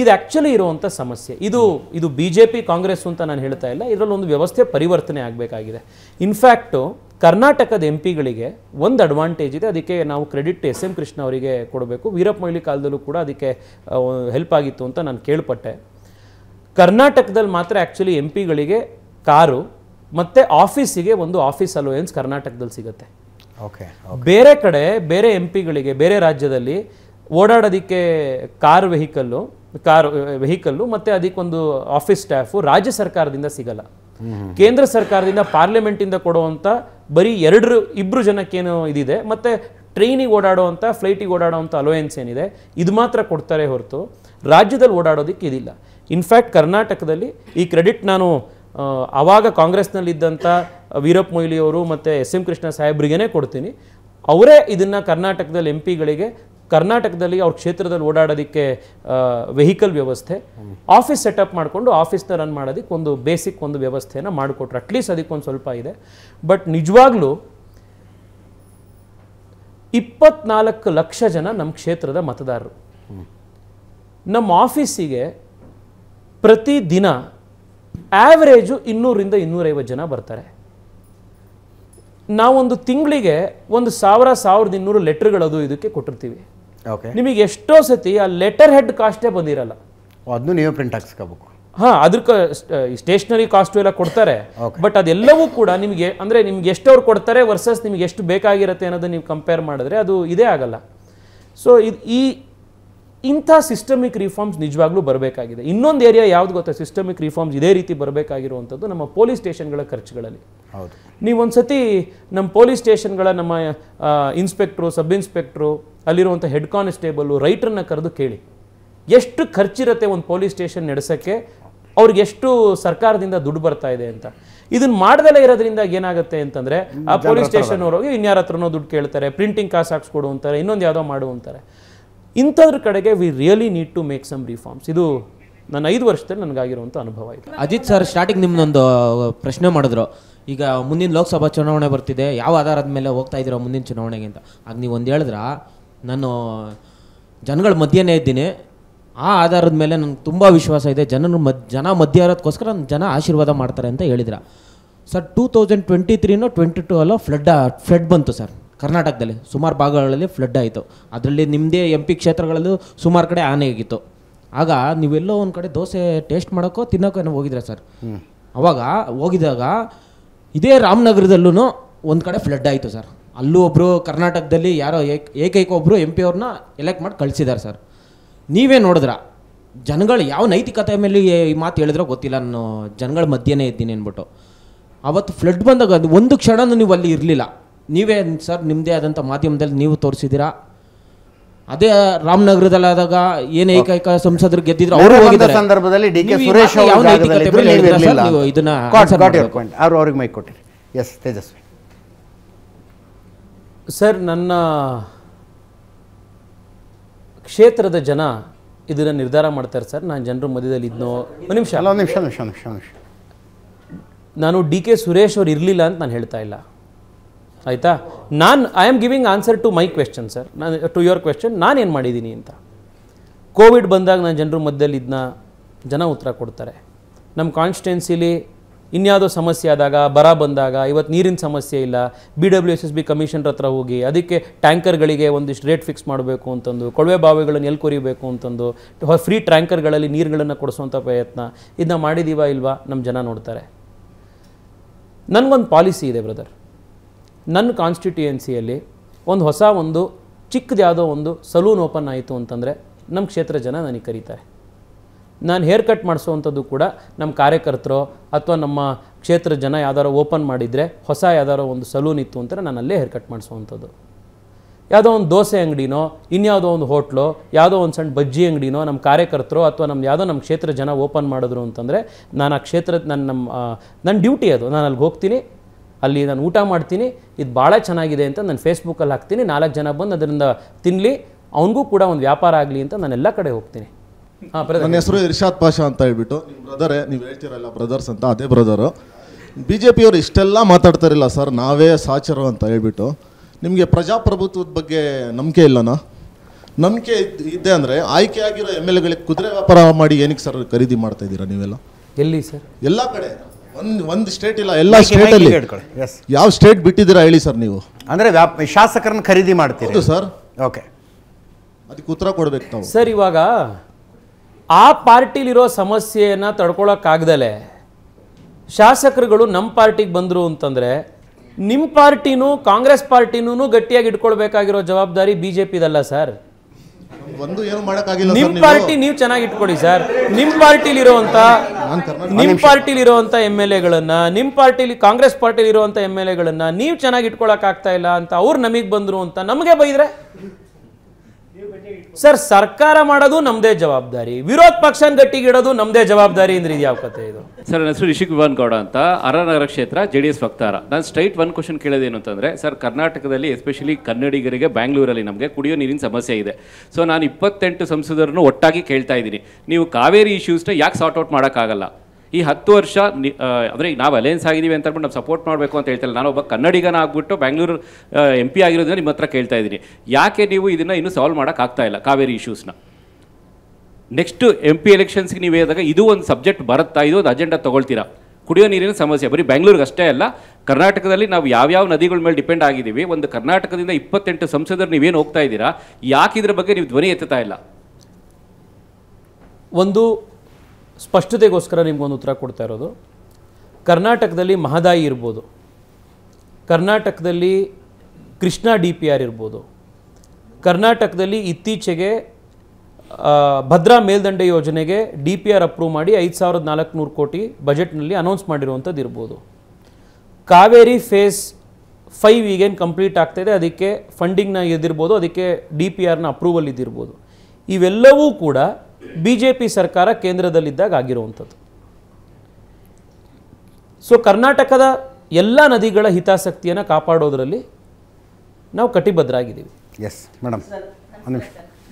ಇದು ಆ್ಯಕ್ಚುಲಿ ಇರುವಂಥ ಸಮಸ್ಯೆ ಇದು ಇದು ಬಿ ಜೆ ಪಿ ಕಾಂಗ್ರೆಸ್ ಅಂತ ನಾನು ಹೇಳ್ತಾ ಇಲ್ಲ ಇದರಲ್ಲಿ ಒಂದು ವ್ಯವಸ್ಥೆ ಪರಿವರ್ತನೆ ಆಗಬೇಕಾಗಿದೆ ಇನ್ಫ್ಯಾಕ್ಟು ಕರ್ನಾಟಕದ ಎಂ ಪಿಗಳಿಗೆ ಒಂದು ಅಡ್ವಾಂಟೇಜ್ ಇದೆ ಅದಕ್ಕೆ ನಾವು ಕ್ರೆಡಿಟ್ ಎಸ್ ಎಂ ಕೃಷ್ಣ ಅವರಿಗೆ ಕೊಡಬೇಕು ವೀರಪ್ಪ ಮೊಯ್ಲಿ ಕಾಲದಲ್ಲೂ ಕೂಡ ಅದಕ್ಕೆ ಹೆಲ್ಪ್ ಆಗಿತ್ತು ಅಂತ ನಾನು ಕೇಳ್ಪಟ್ಟೆ ಕರ್ನಾಟಕದಲ್ಲಿ ಮಾತ್ರ ಆ್ಯಕ್ಚುಲಿ ಎಂ ಪಿಗಳಿಗೆ ಕಾರು ಮತ್ತು ಆಫೀಸಿಗೆ ಒಂದು ಆಫೀಸ್ ಅಲೋಯನ್ಸ್ ಕರ್ನಾಟಕದಲ್ಲಿ ಸಿಗುತ್ತೆ ಓಕೆ ಬೇರೆ ಕಡೆ ಬೇರೆ ಎಂ ಪಿಗಳಿಗೆ ಬೇರೆ ರಾಜ್ಯದಲ್ಲಿ ಓಡಾಡೋದಕ್ಕೆ ಕಾರ್ ವೆಹಿಕಲ್ಲು ಕಾರ್ ವೆಹಿಕಲ್ಲು ಮತ್ತು ಅದಕ್ಕೊಂದು ಆಫೀಸ್ ಸ್ಟಾಫು ರಾಜ್ಯ ಸರ್ಕಾರದಿಂದ ಸಿಗಲ್ಲ ಕೇಂದ್ರ ಸರ್ಕಾರದಿಂದ ಪಾರ್ಲಿಮೆಂಟಿಂದ ಕೊಡುವಂಥ ಬರೀ ಎರಡು ಇಬ್ಬರು ಜನಕ್ಕೇನು ಇದಿದೆ ಮತ್ತು ಟ್ರೈನಿಗೆ ಓಡಾಡುವಂಥ ಫ್ಲೈಟಿಗೆ ಓಡಾಡುವಂಥ ಅಲೋಯೆನ್ಸ್ ಏನಿದೆ ಇದು ಮಾತ್ರ ಕೊಡ್ತಾರೆ ಹೊರತು ರಾಜ್ಯದಲ್ಲಿ ಓಡಾಡೋದಕ್ಕೆ ಇದಿಲ್ಲ ಇನ್ಫ್ಯಾಕ್ಟ್ ಕರ್ನಾಟಕದಲ್ಲಿ ಈ ಕ್ರೆಡಿಟ್ ನಾನು ಆವಾಗ ಕಾಂಗ್ರೆಸ್ನಲ್ಲಿದ್ದಂಥ ವೀರಪ್ಪ ಮೊಯ್ಲಿಯವರು ಮತ್ತು ಎಸ್ ಎಂ ಕೃಷ್ಣ ಸಾಹೇಬ್ರಿಗೇನೆ ಕೊಡ್ತೀನಿ ಅವರೇ ಇದನ್ನು ಕರ್ನಾಟಕದಲ್ಲಿ ಎಂ ಪಿಗಳಿಗೆ ಕರ್ನಾಟಕದಲ್ಲಿ ಅವ್ರ ಕ್ಷೇತ್ರದಲ್ಲಿ ಓಡಾಡೋದಕ್ಕೆ ವೆಹಿಕಲ್ ವ್ಯವಸ್ಥೆ ಆಫೀಸ್ ಸೆಟಪ್ ಮಾಡಿಕೊಂಡು ಆಫೀಸ್ನ ರನ್ ಮಾಡೋದಕ್ಕೆ ಒಂದು ಬೇಸಿಕ್ ಒಂದು ವ್ಯವಸ್ಥೆಯನ್ನು ಮಾಡಿಕೊಟ್ರು ಅಟ್ಲೀಸ್ಟ್ ಅದಕ್ಕೊಂದು ಸ್ವಲ್ಪ ಇದೆ ಬಟ್ ನಿಜವಾಗ್ಲೂ ಇಪ್ಪತ್ನಾಲ್ಕು ಲಕ್ಷ ಜನ ನಮ್ಮ ಕ್ಷೇತ್ರದ ಮತದಾರರು ನಮ್ಮ ಆಫೀಸಿಗೆ ಪ್ರತಿದಿನ ಆವ್ರೇಜು ಇನ್ನೂರಿಂದ ಇನ್ನೂರೈವತ್ತು ಜನ ಬರ್ತಾರೆ ನಾವೊಂದು ತಿಂಗಳಿಗೆ ಒಂದು ಸಾವಿರ ಸಾವಿರದ ಇನ್ನೂರು ಲೆಟ್ರ್ಗಳು ಅದು ಇದಕ್ಕೆ ಕೊಟ್ಟಿರ್ತೀವಿ ನಿಮಗೆ ಎಷ್ಟೋ ಸತಿ ಆ ಲೆಟರ್ ಹೆಡ್ ಕಾಸ್ಟೇ ಬಂದಿರಲ್ಲ ಅದನ್ನು ನೀವು ಪ್ರಿಂಟ್ ಹಾಕ್ಸ್ಕೋಬೇಕು ಹಾ ಅದಕ್ಕೆ ಸ್ಟೇಷನರಿ ಕಾಸ್ಟು ಎಲ್ಲ ಕೊಡ್ತಾರೆ ಬಟ್ ಅದೆಲ್ಲವೂ ಕೂಡ ನಿಮಗೆ ಅಂದರೆ ನಿಮ್ಗೆ ಎಷ್ಟು ಕೊಡ್ತಾರೆ ವರ್ಸಸ್ ನಿಮ್ಗೆ ಎಷ್ಟು ಬೇಕಾಗಿರುತ್ತೆ ಅನ್ನೋದು ನೀವು ಕಂಪೇರ್ ಮಾಡಿದ್ರೆ ಅದು ಇದೇ ಆಗಲ್ಲ ಸೊ ಇದು ಈ ಇಂಥ ಸಿಸ್ಟಮಿಕ್ ರಿಫಾರ್ಮ್ಸ್ ನಿಜವಾಗ್ಲೂ ಬರಬೇಕಾಗಿದೆ ಇನ್ನೊಂದು ಏರಿಯಾ ಯಾವ್ದು ಗೊತ್ತಾ ಸಿಸ್ಟಮಿಕ್ ರಿಫಾರ್ಮ್ಸ್ ಇದೇ ರೀತಿ ಬರಬೇಕಾಗಿರುವಂಥದ್ದು ನಮ್ಮ ಪೊಲೀಸ್ ಸ್ಟೇಷನ್ಗಳ ಖರ್ಚುಗಳಲ್ಲಿ ನೀವೊಂದು ಸತಿ ನಮ್ಮ ಪೊಲೀಸ್ ಸ್ಟೇಷನ್ಗಳ ನಮ್ಮ ಇನ್ಸ್ಪೆಕ್ಟ್ರು ಸಬ್ ಇನ್ಸ್ಪೆಕ್ಟ್ರು ಅಲ್ಲಿರುವಂಥ ಹೆಡ್ ಕಾನ್ಸ್ಟೇಬಲು ರೈಟ್ರನ್ನ ಕರೆದು ಕೇಳಿ ಎಷ್ಟು ಖರ್ಚಿರುತ್ತೆ ಒಂದು ಪೊಲೀಸ್ ಸ್ಟೇಷನ್ ನಡೆಸೋಕ್ಕೆ ಅವ್ರಿಗೆ ಎಷ್ಟು ಸರ್ಕಾರದಿಂದ ದುಡ್ಡು ಬರ್ತಾ ಇದೆ ಅಂತ ಇದನ್ನ ಮಾಡ್ದಲೇ ಇರೋದ್ರಿಂದ ಏನಾಗುತ್ತೆ ಅಂತಂದ್ರೆ ಆ ಪೊಲೀಸ್ ಸ್ಟೇಷನ್ ಅವ್ರು ಇನ್ಯಾರ ಹತ್ರನೋ ದುಡ್ಡು ಕೇಳ್ತಾರೆ ಪ್ರಿಂಟಿಂಗ್ ಕಾಸು ಹಾಕ್ಸ್ಕೊಡು ಅಂತಾರೆ ಇನ್ನೊಂದು ಯಾವುದೋ ಮಾಡು ಅಂತಾರೆ ಇಂಥದ್ರ ಕಡೆಗೆ we really need to make some reforms ಇದು ನನ್ನ ಐದು ವರ್ಷದಲ್ಲಿ ನನಗಾಗಿರುವಂಥ ಅನುಭವ ಆಯಿತು ಅಜಿತ್ ಸರ್ ಸ್ಟಾರ್ಟಿಂಗ್ ನಿಮ್ಮನ್ನೊಂದು ಪ್ರಶ್ನೆ ಮಾಡಿದ್ರು ಈಗ ಮುಂದಿನ ಲೋಕಸಭಾ ಚುನಾವಣೆ ಬರ್ತಿದೆ ಯಾವ ಆಧಾರದ ಮೇಲೆ ಹೋಗ್ತಾ ಇದ್ದೀರೋ ಮುಂದಿನ ಚುನಾವಣೆಗೆ ಅಂತ ಆಗ ನೀವು ಒಂದು ಹೇಳಿದ್ರ ನಾನು ಜನಗಳ ಮಧ್ಯಾಹ್ನ ಇದ್ದೀನಿ ಆ ಆಧಾರದ ಮೇಲೆ ನನಗೆ ತುಂಬ ವಿಶ್ವಾಸ ಇದೆ ಜನರು ಮದ್ ಜನ ಮಧ್ಯ ಇರೋದಕ್ಕೋಸ್ಕರ ನನ್ನ ಜನ ಆಶೀರ್ವಾದ ಮಾಡ್ತಾರೆ ಅಂತ ಹೇಳಿದ್ರ ಸರ್ ಟೂ ತೌಸಂಡ್ ಟ್ವೆಂಟಿ ತ್ರೀನೋ ಟ್ವೆಂಟಿ ಟೂ ಅಲ್ಲೋ ಫ್ಲಡ್ ಫ್ಲಡ್ ಬಂತು ಸರ್ ಕರ್ನಾಟಕದಲ್ಲಿ ಸುಮಾರು ಭಾಗಗಳಲ್ಲಿ ಫ್ಲಡ್ ಆಯಿತು ಅದರಲ್ಲಿ ನಿಮ್ಮದೇ ಎಂ ಪಿ ಕ್ಷೇತ್ರಗಳಲ್ಲೂ ಸುಮಾರು ಕಡೆ ಆನೆ ಆಗಿತ್ತು ಆಗ ನೀವೆಲ್ಲೋ ಒಂದು ಕಡೆ ದೋಸೆ ಟೇಸ್ಟ್ ಮಾಡೋಕ್ಕೋ ತಿನ್ನೋಕ್ಕೋ ಏನೋ ಹೋಗಿದ್ರೆ ಸರ್ ಅವಾಗ ಹೋಗಿದಾಗ ಇದೇ ರಾಮನಗರದಲ್ಲೂ ಒಂದು ಕಡೆ ಫ್ಲಡ್ ಆಯಿತು ಸರ್ ಅಲ್ಲೂ ಒಬ್ಬರು ಕರ್ನಾಟಕದಲ್ಲಿ ಯಾರೋ ಏಕ ಏಕೈಕ ಒಬ್ಬರು ಎಂ ಪಿ ಅವ್ರನ್ನ ಎಲೆಕ್ಟ್ ಮಾಡಿ ಕಳಿಸಿದ್ದಾರೆ ಸರ್ ನೀವೇ ನೋಡಿದ್ರ ಜನಗಳು ಯಾವ ನೈತಿಕತೆ ಮೇಲೆ ಈ ಮಾತು ಹೇಳಿದ್ರೆ ಗೊತ್ತಿಲ್ಲ ನಾನು ಜನಗಳ ಮಧ್ಯೆನೇ ಇದ್ದೀನಿ ಅಂದ್ಬಿಟ್ಟು ಅವತ್ತು ಫ್ಲಡ್ ಬಂದಾಗ ಅದು ಒಂದು ಕ್ಷಣನೂ ನೀವು ಅಲ್ಲಿ ಇರಲಿಲ್ಲ ನೀವೇ ಸರ್ ನಿಮ್ಮದೇ ಆದಂಥ ಮಾಧ್ಯಮದಲ್ಲಿ ನೀವು ತೋರಿಸಿದ್ದೀರಾ ಅದೇ ರಾಮನಗರದಲ್ಲಾದಾಗ ಏನು ಏಕೈಕ ಸಂಸದರು ಗೆದ್ದಿದ್ರು ಅವರು ಸಂದರ್ಭದಲ್ಲಿ ಡಿ ಕೆ ಸುರೇಶ್ ಇದನ್ನ ಅವ್ರಿಗೆ ಮೈಕ್ ಕೊಟ್ಟಿರಿ ಎಸ್ ತೇಜಸ್ವಿ ಸರ್ ನನ್ನ ಕ್ಷೇತ್ರದ ಜನ ಇದನ್ನು ನಿರ್ಧಾರ ಮಾಡ್ತಾರೆ ಸರ್ ನಾನು ಜನರ ಮಧ್ಯದಲ್ಲಿ ಇದ್ನೋ ಒಂದು ನಿಮಿಷ ಅಲ್ಲ ನಿಮಿಷ ನಿಮಿಷ ನಿಮಿಷ ನಿಮಿಷ ನಾನು ಡಿ ಕೆ ಸುರೇಶ್ ಅವ್ರು ಇರಲಿಲ್ಲ ಅಂತ ನಾನು ಹೇಳ್ತಾ ಇಲ್ಲ ಆಯಿತಾ ನಾನು I am giving answer to my question sir ನಾನು ಟು ಯುವರ್ ಕ್ವೆಶನ್ ನಾನೇನು ಮಾಡಿದ್ದೀನಿ ಅಂತ ಕೋವಿಡ್ ಬಂದಾಗ ನಾನು ಜನರ ಮಧ್ಯದಲ್ಲಿ ಇದನ್ನ ಜನ ಉತ್ತರ ಕೊಡ್ತಾರೆ ನಮ್ಮ ಕಾನ್ಸ್ಟಿಟ್ಯೂನ್ಸಿಲಿ ಇನ್ಯಾವುದೋ ಸಮಸ್ಯೆ ಆದಾಗ ಬರ ಬಂದಾಗ ಇವತ್ತು ನೀರಿನ ಸಮಸ್ಯೆ ಇಲ್ಲ B W S S B ಕಮಿಷನ್ರ ಹತ್ರ ಹೋಗಿ ಅದಕ್ಕೆ ಟ್ಯಾಂಕರ್ಗಳಿಗೆ ಒಂದಿಷ್ಟು ರೇಟ್ ಫಿಕ್ಸ್ ಮಾಡಬೇಕು ಅಂತಂದು ಕೊಳವೆ ಬಾವಿಗಳನ್ನು ಎಲ್ಲಿ ಕೊರಿಬೇಕು ಅಂತಂದು ಫ್ರೀ ಟ್ಯಾಂಕರ್ಗಳಲ್ಲಿ ನೀರುಗಳನ್ನು ಕೊಡಿಸುವಂಥ ಪ್ರಯತ್ನ ಇದನ್ನ ಮಾಡಿದ್ದೀವಾ ಇಲ್ವಾ ನಮ್ಮ ಜನ ನೋಡ್ತಾರೆ ನನಗೊಂದು ಪಾಲಿಸಿ ಇದೆ ಬ್ರದರ್ ನನ್ನ ಕಾನ್ಸ್ಟಿಟ್ಯೂಯೆನ್ಸಿಯಲ್ಲಿ ಒಂದು ಹೊಸ ಒಂದು ಚಿಕ್ಕದು ಒಂದು ಸಲೂನ್ ಓಪನ್ ಆಯಿತು ಅಂತಂದರೆ ನಮ್ಮ ಕ್ಷೇತ್ರ ಜನ ನನಗೆ ಕರೀತಾರೆ ನಾನು ಹೇರ್ ಕಟ್ ಮಾಡಿಸುವಂಥದ್ದು ಕೂಡ ನಮ್ಮ ಕಾರ್ಯಕರ್ತರು ಅಥವಾ ನಮ್ಮ ಕ್ಷೇತ್ರ ಜನ ಯಾವ್ದಾರು ಓಪನ್ ಮಾಡಿದರೆ ಹೊಸ ಯಾವ್ದಾರೋ ಒಂದು ಸಲೂನ್ ಇತ್ತು ಅಂತಾರೆ ನಾನು ಅಲ್ಲೇ ಹೇರ್ ಕಟ್ ಮಾಡಿಸುವಂಥದ್ದು ಯಾವುದೋ ಒಂದು ದೋಸೆ ಅಂಗಡಿನೋ ಇನ್ಯಾವುದೋ ಒಂದು ಹೋಟ್ಲೋ ಯಾವುದೋ ಒಂದು ಸಣ್ಣ ಬಜ್ಜಿ ಅಂಗಡಿನೋ ನಮ್ಮ ಕಾರ್ಯಕರ್ತರು ಅಥವಾ ನಮ್ಮ ಯಾವುದೋ ನಮ್ಮ ಕ್ಷೇತ್ರ ಜನ ಓಪನ್ ಮಾಡಿದ್ರು ಅಂತಂದರೆ ನಾನು ಆ ಕ್ಷೇತ್ರ ನನ್ನ ನಮ್ಮ ನನ್ನ ಡ್ಯೂಟಿ ಅದು ನಾನು ಅಲ್ಲಿಗೆ ಹೋಗ್ತೀನಿ ಅಲ್ಲಿ ನಾನು ಊಟ ಮಾಡ್ತೀನಿ ಇದು ಭಾಳ ಚೆನ್ನಾಗಿದೆ ಅಂತ ನಾನು ಫೇಸ್ಬುಕ್ಕಲ್ಲಿ ಹಾಕ್ತೀನಿ ನಾಲ್ಕು ಜನ ಬಂದು ಅದರಿಂದ ತಿನ್ನಲಿ ಅವನಿಗೂ ಕೂಡ ಒಂದು ವ್ಯಾಪಾರ ಆಗಲಿ ಅಂತ ನಾನು ಎಲ್ಲ ಕಡೆ ಹೋಗ್ತೀನಿ ನನ್ನ ಹೆಸರು ಇರ್ಷಾದ್ ಪಾಷಾ ಅಂತ ಹೇಳ್ಬಿಟ್ಟು ನಿಮ್ಮ ಬ್ರದರೇ ನೀವು ಹೇಳ್ತಿರಲ್ಲ ಬ್ರದರ್ಸ್ ಅಂತ ಅದೇ ಬ್ರದರು ಬಿ ಜೆ ಪಿಯವರು ಇಷ್ಟೆಲ್ಲ ಮಾತಾಡ್ತಾರಿಲ್ಲ ಸರ್ ನಾವೇ ಸಾಚರು ಅಂತ ಹೇಳ್ಬಿಟ್ಟು ನಿಮಗೆ ಪ್ರಜಾಪ್ರಭುತ್ವದ ಬಗ್ಗೆ ನಂಬಿಕೆ ಇಲ್ಲನಾ ನಂಬಿಕೆ ಇದೆ ಅಂದರೆ ಆಯ್ಕೆ ಆಗಿರೋ ಎಮ್ ಎಲ್ ಎಗಳಿಗೆ ಕುದುರೆ ವ್ಯಾಪಾರ ಮಾಡಿ ಏನಕ್ಕೆ ಸರ್ ಖರೀದಿ ಮಾಡ್ತಾ ಇದ್ದೀರಾ ನೀವೆಲ್ಲ ಎಲ್ಲಿ ಸರ್ ಎಲ್ಲ ಕಡೆ ಒಂದು ಒಂದು ಸ್ಟೇಟ್ ಇಲ್ಲ ಎಲ್ಲ ಅಲ್ಲಿ ಯಾವ ಸ್ಟೇಟ್ ಬಿಟ್ಟಿದ್ದೀರಾ ಹೇಳಿ ಸರ್ ನೀವು ಅಂದರೆ ಶಾಸಕರನ್ನ ಖರೀದಿ ಮಾಡ್ತೀರಿ ಸರ್ ಓಕೆ ಅದಕ್ಕೆ ಉತ್ತರ ಕೊಡಬೇಕು ಸರ್ ಇವಾಗ ಆ ಪಾರ್ಟಿಲಿರೋ ಸಮಸ್ಯೆಯನ್ನು ತಡ್ಕೊಳಕ್ಕಾಗ್ದಲೆ ಶಾಸಕರುಗಳು ನಮ್ಮ ಪಾರ್ಟಿಗೆ ಬಂದರು ಅಂತಂದರೆ ನಿಮ್ಮ ಪಾರ್ಟಿನೂ ಕಾಂಗ್ರೆಸ್ ಪಾರ್ಟಿನೂ ಗಟ್ಟಿಯಾಗಿ ಇಟ್ಕೊಳ್ಬೇಕಾಗಿರೋ ಜವಾಬ್ದಾರಿ ಬಿ ಜೆ ಪಿದಲ್ಲ ಸರ್ ಒಂದು ನಿಮ್ಮ ಪಾರ್ಟಿ ನೀವು ಚೆನ್ನಾಗಿ ಇಟ್ಕೊಡಿ ಸರ್ ನಿಮ್ಮ ಪಾರ್ಟಿಲಿರುವಂಥ ನಿಮ್ಮ ಪಾರ್ಟಿಲಿರುವಂಥ ಎಮ್ ಎಲ್ ಎಗಳನ್ನ ನಿಮ್ಮ ಪಾರ್ಟಿಲಿ ಕಾಂಗ್ರೆಸ್ ಪಾರ್ಟಿಲಿರುವಂಥ ಎಮ್ ಎಲ್ ಎಗಳನ್ನ ನೀವು ಚೆನ್ನಾಗಿ ಇಟ್ಕೊಳಕ್ಕಾಗ್ತಾ ಇಲ್ಲ ಅಂತ ಅವ್ರು ನಮಗೆ ಬಂದರು ಅಂತ ನಮಗೆ ಬೈದ್ರೆ ಸರ್ ಸರ್ಕಾರ ಮಾಡೋದು ನಮ್ದೇ ಜವಾಬ್ದಾರಿ ವಿರೋಧ ಪಕ್ಷನ ಗಟ್ಟಿಗಿಡೋದು ನಮ್ದೇ ಜವಾಬ್ದಾರಿ ಅಂದ್ರೆ ಇದು ಯಾವ ಕತೆ ಇದು ಸರ್ ನನ್ನ ಹೆಸರು ರಿಷಿ ಭವನ್ ಗೌಡ ಅಂತ ಅರನಗರ ಕ್ಷೇತ್ರ ಜೆ ಡಿ ಎಸ್ ವಕ್ತಾರ ನಾನು ಸ್ಟ್ರೈಟ್ ಒನ್ ಕ್ವಶನ್ ಕೇಳೋದೇನು ಅಂತಂದರೆ ಸರ್ ಕರ್ನಾಟಕದಲ್ಲಿ ಎಸ್ಪೆಷಲಿ ಕನ್ನಡಿಗರಿಗೆ ಬ್ಯಾಂಗ್ಳೂರಲ್ಲಿ ನಮಗೆ ಕುಡಿಯೋ ನೀರಿನ ಸಮಸ್ಯೆ ಇದೆ ಸೊ ನಾನು ಇಪ್ಪತ್ತೆಂಟು ಸಂಸದರನ್ನು ಒಟ್ಟಾಗಿ ಕೇಳ್ತಾ ಇದ್ದೀನಿ ನೀವು ಕಾವೇರಿ ಇಶ್ಯೂಸ್ನ ಯಾಕೆ ಸಾರ್ಟ್ ಔಟ್ ಮಾಡೋಕ್ಕಾಗಲ್ಲ ಈ ಹತ್ತು ವರ್ಷ ಅಂದರೆ ಈಗ ನಾವು ಅಲೈನ್ಸ್ ಆಗಿದ್ದೀವಿ ಅಂತ ಹೇಳ್ಬಿಟ್ಟು ನಾವು ಸಪೋರ್ಟ್ ಮಾಡಬೇಕು ಅಂತ ಹೇಳ್ತಾರೆ ನಾನು ಒಬ್ಬ ಕನ್ನಡಿಗನ ಆಗ್ಬಿಟ್ಟು ಬೆಂಗಳೂರು ಎಂ ಪಿ ಆಗಿರೋದ್ರಿಂದ ನಿಮ್ಮ ಹತ್ರ ಕೇಳ್ತಾ ಇದ್ದೀನಿ ಯಾಕೆ ನೀವು ಇದನ್ನು ಇನ್ನೂ ಸಾಲ್ವ್ ಮಾಡೋಕ್ಕಾಗ್ತಾ ಇಲ್ಲ ಕಾವೇರಿ ಇಶ್ಯೂಸ್ನ ನೆಕ್ಸ್ಟ್ ಎಂ ಪಿ ಎಲೆಕ್ಷನ್ಸ್ಗೆ ನೀವು ಹೇಳಿದಾಗ ಇದು ಒಂದು ಸಬ್ಜೆಕ್ಟ್ ಬರುತ್ತಾ ಇದು ಒಂದು ಅಜೆಂಡಾ ತೊಗೊಳ್ತೀರಾ ಕುಡಿಯೋ ನೀರಿನ ಸಮಸ್ಯೆ ಬರೀ ಬೆಂಗಳೂರಿಗೆ ಅಷ್ಟೇ ಅಲ್ಲ ಕರ್ನಾಟಕದಲ್ಲಿ ನಾವು ಯಾವ್ಯಾವ ನದಿಗಳ ಮೇಲೆ ಡಿಪೆಂಡ್ ಆಗಿದ್ದೀವಿ ಒಂದು ಕರ್ನಾಟಕದಿಂದ ಇಪ್ಪತ್ತೆಂಟು ಸಂಸದರು ನೀವೇನು ಹೋಗ್ತಾ ಇದ್ದೀರಾ ಇದ್ರ ಬಗ್ಗೆ ನೀವು ಧ್ವನಿ ಎತ್ತುತ್ತಾ ಇಲ್ಲ ಒಂದು ಸ್ಪಷ್ಟತೆಗೋಸ್ಕರ ನಿಮ್ಗೊಂದು ಉತ್ತರ ಕೊಡ್ತಾ ಇರೋದು ಕರ್ನಾಟಕದಲ್ಲಿ ಮಹದಾಯಿ ಇರ್ಬೋದು ಕರ್ನಾಟಕದಲ್ಲಿ ಕೃಷ್ಣ ಡಿ ಪಿ ಆರ್ ಇರ್ಬೋದು ಕರ್ನಾಟಕದಲ್ಲಿ ಇತ್ತೀಚೆಗೆ ಭದ್ರಾ ಮೇಲ್ದಂಡೆ ಯೋಜನೆಗೆ ಡಿ ಪಿ ಆರ್ ಅಪ್ರೂವ್ ಮಾಡಿ ಐದು ಸಾವಿರದ ನಾಲ್ಕುನೂರು ಕೋಟಿ ಬಜೆಟ್ನಲ್ಲಿ ಅನೌನ್ಸ್ ಮಾಡಿರುವಂಥದ್ದು ಇರ್ಬೋದು ಕಾವೇರಿ ಫೇಸ್ ಫೈವ್ ಈಗೇನು ಕಂಪ್ಲೀಟ್ ಆಗ್ತಾಯಿದೆ ಅದಕ್ಕೆ ಫಂಡಿಂಗ್ನ ಇದ್ದಿರ್ಬೋದು ಅದಕ್ಕೆ ಡಿ ಪಿ ಆರ್ನ ಅಪ್ರೂವಲ್ ಇದ್ದಿರ್ಬೋದು ಇವೆಲ್ಲವೂ ಕೂಡ ಬಿ ಜೆ ಪಿ ಸರ್ಕಾರ ಕೇಂದ್ರದಲ್ಲಿದ್ದಾಗ ಆಗಿರುವಂಥದ್ದು ಸೊ ಕರ್ನಾಟಕದ ಎಲ್ಲ ನದಿಗಳ ಹಿತಾಸಕ್ತಿಯನ್ನು ಕಾಪಾಡೋದರಲ್ಲಿ ನಾವು ಕಟಿಬದ್ಧರಾಗಿದ್ದೀವಿ ಎಸ್ ಮೇಡಮ್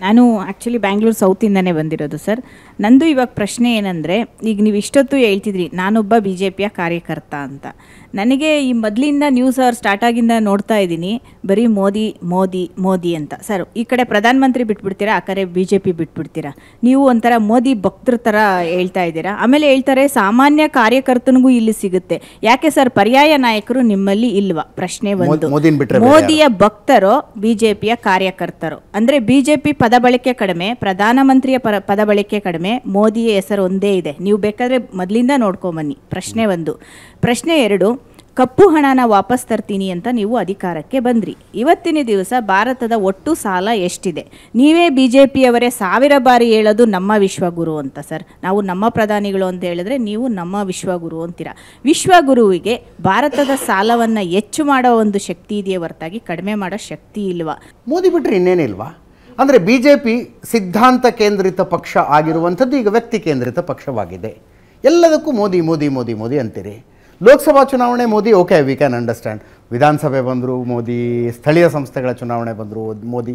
ನಾನು ಆ್ಯಕ್ಚುಲಿ ಬ್ಯಾಂಗ್ಳೂರು ಸೌತಿಂದನೇ ಬಂದಿರೋದು ಸರ್ ನಂದು ಇವಾಗ ಪ್ರಶ್ನೆ ಏನಂದರೆ ಈಗ ನೀವು ಇಷ್ಟೊತ್ತು ಹೇಳ್ತಿದ್ರಿ ನಾನೊಬ್ಬ ಬಿ ಜೆ ಪಿಯ ಕಾರ್ಯಕರ್ತ ಅಂತ ನನಗೆ ಈ ಮೊದಲಿಂದ ನ್ಯೂಸ್ ಅವ್ರು ಸ್ಟಾರ್ಟ್ ಆಗಿಂದ ನೋಡ್ತಾ ಇದ್ದೀನಿ ಬರೀ ಮೋದಿ ಮೋದಿ ಮೋದಿ ಅಂತ ಸರ್ ಈ ಕಡೆ ಪ್ರಧಾನಮಂತ್ರಿ ಬಿಟ್ಬಿಡ್ತೀರಾ ಆ ಕಡೆ ಬಿ ಜೆ ಪಿ ಬಿಟ್ಬಿಡ್ತೀರಾ ನೀವು ಒಂಥರ ಮೋದಿ ಭಕ್ತರ ಥರ ಹೇಳ್ತಾ ಇದ್ದೀರಾ ಆಮೇಲೆ ಹೇಳ್ತಾರೆ ಸಾಮಾನ್ಯ ಕಾರ್ಯಕರ್ತನಿಗೂ ಇಲ್ಲಿ ಸಿಗುತ್ತೆ ಯಾಕೆ ಸರ್ ಪರ್ಯಾಯ ನಾಯಕರು ನಿಮ್ಮಲ್ಲಿ ಇಲ್ವಾ ಪ್ರಶ್ನೆ ಒಂದು ಮೋದಿಯ ಭಕ್ತರು ಬಿ ಜೆ ಪಿಯ ಕಾರ್ಯಕರ್ತರು ಅಂದರೆ ಬಿ ಜೆ ಪಿ ಪದ ಬಳಕೆ ಕಡಿಮೆ ಪ್ರಧಾನಮಂತ್ರಿಯ ಪರ ಪದ ಬಳಕೆ ಕಡಿಮೆ ಮೋದಿಯ ಹೆಸರು ಒಂದೇ ಇದೆ ನೀವು ಬೇಕಾದರೆ ಮೊದಲಿಂದ ನೋಡ್ಕೊಂಬನ್ನಿ ಪ್ರಶ್ನೆ ಒಂದು ಪ್ರಶ್ನೆ ಎರಡು ಕಪ್ಪು ಹಣನ ವಾಪಸ್ ತರ್ತೀನಿ ಅಂತ ನೀವು ಅಧಿಕಾರಕ್ಕೆ ಬಂದ್ರಿ ಇವತ್ತಿನ ದಿವಸ ಭಾರತದ ಒಟ್ಟು ಸಾಲ ಎಷ್ಟಿದೆ ನೀವೇ ಬಿ ಜೆ ಪಿಯವರೇ ಸಾವಿರ ಬಾರಿ ಹೇಳೋದು ನಮ್ಮ ವಿಶ್ವಗುರು ಅಂತ ಸರ್ ನಾವು ನಮ್ಮ ಪ್ರಧಾನಿಗಳು ಅಂತ ಹೇಳಿದ್ರೆ ನೀವು ನಮ್ಮ ವಿಶ್ವಗುರು ಅಂತೀರ ವಿಶ್ವಗುರುವಿಗೆ ಭಾರತದ ಸಾಲವನ್ನು ಹೆಚ್ಚು ಮಾಡೋ ಒಂದು ಶಕ್ತಿ ಇದೆಯೇ ಹೊರತಾಗಿ ಕಡಿಮೆ ಮಾಡೋ ಶಕ್ತಿ ಇಲ್ವಾ ಮೋದಿ ಬಿಟ್ರೆ ಇನ್ನೇನಿಲ್ವಾ ಅಂದರೆ ಬಿ ಜೆ ಪಿ ಸಿದ್ಧಾಂತ ಕೇಂದ್ರಿತ ಪಕ್ಷ ಆಗಿರುವಂಥದ್ದು ಈಗ ವ್ಯಕ್ತಿ ಕೇಂದ್ರಿತ ಪಕ್ಷವಾಗಿದೆ ಎಲ್ಲದಕ್ಕೂ ಮೋದಿ ಮೋದಿ ಮೋದಿ ಮೋದಿ ಅಂತೀರಿ ಲೋಕಸಭಾ ಚುನಾವಣೆ Modi okay we can understand ವಿಧಾನಸಭೆ ಬಂದರು ಮೋದಿ ಸ್ಥಳೀಯ ಸಂಸ್ಥೆಗಳ ಚುನಾವಣೆ ಬಂದರು ಮೋದಿ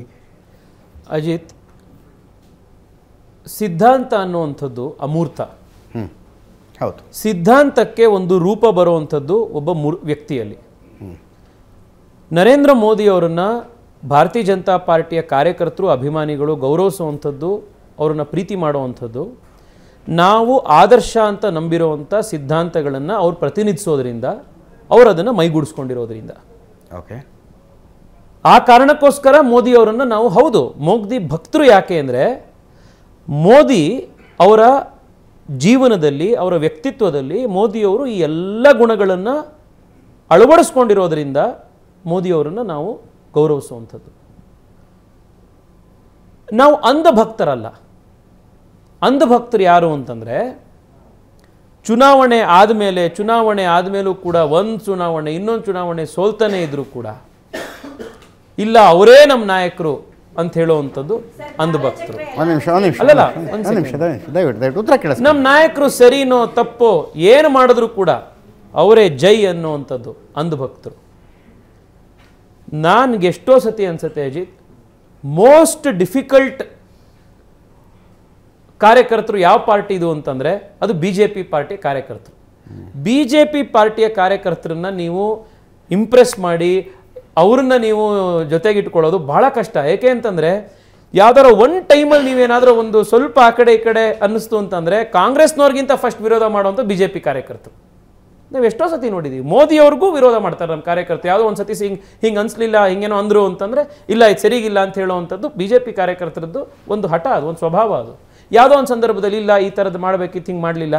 ಅಜಿತ್ ಸಿದ್ಧಾಂತ ಅನ್ನುವಂಥದ್ದು ಅಮೂರ್ತ ಹೌದು ಸಿದ್ಧಾಂತಕ್ಕೆ ಒಂದು ರೂಪ ಬರುವಂಥದ್ದು ಒಬ್ಬ ವ್ಯಕ್ತಿಯಲ್ಲಿ ನರೇಂದ್ರ ಮೋದಿ ಅವರನ್ನು ಭಾರತೀಯ ಜನತಾ ಪಾರ್ಟಿಯ ಕಾರ್ಯಕರ್ತರು ಅಭಿಮಾನಿಗಳು ಗೌರವಿಸುವಂಥದ್ದು ಅವರನ್ನು ಪ್ರೀತಿ ಮಾಡುವಂಥದ್ದು ನಾವು ಆದರ್ಶ ಅಂತ ನಂಬಿರುವಂಥ ಸಿದ್ಧಾಂತಗಳನ್ನು ಅವ್ರು ಪ್ರತಿನಿಧಿಸೋದ್ರಿಂದ ಅವರು ಅದನ್ನು ಮೈಗೂಡಿಸ್ಕೊಂಡಿರೋದ್ರಿಂದ ಓಕೆ ಆ ಕಾರಣಕ್ಕೋಸ್ಕರ ಮೋದಿ ಅವರನ್ನು ನಾವು ಹೌದು ಮೋದಿ ಭಕ್ತರು ಯಾಕೆ ಅಂದರೆ ಮೋದಿ ಅವರ ಜೀವನದಲ್ಲಿ ಅವರ ವ್ಯಕ್ತಿತ್ವದಲ್ಲಿ ಮೋದಿಯವರು ಈ ಎಲ್ಲ ಗುಣಗಳನ್ನು ಅಳವಡಿಸ್ಕೊಂಡಿರೋದ್ರಿಂದ ಮೋದಿಯವರನ್ನು ನಾವು ಗೌರವಿಸುವಂಥದ್ದು ನಾವು ಅಂಧ ಭಕ್ತರಲ್ಲ ಭಕ್ತರು ಯಾರು ಅಂತಂದರೆ ಚುನಾವಣೆ ಆದಮೇಲೆ ಚುನಾವಣೆ ಆದಮೇಲೂ ಕೂಡ ಒಂದು ಚುನಾವಣೆ ಇನ್ನೊಂದು ಚುನಾವಣೆ ಸೋಲ್ತಾನೆ ಇದ್ರು ಕೂಡ ಇಲ್ಲ ಅವರೇ ನಮ್ಮ ನಾಯಕರು ಅಂತ ಹೇಳುವಂಥದ್ದು ಅಂಧಭಕ್ತರು ಭಕ್ತರು ನಮ್ಮ ನಾಯಕರು ಸರಿನೋ ತಪ್ಪೋ ಏನು ಮಾಡಿದ್ರು ಕೂಡ ಅವರೇ ಜೈ ಅನ್ನುವಂಥದ್ದು ಅಂಧಭಕ್ತರು ನನಗೆ ಎಷ್ಟೋ ಸತಿ ಅನ್ಸುತ್ತೆ ಅಜಿತ್ ಮೋಸ್ಟ್ ಡಿಫಿಕಲ್ಟ್ ಕಾರ್ಯಕರ್ತರು ಯಾವ ಪಾರ್ಟಿ ಇದು ಅಂತಂದರೆ ಅದು ಬಿ ಜೆ ಪಿ ಪಾರ್ಟಿ ಕಾರ್ಯಕರ್ತರು ಬಿ ಜೆ ಪಿ ಪಾರ್ಟಿಯ ಕಾರ್ಯಕರ್ತರನ್ನ ನೀವು ಇಂಪ್ರೆಸ್ ಮಾಡಿ ಅವ್ರನ್ನ ನೀವು ಜೊತೆಗಿಟ್ಕೊಳ್ಳೋದು ಭಾಳ ಕಷ್ಟ ಏಕೆ ಅಂತಂದರೆ ಯಾವ್ದಾರ ಒನ್ ಟೈಮಲ್ಲಿ ನೀವೇನಾದರೂ ಒಂದು ಸ್ವಲ್ಪ ಆ ಕಡೆ ಈ ಕಡೆ ಅನ್ನಿಸ್ತು ಅಂತಂದರೆ ಕಾಂಗ್ರೆಸ್ನವ್ರಿಗಿಂತ ಫಸ್ಟ್ ವಿರೋಧ ಮಾಡುವಂಥ ಬಿ ಜೆ ಪಿ ಕಾರ್ಯಕರ್ತರು ನಾವು ಎಷ್ಟೋ ಸತಿ ನೋಡಿದ್ದೀವಿ ಮೋದಿಯವ್ರಿಗೂ ವಿರೋಧ ಮಾಡ್ತಾರೆ ನಮ್ಮ ಕಾರ್ಯಕರ್ತರು ಯಾವುದೋ ಒಂದು ಸತಿ ಹಿಂಗೆ ಹಿಂಗೆ ಅನಿಸ್ಲಿಲ್ಲ ಹಿಂಗೇನೋ ಅಂದರು ಅಂತಂದರೆ ಇಲ್ಲ ಇದು ಸರಿಗಿಲ್ಲ ಅಂತ ಹೇಳುವಂಥದ್ದು ಬಿ ಜೆ ಪಿ ಕಾರ್ಯಕರ್ತರದ್ದು ಒಂದು ಹಠ ಅದು ಒಂದು ಸ್ವಭಾವ ಅದು ಯಾವುದೋ ಒಂದು ಸಂದರ್ಭದಲ್ಲಿ ಇಲ್ಲ ಈ ಥರದ್ದು ಮಾಡಬೇಕಿತ್ತು ಹಿಂಗೆ ಮಾಡಲಿಲ್ಲ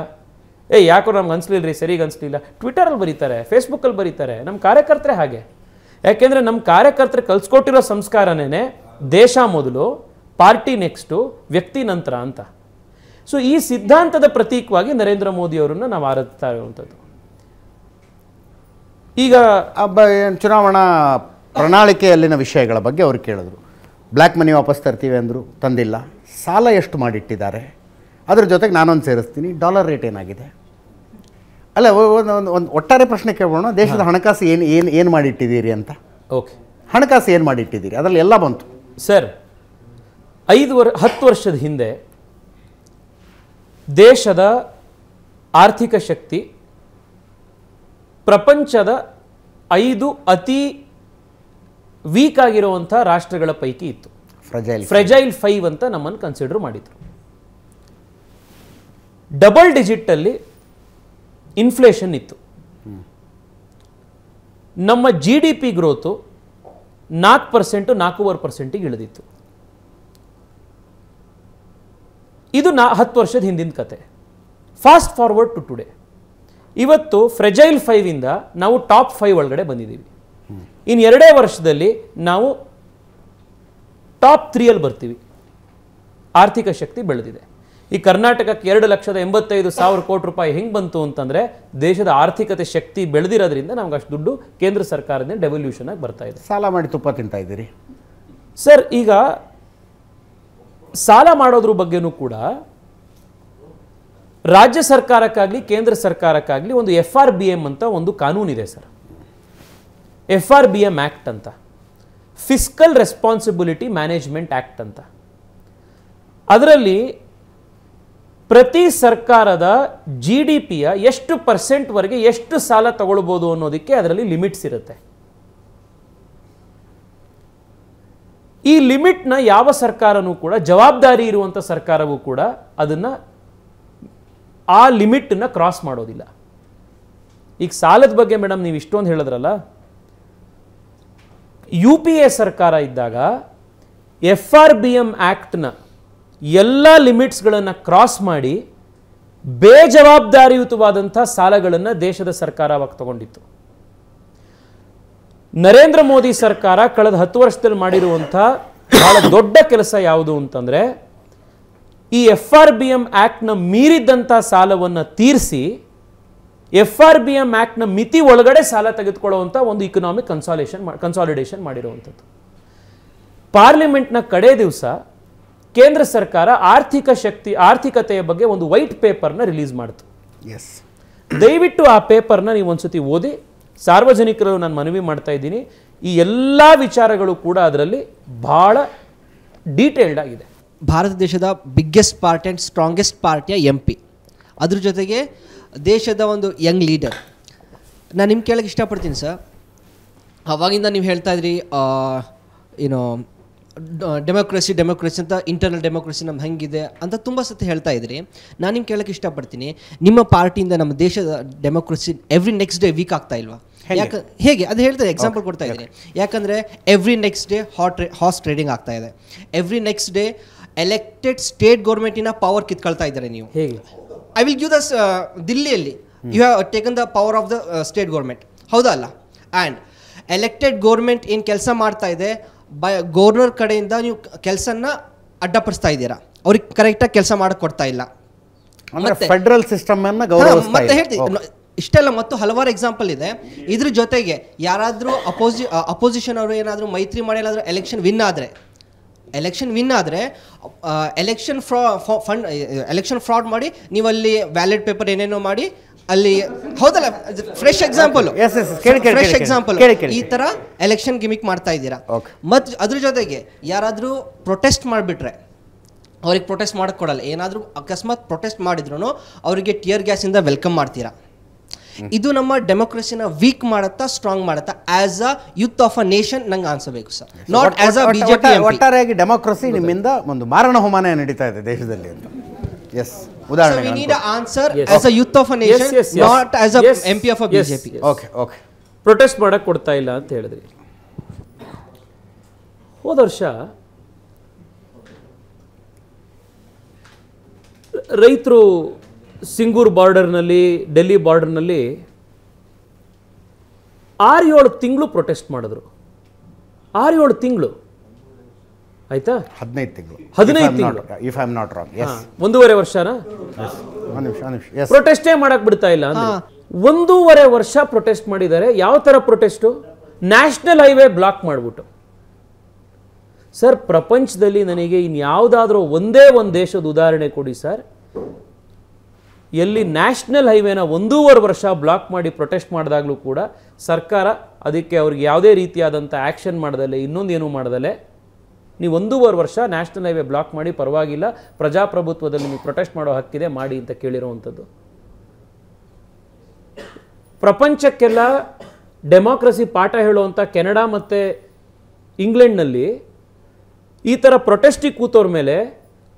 ಏ ಯಾಕೋ ನಮ್ಗೆ ಅನಿಸ್ಲಿಲ್ಲ ರೀ ಸರಿಗೆ ಅನಿಸ್ಲಿಲ್ಲ ಟ್ವಿಟರಲ್ಲಿ ಬರೀತಾರೆ ಫೇಸ್ಬುಕ್ಕಲ್ಲಿ ಬರೀತಾರೆ ನಮ್ಮ ಕಾರ್ಯಕರ್ತರೆ ಹಾಗೆ ಯಾಕೆಂದರೆ ನಮ್ಮ ಕಾರ್ಯಕರ್ತರು ಕಲ್ಸ್ಕೊಟ್ಟಿರೋ ಸಂಸ್ಕಾರನೇ ದೇಶ ಮೊದಲು ಪಾರ್ಟಿ ನೆಕ್ಸ್ಟು ವ್ಯಕ್ತಿ ನಂತರ ಅಂತ ಸೊ ಈ ಸಿದ್ಧಾಂತದ ಪ್ರತೀಕವಾಗಿ ನರೇಂದ್ರ ಮೋದಿಯವರನ್ನು ನಾವು ಆರಾಧಿಸ್ತಾ ಇರುವಂಥದ್ದು ಈಗ ಚುನಾವಣಾ ಪ್ರಣಾಳಿಕೆಯಲ್ಲಿನ ವಿಷಯಗಳ ಬಗ್ಗೆ ಅವರು ಕೇಳಿದ್ರು ಬ್ಲ್ಯಾಕ್ ಮನಿ ವಾಪಸ್ ತರ್ತೀವಿ ಅಂದರು ತಂದಿಲ್ಲ ಸಾಲ ಎಷ್ಟು ಮಾಡಿಟ್ಟಿದ್ದಾರೆ ಅದ್ರ ಜೊತೆಗೆ ನಾನೊಂದು ಸೇರಿಸ್ತೀನಿ ಡಾಲರ್ ರೇಟ್ ಏನಾಗಿದೆ ಅಲ್ಲ ಒಂದು ಒಂದು ಒಂದು ಒಟ್ಟಾರೆ ಪ್ರಶ್ನೆ ಕೇಳೋಣ ದೇಶದ ಹಣಕಾಸು ಏನು ಏನು ಏನು ಮಾಡಿಟ್ಟಿದ್ದೀರಿ ಅಂತ ಓಕೆ ಹಣಕಾಸು ಏನು ಮಾಡಿಟ್ಟಿದ್ದೀರಿ ಅದರಲ್ಲಿ ಎಲ್ಲ ಬಂತು ಸರ್ ಐದು ವರ್ ಹತ್ತು ವರ್ಷದ ಹಿಂದೆ ದೇಶದ ಆರ್ಥಿಕ ಶಕ್ತಿ ಪ್ರಪಂಚದ ಐದು ಅತಿ ವೀಕ್ ಆಗಿರುವಂಥ ರಾಷ್ಟ್ರಗಳ ಪೈಕಿ ಇತ್ತು ಫ್ರೆಜೈಲ್ ಫ್ರೆಜೈಲ್ ಫೈವ್ ಅಂತ ನಮ್ಮನ್ನು ಕನ್ಸಿಡರ್ ಮಾಡಿದರು ಡಬಲ್ ಡಿಜಿಟಲ್ಲಿ ಇನ್ಫ್ಲೇಷನ್ ಇತ್ತು ನಮ್ಮ ಜಿ ಡಿ ಪಿ ಗ್ರೋತು ನಾಲ್ಕು ಪರ್ಸೆಂಟು ನಾಲ್ಕೂವರೆ ಪರ್ಸೆಂಟಿಗೆ ಇಳಿದಿತ್ತು ಇದು ನಾ ಹತ್ತು ವರ್ಷದ ಹಿಂದಿನ ಕತೆ ಫಾಸ್ಟ್ ಫಾರ್ವರ್ಡ್ ಟು ಟುಡೇ ಇವತ್ತು ಫ್ರೆಜೈಲ್ ಇಂದ ನಾವು ಟಾಪ್ ಫೈವ್ ಒಳಗಡೆ ಬಂದಿದ್ದೀವಿ ಇನ್ನು ಎರಡೇ ವರ್ಷದಲ್ಲಿ ನಾವು ಟಾಪ್ ತ್ರೀಯಲ್ಲಿ ಬರ್ತೀವಿ ಆರ್ಥಿಕ ಶಕ್ತಿ ಬೆಳೆದಿದೆ ಈ ಕರ್ನಾಟಕಕ್ಕೆ ಎರಡು ಲಕ್ಷದ ಎಂಬತ್ತೈದು ಸಾವಿರ ಕೋಟಿ ರೂಪಾಯಿ ಹೆಂಗೆ ಬಂತು ಅಂತಂದರೆ ದೇಶದ ಆರ್ಥಿಕತೆ ಶಕ್ತಿ ಬೆಳೆದಿರೋದ್ರಿಂದ ನಮ್ಗೆ ಅಷ್ಟು ದುಡ್ಡು ಕೇಂದ್ರ ಸರ್ಕಾರದಿಂದ ಡೆವಲ್ಯೂಷನ್ ಆಗಿ ಬರ್ತಾ ಇದೆ ಸಾಲ ಮಾಡಿ ತುಪ್ಪ ತಿಂತಾ ಇದ್ದೀರಿ ಸರ್ ಈಗ ಸಾಲ ಮಾಡೋದ್ರ ಬಗ್ಗೆನೂ ಕೂಡ ರಾಜ್ಯ ಸರ್ಕಾರಕ್ಕಾಗಲಿ ಕೇಂದ್ರ ಸರ್ಕಾರಕ್ಕಾಗಲಿ ಒಂದು ಎಫ್ ಆರ್ ಬಿ ಎಮ್ ಅಂತ ಒಂದು ಕಾನೂನಿದೆ sir F R B M act ಅಂತ ಫಿಸ್ಕಲ್ ರೆಸ್ಪಾನ್ಸಿಬಿಲಿಟಿ ಮ್ಯಾನೇಜ್ಮೆಂಟ್ ಆ್ಯಕ್ಟ್ ಅಂತ ಅದರಲ್ಲಿ ಪ್ರತಿ ಸರ್ಕಾರದ ಜಿ ಡಿ ಪಿಯ ಎಷ್ಟು ಪರ್ಸೆಂಟ್ವರೆಗೆ ಎಷ್ಟು ಸಾಲ ತಗೊಳ್ಬೋದು ಅನ್ನೋದಕ್ಕೆ ಅದರಲ್ಲಿ ಲಿಮಿಟ್ಸ್ ಇರುತ್ತೆ ಈ ಲಿಮಿಟ್ನ ಯಾವ ಸರ್ಕಾರನೂ ಕೂಡ ಜವಾಬ್ದಾರಿ ಇರುವಂಥ ಸರ್ಕಾರವೂ ಕೂಡ ಅದನ್ನು ಆ ಲಿಮಿಟನ್ನು ಕ್ರಾಸ್ ಮಾಡೋದಿಲ್ಲ ಈಗ ಸಾಲದ ಬಗ್ಗೆ ಮೇಡಮ್ ನೀವು ಇಷ್ಟೊಂದು ಹೇಳಿದ್ರಲ್ಲ ಯು ಪಿ ಎ ಸರ್ಕಾರ ಇದ್ದಾಗ ಎಫ್ ಆರ್ ಬಿ ಎಮ್ ಆ್ಯಕ್ಟ್ನ ಎಲ್ಲ ಲಿಮಿಟ್ಸ್ಗಳನ್ನು ಕ್ರಾಸ್ ಮಾಡಿ ಬೇಜವಾಬ್ದಾರಿಯುತವಾದಂಥ ಸಾಲಗಳನ್ನು ದೇಶದ ಸರ್ಕಾರ ತಗೊಂಡಿತ್ತು ನರೇಂದ್ರ ಮೋದಿ ಸರ್ಕಾರ ಕಳೆದ ಹತ್ತು ವರ್ಷದಲ್ಲಿ ಮಾಡಿರುವಂಥ ಬಹಳ ದೊಡ್ಡ ಕೆಲಸ ಯಾವುದು ಅಂತಂದರೆ ಈ ಎಫ್ ಆರ್ ಬಿ ಎಂ ಆ್ಯಕ್ಟ್ನ ಮೀರಿದ್ದಂಥ ಸಾಲವನ್ನು ತೀರಿಸಿ ಎಫ್ ಆರ್ ಬಿ ಎಮ್ ಆ್ಯಕ್ಟ್ನ ಮಿತಿ ಒಳಗಡೆ ಸಾಲ ತೆಗೆದುಕೊಳ್ಳುವಂಥ ಒಂದು ಇಕನಾಮಿಕ್ ಕನ್ಸಾಲೇಷನ್ ಕನ್ಸಾಲಿಡೇಷನ್ ಮಾಡಿರುವಂಥದ್ದು ಪಾರ್ಲಿಮೆಂಟ್ನ ಕಡೆ ದಿವಸ ಕೇಂದ್ರ ಸರ್ಕಾರ ಆರ್ಥಿಕ ಶಕ್ತಿ ಆರ್ಥಿಕತೆಯ ಬಗ್ಗೆ ಒಂದು ವೈಟ್ ಪೇಪರ್ನ ರಿಲೀಸ್ ಮಾಡ್ತು ಎಸ್ ದಯವಿಟ್ಟು ಆ ಪೇಪರ್ನ ನೀವು ಒಂದ್ಸತಿ ಓದಿ ಸಾರ್ವಜನಿಕರು ನಾನು ಮನವಿ ಮಾಡ್ತಾ ಇದ್ದೀನಿ ಈ ಎಲ್ಲ ವಿಚಾರಗಳು ಕೂಡ ಅದರಲ್ಲಿ ಭಾಳ ಡೀಟೇಲ್ಡ್ ಆಗಿದೆ ಭಾರತ ದೇಶದ ಬಿಗ್ಗೆಸ್ಟ್ ಪಾರ್ಟಿ ಆ್ಯಂಡ್ ಸ್ಟ್ರಾಂಗೆಸ್ಟ್ ಪಾರ್ಟಿಯ ಎಂ ಪಿ ಅದ್ರ ಜೊತೆಗೆ ದೇಶದ ಒಂದು ಯಂಗ್ ಲೀಡರ್ ನಾನು ನಿಮ್ಮ ಕೇಳಕ್ಕೆ ಇಷ್ಟಪಡ್ತೀನಿ ಸರ್ ಅವಾಗಿಂದ ನೀವು ಹೇಳ್ತಾ ಇದ್ರಿ ಏನು ಡೆಮೋಕ್ರೆಸಿ ಡೆಮೋಕ್ರಸಿ ಅಂತ ಇಂಟರ್ನಲ್ ಡೆಮೋಕ್ರೆಸಿ ನಮ್ಮ ಹೆಂಗಿದೆ ಅಂತ ತುಂಬ ಸತಿ ಹೇಳ್ತಾ ಇದ್ರಿ ನಾನು ನಿಮ್ಮ ಕೇಳಕ್ಕೆ ಇಷ್ಟಪಡ್ತೀನಿ ನಿಮ್ಮ ಪಾರ್ಟಿಯಿಂದ ನಮ್ಮ ದೇಶದ democracy every next day week ಆಗ್ತಾ ಇಲ್ವಾ ಯಾಕೆ ಹೇಗೆ ಅದು ಹೇಳ್ತಾರೆ ಎಕ್ಸಾಂಪಲ್ ಕೊಡ್ತಾ ಇದ್ದೀನಿ ಯಾಕಂದರೆ ಎವ್ರಿ ನೆಕ್ಸ್ಟ್ ಡೇ ಹಾಟ್ ಹಾಸ್ ಟ್ರೇಡಿಂಗ್ ಆಗ್ತಾ ಇದೆ every next day elected state ಗೌರ್ಮೆಂಟಿನ ಪವರ್ ಕಿತ್ಕೊಳ್ತಾ ಇದ್ದಾರೆ ನೀವು ಹೇಗೆ ಐ ವಿಲ್ ಗಿವ್ ದ ದಿಲ್ಲಿಯಲ್ಲಿ you have taken the power of the state government ಹೌದಾ ಅಲ್ಲ ಆ್ಯಂಡ್ ಎಲೆಕ್ಟೆಡ್ ಗೌರ್ಮೆಂಟ್ ಏನು ಕೆಲಸ ಮಾಡ್ತಾ ಇದೆ ಬೈ ಗೌರ್ನರ್ ಕಡೆಯಿಂದ ನೀವು ಕೆಲಸನ ಅಡ್ಡಪಡಿಸ್ತಾ ಇದ್ದೀರಾ ಅವ್ರಿಗೆ ಕರೆಕ್ಟಾಗಿ ಕೆಲಸ ಮಾಡಕ್ ಕೊಡ್ತಾ ಇಲ್ಲ ಫೆಡರಲ್ ಸಿಸ್ಟಮ್ ಮತ್ತೆ ಹೇಳ್ತೀನಿ ಇಷ್ಟೆಲ್ಲ ಮತ್ತು ಹಲವಾರು ಎಕ್ಸಾಂಪಲ್ ಇದೆ ಇದ್ರ ಜೊತೆಗೆ ಯಾರಾದರೂ ಅಪೋಸಿ ಅಪೋಸಿಷನ್ ಅವರು ಏನಾದರೂ ಮೈತ್ರಿ ಮಾಡಿ ಎಲೆಕ್ಷನ್ ವಿನ್ ಆದರೆ ಎಲೆಕ್ಷನ್ ವಿನ್ ಆದರೆ ಎಲೆಕ್ಷನ್ ಫ್ರಾ ಫಂಡ್ ಎಲೆಕ್ಷನ್ ಫ್ರಾಡ್ ಮಾಡಿ ನೀವು ಅಲ್ಲಿ ವ್ಯಾಲಿಡ್ ಪೇಪರ್ ಏನೇನೋ ಮಾಡಿ ಅಲ್ಲಿ ಹೌದಲ್ಲ ಫ್ರೆಶ್ ಎಕ್ಸಾಂಪಲ್ ಫ್ರೆಶ್ ಎಕ್ಸಾಂಪಲ್ ಈ ತರ ಎಲೆಕ್ಷನ್ ಗಿಮಿಕ್ ಮಾಡ್ತಾ ಇದ್ದೀರಾ ಮತ್ತು ಅದ್ರ ಜೊತೆಗೆ ಯಾರಾದರೂ ಪ್ರೊಟೆಸ್ಟ್ ಮಾಡಿಬಿಟ್ರೆ ಅವ್ರಿಗೆ ಪ್ರೊಟೆಸ್ಟ್ ಮಾಡಕ್ ಕೊಡಲ್ಲ ಏನಾದರೂ ಅಕಸ್ಮಾತ್ ಪ್ರೊಟೆಸ್ಟ್ ಮಾಡಿದ್ರು ಅವರಿಗೆ ಟಿಯರ್ ಗ್ಯಾಸಿಂದ ವೆಲ್ಕಮ್ ಮಾಡ್ತೀರಾ ಇದು ನಮ್ಮ ಡೆಮೋಕ್ರೆಸಿನ ವೀಕ್ ಮಾಡುತ್ತಾ ಸ್ಟ್ರಾಂಗ್ ಮಾಡುತ್ತಾ as a youth of a nation ನಂಗೆ ಅನ್ಸಬೇಕು sir not as a BJP ಒಟ್ಟಾರೆಯಾಗಿ ಡೆಮೋಕ್ರಸಿ ನಿಮ್ಮಿಂದ ಒಂದು ಮಾರಣ ಹೋಮಾನ ನಡೀತಾ ಇದೆ ದೇಶದಲ್ಲಿ ಅಂತ ಎಸ್ ಉದಾಹರಣೆ we need answer as a youth of a nation not as a MP of a BJP okay okay protest ಮಾಡಕ್ಕೆ ಕೊಡ್ತಾ ಇಲ್ಲ ಅಂತ ಹೇಳಿದ್ರಿ ಹೋದ ವರ್ಷ ರೈತರು ಸಿಂಗೂರು ಬಾರ್ಡರ್ನಲ್ಲಿ ಡೆಲ್ಲಿ ಬಾರ್ಡರ್ನಲ್ಲಿ ಆರು ಏಳು ತಿಂಗಳು ಪ್ರೊಟೆಸ್ಟ್ ಮಾಡಿದ್ರು ಆರು ಏಳು ತಿಂಗಳು ಆಯ್ತಾ ಹದಿನೈದು ತಿಂಗಳು ಹದಿನೈದು ತಿಂಗಳು if I am not wrong ಒಂದೂವರೆ ವರ್ಷನಾ ಪ್ರೊಟೆಸ್ಟೇ ಮಾಡಕ್ ಬಿಡ್ತಾ ಇಲ್ಲ ಒಂದೂವರೆ ವರ್ಷ ಪ್ರೊಟೆಸ್ಟ್ ಮಾಡಿದ್ದಾರೆ ಯಾವ ತರ ಪ್ರೊಟೆಸ್ಟು ನ್ಯಾಷನಲ್ ಹೈವೇ ಬ್ಲಾಕ್ ಮಾಡಿಬಿಟ್ಟು ಸರ್ ಪ್ರಪಂಚದಲ್ಲಿ ನನಗೆ ಇನ್ಯಾವುದಾದ್ರೂ ಒಂದೇ ಒಂದು ದೇಶದ ಉದಾಹರಣೆ ಕೊಡಿ ಸರ್ ಎಲ್ಲಿ ನ್ಯಾಷನಲ್ ಹೈವೇನ ಒಂದೂವರೆ ವರ್ಷ ಬ್ಲಾಕ್ ಮಾಡಿ ಪ್ರೊಟೆಸ್ಟ್ ಮಾಡಿದಾಗಲೂ ಕೂಡ ಸರ್ಕಾರ ಅದಕ್ಕೆ ಅವ್ರಿಗೆ ಯಾವುದೇ ರೀತಿಯಾದಂಥ ಆ್ಯಕ್ಷನ್ ಮಾಡದಲ್ಲೇ ಇನ್ನೊಂದೇನು ಮಾಡದಲ್ಲೇ ನೀವು ಒಂದೂವರೆ ವರ್ಷ ನ್ಯಾಷನಲ್ ಹೈವೇ ಬ್ಲಾಕ್ ಮಾಡಿ ಪರವಾಗಿಲ್ಲ ಪ್ರಜಾಪ್ರಭುತ್ವದಲ್ಲಿ ನೀವು ಪ್ರೊಟೆಸ್ಟ್ ಮಾಡೋ ಹಕ್ಕಿದೆ ಮಾಡಿ ಅಂತ ಕೇಳಿರುವಂಥದ್ದು ಪ್ರಪಂಚಕ್ಕೆಲ್ಲ ಡೆಮಾಕ್ರಸಿ ಪಾಠ ಹೇಳುವಂಥ ಕೆನಡಾ ಮತ್ತು ಇಂಗ್ಲೆಂಡ್ನಲ್ಲಿ ಈ ಥರ ಪ್ರೊಟೆಸ್ಟಿಗೆ ಕೂತೋರ ಮೇಲೆ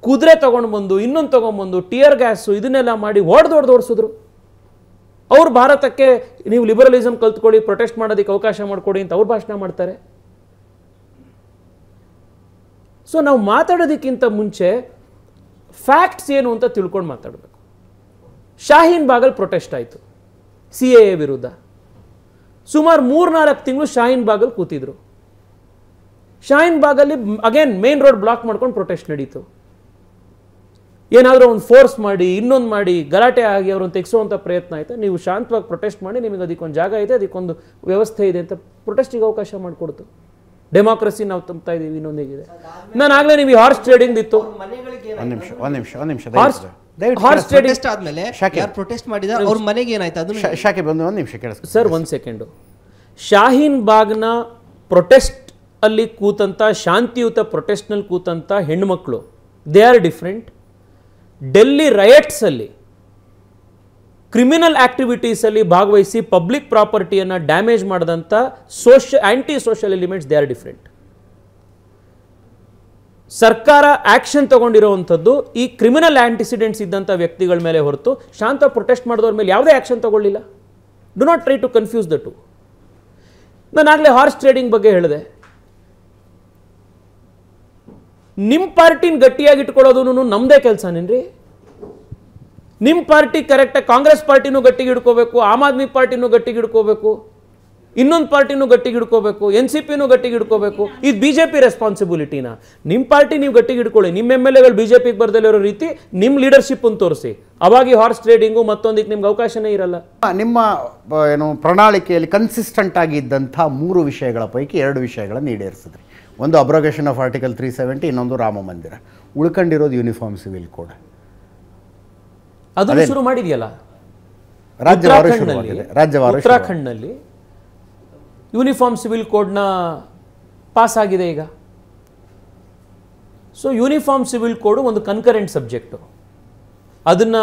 ಕುದುರೆ ತೊಗೊಂಡು ಬಂದು ಇನ್ನೊಂದು ತೊಗೊಂಡ್ಬಂದು ಟಿಯರ್ ಗ್ಯಾಸು ಇದನ್ನೆಲ್ಲ ಮಾಡಿ ಹೊಡೆದು ಹೊಡೆದು ಓಡಿಸಿದ್ರು ಅವ್ರು ಭಾರತಕ್ಕೆ ನೀವು ಲಿಬರಲಿಸಮ್ ಕಲ್ತ್ಕೊಳ್ಳಿ ಪ್ರೊಟೆಸ್ಟ್ ಮಾಡೋದಕ್ಕೆ ಅವಕಾಶ ಮಾಡಿಕೊಡಿ ಅಂತ ಅವ್ರು ಭಾಷಣ ಮಾಡ್ತಾರೆ ಸೊ ನಾವು ಮಾತಾಡೋದಕ್ಕಿಂತ ಮುಂಚೆ ಫ್ಯಾಕ್ಟ್ಸ್ ಏನು ಅಂತ ತಿಳ್ಕೊಂಡು ಮಾತಾಡಬೇಕು ಶಾಹೀನ್ ಬಾಗಲ್ ಪ್ರೊಟೆಸ್ಟ್ ಆಯಿತು ಸಿ ಎ ಎ ವಿರುದ್ಧ ಸುಮಾರು ಮೂರ್ನಾಲ್ಕು ತಿಂಗಳು ಶಾಹೀನ್ ಬಾಗಲ್ ಕೂತಿದ್ರು ಶಾಹೀನ್ ಬಾಗಲ್ಲಿ ಅಗೇನ್ ಮೇನ್ ರೋಡ್ ಬ್ಲಾಕ್ ಮಾಡ್ಕೊಂಡು ಪ್ರೊಟೆಸ್ಟ್ ನಡೀತು ಏನಾದರೂ ಒಂದು ಫೋರ್ಸ್ ಮಾಡಿ ಇನ್ನೊಂದು ಮಾಡಿ ಗಲಾಟೆ ಆಗಿ ಅವ್ರನ್ನ ತೆಗೆಸುವಂಥ ಪ್ರಯತ್ನ ಆಯಿತು ನೀವು ಶಾಂತವಾಗಿ ಪ್ರೊಟೆಸ್ಟ್ ಮಾಡಿ ನಿಮಗೆ ಅದಕ್ಕೊಂದು ಜಾಗ ಇದೆ ಅದಕ್ಕೊಂದು ವ್ಯವಸ್ಥೆ ಇದೆ ಅಂತ ಪ್ರೊಟೆಸ್ಟಿಗೆ ಅವಕಾಶ ಮಾಡಿಕೊಡ್ತು ಡೆಮಾಕ್ರಸಿ ನಾವು ತುಂಬ್ತಾ ಇದ್ದೀವಿ ಹೇಗಿದೆ ನಾನು ಆಗಲೇ ನೀವು ಹಾರ್ಸ್ ಟ್ರೇಡಿಂಗ್ ಇತ್ತು ಒಂದು ನಿಮಿಷ ಒಂದು ನಿಮಿಷ ಪ್ರೊಟೆಸ್ಟ್ ಮಾಡಿದ್ದಾರೆ ಅವ್ರ ಮನೆಗೆ ಏನಾಯ್ತು ಒಂದು ನಿಮಿಷ ಸರ್ ಒಂದ್ ಸೆಕೆಂಡು ಶಾಹೀನ್ ಬಾಗ್ನ ಪ್ರೊಟೆಸ್ಟ್ ಅಲ್ಲಿ ಕೂತಂತ ಶಾಂತಿಯುತ ಪ್ರೊಟೆಸ್ಟ್ನಲ್ಲಿ ಕೂತಂತ ಹೆಣ್ಮಕ್ಳು ದೇ ಆರ್ ಡಿಫ್ರೆಂಟ್ ಡೆಲ್ಲಿ ರಯಟ್ಸಲ್ಲಿ ಕ್ರಿಮಿನಲ್ ಆಕ್ಟಿವಿಟೀಸಲ್ಲಿ ಭಾಗವಹಿಸಿ ಪಬ್ಲಿಕ್ ಪ್ರಾಪರ್ಟಿಯನ್ನು ಡ್ಯಾಮೇಜ್ ಮಾಡಿದಂಥ ಸೋಷ anti social elements they are different ಸರ್ಕಾರ ಆ್ಯಕ್ಷನ್ ತಗೊಂಡಿರುವಂಥದ್ದು ಈ ಕ್ರಿಮಿನಲ್ ಆ್ಯಂಟಿಸಿಡೆಂಟ್ಸ್ ಇದ್ದಂಥ ವ್ಯಕ್ತಿಗಳ ಮೇಲೆ ಹೊರತು ಶಾಂತ ಪ್ರೊಟೆಸ್ಟ್ ಮಾಡಿದವ್ರ ಮೇಲೆ ಯಾವುದೇ ಆ್ಯಕ್ಷನ್ ತಗೊಳ್ಳಿಲ್ಲ do not try to confuse the to ನಾನಾಗಲೇ ಹಾರ್ಸ್ ಟ್ರೇಡಿಂಗ್ ಬಗ್ಗೆ ಹೇಳಿದೆ ನಿಮ್ಮ ಪಾರ್ಟಿನ ಗಟ್ಟಿಯಾಗಿ ನಮ್ದೇ ನಮ್ಮದೇ ಕೆಲಸನೇನ್ರಿ ನಿಮ್ಮ ಪಾರ್ಟಿ ಕರೆಕ್ಟಾಗಿ ಕಾಂಗ್ರೆಸ್ ಪಾರ್ಟಿನೂ ಗಟ್ಟಿಗೆ ಹಿಡ್ಕೋಬೇಕು ಆಮ್ ಆದ್ಮಿ ಪಾರ್ಟಿನೂ ಗಟ್ಟಿಗೆ ಹಿಡ್ಕೋಬೇಕು ಇನ್ನೊಂದು ಪಾರ್ಟಿನೂ ಗಟ್ಟಿಗೆ ಹಿಡ್ಕೋಬೇಕು ಎನ್ ಸಿ ಪಿನೂ ಗಟ್ಟಿಗೆ ಹಿಡ್ಕೋಬೇಕು ಇದು ಬಿ ಜೆ ಪಿ ರೆಸ್ಪಾನ್ಸಿಬಿಲಿಟಿನ ನಿಮ್ಮ ಪಾರ್ಟಿ ನೀವು ಗಟ್ಟಿಗೆ ಇಟ್ಕೊಳ್ಳಿ ನಿಮ್ಮ ಎಮ್ ಎಲ್ ಎಗಳು ಬಿ ಜೆ ಪಿಗೆ ಬರ್ದಲ್ಲಿರೋ ರೀತಿ ನಿಮ್ಮ ಲೀಡರ್ಶಿಪ್ ಅಂತ ತೋರಿಸಿ ಅವಾಗ ಹಾರ್ಸ್ ಟ್ರೇಡಿಂಗು ಮತ್ತೊಂದಿಗೆ ನಿಮ್ಗೆ ಅವಕಾಶನೇ ಇರಲ್ಲ ನಿಮ್ಮ ಏನು ಪ್ರಣಾಳಿಕೆಯಲ್ಲಿ ಕನ್ಸಿಸ್ಟೆಂಟ್ ಆಗಿದ್ದಂಥ ಮೂರು ವಿಷಯಗಳ ಪೈಕಿ ಎರಡು ವಿಷಯಗಳನ್ನು ಈಡೇರಿಸಿದ್ರಿ ಒಂದು abrogation of article three seventy ಇನ್ನೊಂದು ರಾಮ ಮಂದಿರ ಉಳ್ಕೊಂಡಿರೋದು ಯೂನಿಫಾರ್ಮ್ ಸಿವಿಲ್ ಕೋಡ್ ಅದು ಶುರು ಮಾಡಿದೆಯಲ್ಲ ರಾಜ್ಯವಾರ ಉತ್ತರಾಖಂಡ್ನಲ್ಲಿ ಯೂನಿಫಾರ್ಮ್ ಸಿವಿಲ್ ಕೋಡ್ನ ಪಾಸ್ ಆಗಿದೆ ಈಗ ಸೊ ಯೂನಿಫಾರ್ಮ್ ಸಿವಿಲ್ ಕೋಡ್ ಒಂದು ಕನ್ಕರೆಂಟ್ ಸಬ್ಜೆಕ್ಟು ಅದನ್ನ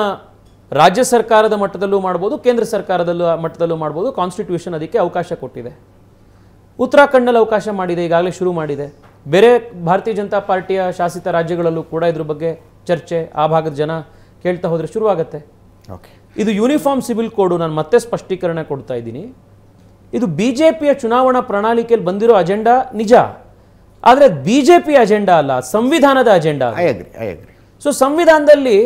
ರಾಜ್ಯ ಸರ್ಕಾರದ ಮಟ್ಟದಲ್ಲೂ ಮಾಡ್ಬೋದು ಕೇಂದ್ರ ಸರ್ಕಾರದಲ್ಲೂ ಮಟ್ಟದಲ್ಲೂ ಮಾಡ್ಬೋದು ಕಾನ್ಸ್ಟಿಟ್ಯೂಷನ್ ಅದಕ್ಕೆ ಅವಕಾಶ ಕೊಟ್ಟಿದೆ ಉತ್ತರಾಖಂಡಲ್ಲಿ ಅವಕಾಶ ಮಾಡಿದೆ ಈಗಾಗಲೇ ಶುರು ಮಾಡಿದೆ ಬೇರೆ ಭಾರತೀಯ ಜನತಾ ಪಾರ್ಟಿಯ ಶಾಸಿತ ರಾಜ್ಯಗಳಲ್ಲೂ ಕೂಡ ಇದ್ರ ಬಗ್ಗೆ ಚರ್ಚೆ ಆ ಭಾಗದ ಜನ ಕೇಳ್ತಾ ಹೋದರೆ ಶುರುವಾಗತ್ತೆ ಓಕೆ ಇದು ಯೂನಿಫಾರ್ಮ್ ಸಿವಿಲ್ ಕೋಡು ನಾನು ಮತ್ತೆ ಸ್ಪಷ್ಟೀಕರಣ ಕೊಡ್ತಾ ಇದ್ದೀನಿ ಇದು ಬಿ ಜೆ ಪಿಯ ಚುನಾವಣಾ ಪ್ರಣಾಳಿಕೆಯಲ್ಲಿ ಬಂದಿರೋ ಅಜೆಂಡಾ ನಿಜ ಆದರೆ ಬಿ ಜೆ ಪಿ ಅಜೆಂಡಾ ಅಲ್ಲ ಸಂವಿಧಾನದ ಅಜೆಂಡಾ ಸೊ ಸಂವಿಧಾನದಲ್ಲಿ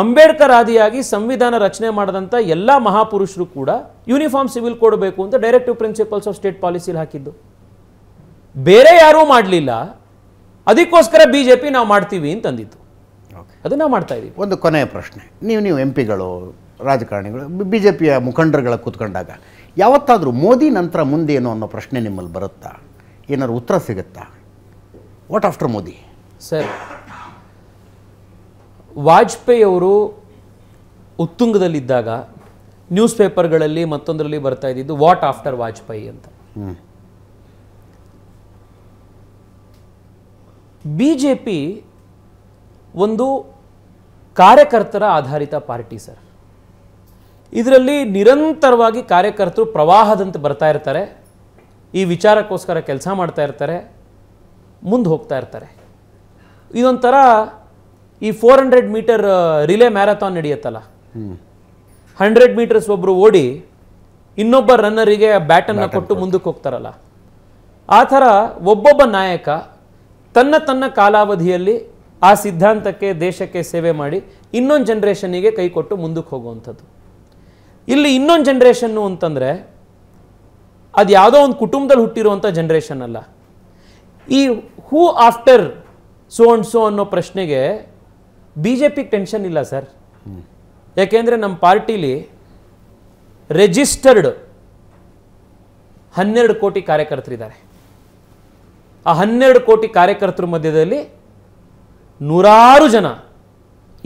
ಅಂಬೇಡ್ಕರ್ ಆದಿಯಾಗಿ ಸಂವಿಧಾನ ರಚನೆ ಮಾಡಿದಂಥ ಎಲ್ಲ ಮಹಾಪುರುಷರು ಕೂಡ ಯೂನಿಫಾರ್ಮ್ ಸಿವಿಲ್ ಕೋಡ್ ಬೇಕು ಅಂತ ಡೈರೆಕ್ಟಿವ್ ಪ್ರಿನ್ಸಿಪಲ್ಸ್ ಆಫ್ ಸ್ಟೇಟ್ ಪಾಲಿಸಿಲಿ ಹಾಕಿದ್ದು ಬೇರೆ ಯಾರೂ ಮಾಡಲಿಲ್ಲ ಅದಕ್ಕೋಸ್ಕರ ಬಿ ಜೆ ಪಿ ನಾವು ಮಾಡ್ತೀವಿ ಅಂತಂದಿತ್ತು ಅಂದಿತ್ತು ಅದನ್ನ ಮಾಡ್ತಾ ಇದ್ದೀವಿ ಒಂದು ಕೊನೆಯ ಪ್ರಶ್ನೆ ನೀವು ನೀವು ಎಂ ಪಿಗಳು ರಾಜಕಾರಣಿಗಳು ಬಿ ಜೆ ಪಿಯ ಮುಖಂಡರುಗಳ ಕೂತ್ಕೊಂಡಾಗ ಯಾವತ್ತಾದರೂ ಮೋದಿ ನಂತರ ಮುಂದೇನು ಅನ್ನೋ ಪ್ರಶ್ನೆ ನಿಮ್ಮಲ್ಲಿ ಬರುತ್ತಾ ಏನಾದ್ರು ಉತ್ತರ ಸಿಗುತ್ತಾ what after Modi sir Vajpayee ಅವರು ಉತ್ತುಂಗದಲ್ಲಿದ್ದಾಗ ನ್ಯೂಸ್ ಪೇಪರ್ಗಳಲ್ಲಿ ಮತ್ತೊಂದರಲ್ಲಿ ಬರ್ತಾ ಇದ್ದಿದ್ದು ವಾಟ್ ಆಫ್ಟರ್ ವಾಜಪೇಯಿ ಅಂತ ಬಿ ಜೆ ಪಿ ಒಂದು ಕಾರ್ಯಕರ್ತರ ಆಧಾರಿತ ಪಾರ್ಟಿ ಸರ್ ಇದರಲ್ಲಿ ನಿರಂತರವಾಗಿ ಕಾರ್ಯಕರ್ತರು ಪ್ರವಾಹದಂತೆ ಬರ್ತಾ ಇರ್ತಾರೆ ಈ ವಿಚಾರಕ್ಕೋಸ್ಕರ ಕೆಲಸ ಮಾಡ್ತಾ ಇರ್ತಾರೆ ಮುಂದೆ ಹೋಗ್ತಾ ಇರ್ತಾರೆ ಇದೊಂಥರ ಈ four hundred meter relay marathon ನಡೆಯುತ್ತಲ್ಲ ಹಂಡ್ರೆಡ್ ಮೀಟರ್ಸ್ ಒಬ್ಬರು ಓಡಿ ಇನ್ನೊಬ್ಬ ರನ್ನರಿಗೆ ಬ್ಯಾಟನ್ನು ಕೊಟ್ಟು ಮುಂದಕ್ಕೆ ಹೋಗ್ತಾರಲ್ಲ ಆ ಥರ ಒಬ್ಬೊಬ್ಬ ನಾಯಕ ತನ್ನ ತನ್ನ ಕಾಲಾವಧಿಯಲ್ಲಿ ಆ ಸಿದ್ಧಾಂತಕ್ಕೆ ದೇಶಕ್ಕೆ ಸೇವೆ ಮಾಡಿ ಇನ್ನೊಂದು ಜನ್ರೇಷನಿಗೆ ಕೈ ಕೊಟ್ಟು ಮುಂದಕ್ಕೆ ಹೋಗುವಂಥದ್ದು ಇಲ್ಲಿ ಇನ್ನೊಂದು ಜನ್ರೇಷನ್ನು ಅಂತಂದರೆ ಅದು ಯಾವುದೋ ಒಂದು ಕುಟುಂಬದಲ್ಲಿ ಹುಟ್ಟಿರುವಂಥ ಜನ್ರೇಷನ್ ಅಲ್ಲ ಈ who after so and so ಅನ್ನೋ ಪ್ರಶ್ನೆಗೆ ಬಿ ಜೆ ಟೆನ್ಷನ್ ಇಲ್ಲ ಸರ್ ಯಾಕೆಂದರೆ ನಮ್ಮ ಪಾರ್ಟಿಲಿ ರೆಜಿಸ್ಟರ್ಡ್ ಹನ್ನೆರಡು ಕೋಟಿ ಕಾರ್ಯಕರ್ತರಿದ್ದಾರೆ ಆ ಹನ್ನೆರಡು ಕೋಟಿ ಕಾರ್ಯಕರ್ತರ ಮಧ್ಯದಲ್ಲಿ ನೂರಾರು ಜನ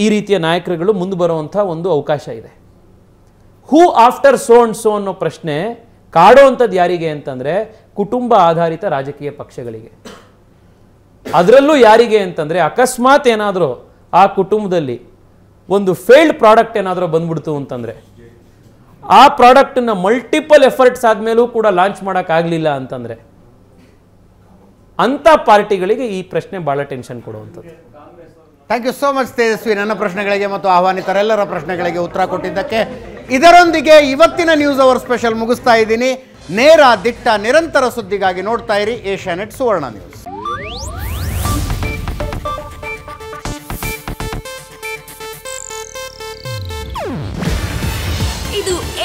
ಈ ರೀತಿಯ ನಾಯಕರುಗಳು ಮುಂದೆ ಬರುವಂಥ ಒಂದು ಅವಕಾಶ ಇದೆ who after so and so ಅನ್ನೋ ಪ್ರಶ್ನೆ ಅಂಥದ್ದು ಯಾರಿಗೆ ಅಂತಂದರೆ ಕುಟುಂಬ ಆಧಾರಿತ ರಾಜಕೀಯ ಪಕ್ಷಗಳಿಗೆ ಅದರಲ್ಲೂ ಯಾರಿಗೆ ಅಂತಂದರೆ ಅಕಸ್ಮಾತ್ ಏನಾದರೂ ಆ ಕುಟುಂಬದಲ್ಲಿ ಒಂದು ಫೇಲ್ಡ್ ಪ್ರಾಡಕ್ಟ್ ಏನಾದರೂ ಬಂದ್ಬಿಡ್ತು ಅಂತಂದರೆ ಆ ಪ್ರಾಡಕ್ಟನ್ನು ಮಲ್ಟಿಪಲ್ ಎಫರ್ಟ್ಸ್ ಆದಮೇಲೂ ಕೂಡ ಲಾಂಚ್ ಮಾಡೋಕ್ಕಾಗಲಿಲ್ಲ ಅಂತಂದರೆ ಅಂಥ ಪಾರ್ಟಿಗಳಿಗೆ ಈ ಪ್ರಶ್ನೆ ಭಾಳ ಟೆನ್ಷನ್ ಕೊಡುವಂಥದ್ದು thank you so much Tejasvi ನನ್ನ ಪ್ರಶ್ನೆಗಳಿಗೆ ಮತ್ತು ಆಹ್ವಾನಿತರೆಲ್ಲರ ಪ್ರಶ್ನೆಗಳಿಗೆ ಉತ್ತರ ಕೊಟ್ಟಿದ್ದಕ್ಕೆ ಇದರೊಂದಿಗೆ ಇವತ್ತಿನ ನ್ಯೂಸ್ ಅವರ್ ಸ್ಪೆಷಲ್ ಮುಗಿಸ್ತಾ ಇದ್ದೀನಿ ನೇರ ದಿಟ್ಟ ನಿರಂತರ ಸುದ್ದಿಗಾಗಿ ನೋಡ್ತಾ ಇರಿ ಏಷ್ಯಾನೆಟ್ ಸುವರ್ಣ ನ್ಯೂಸ್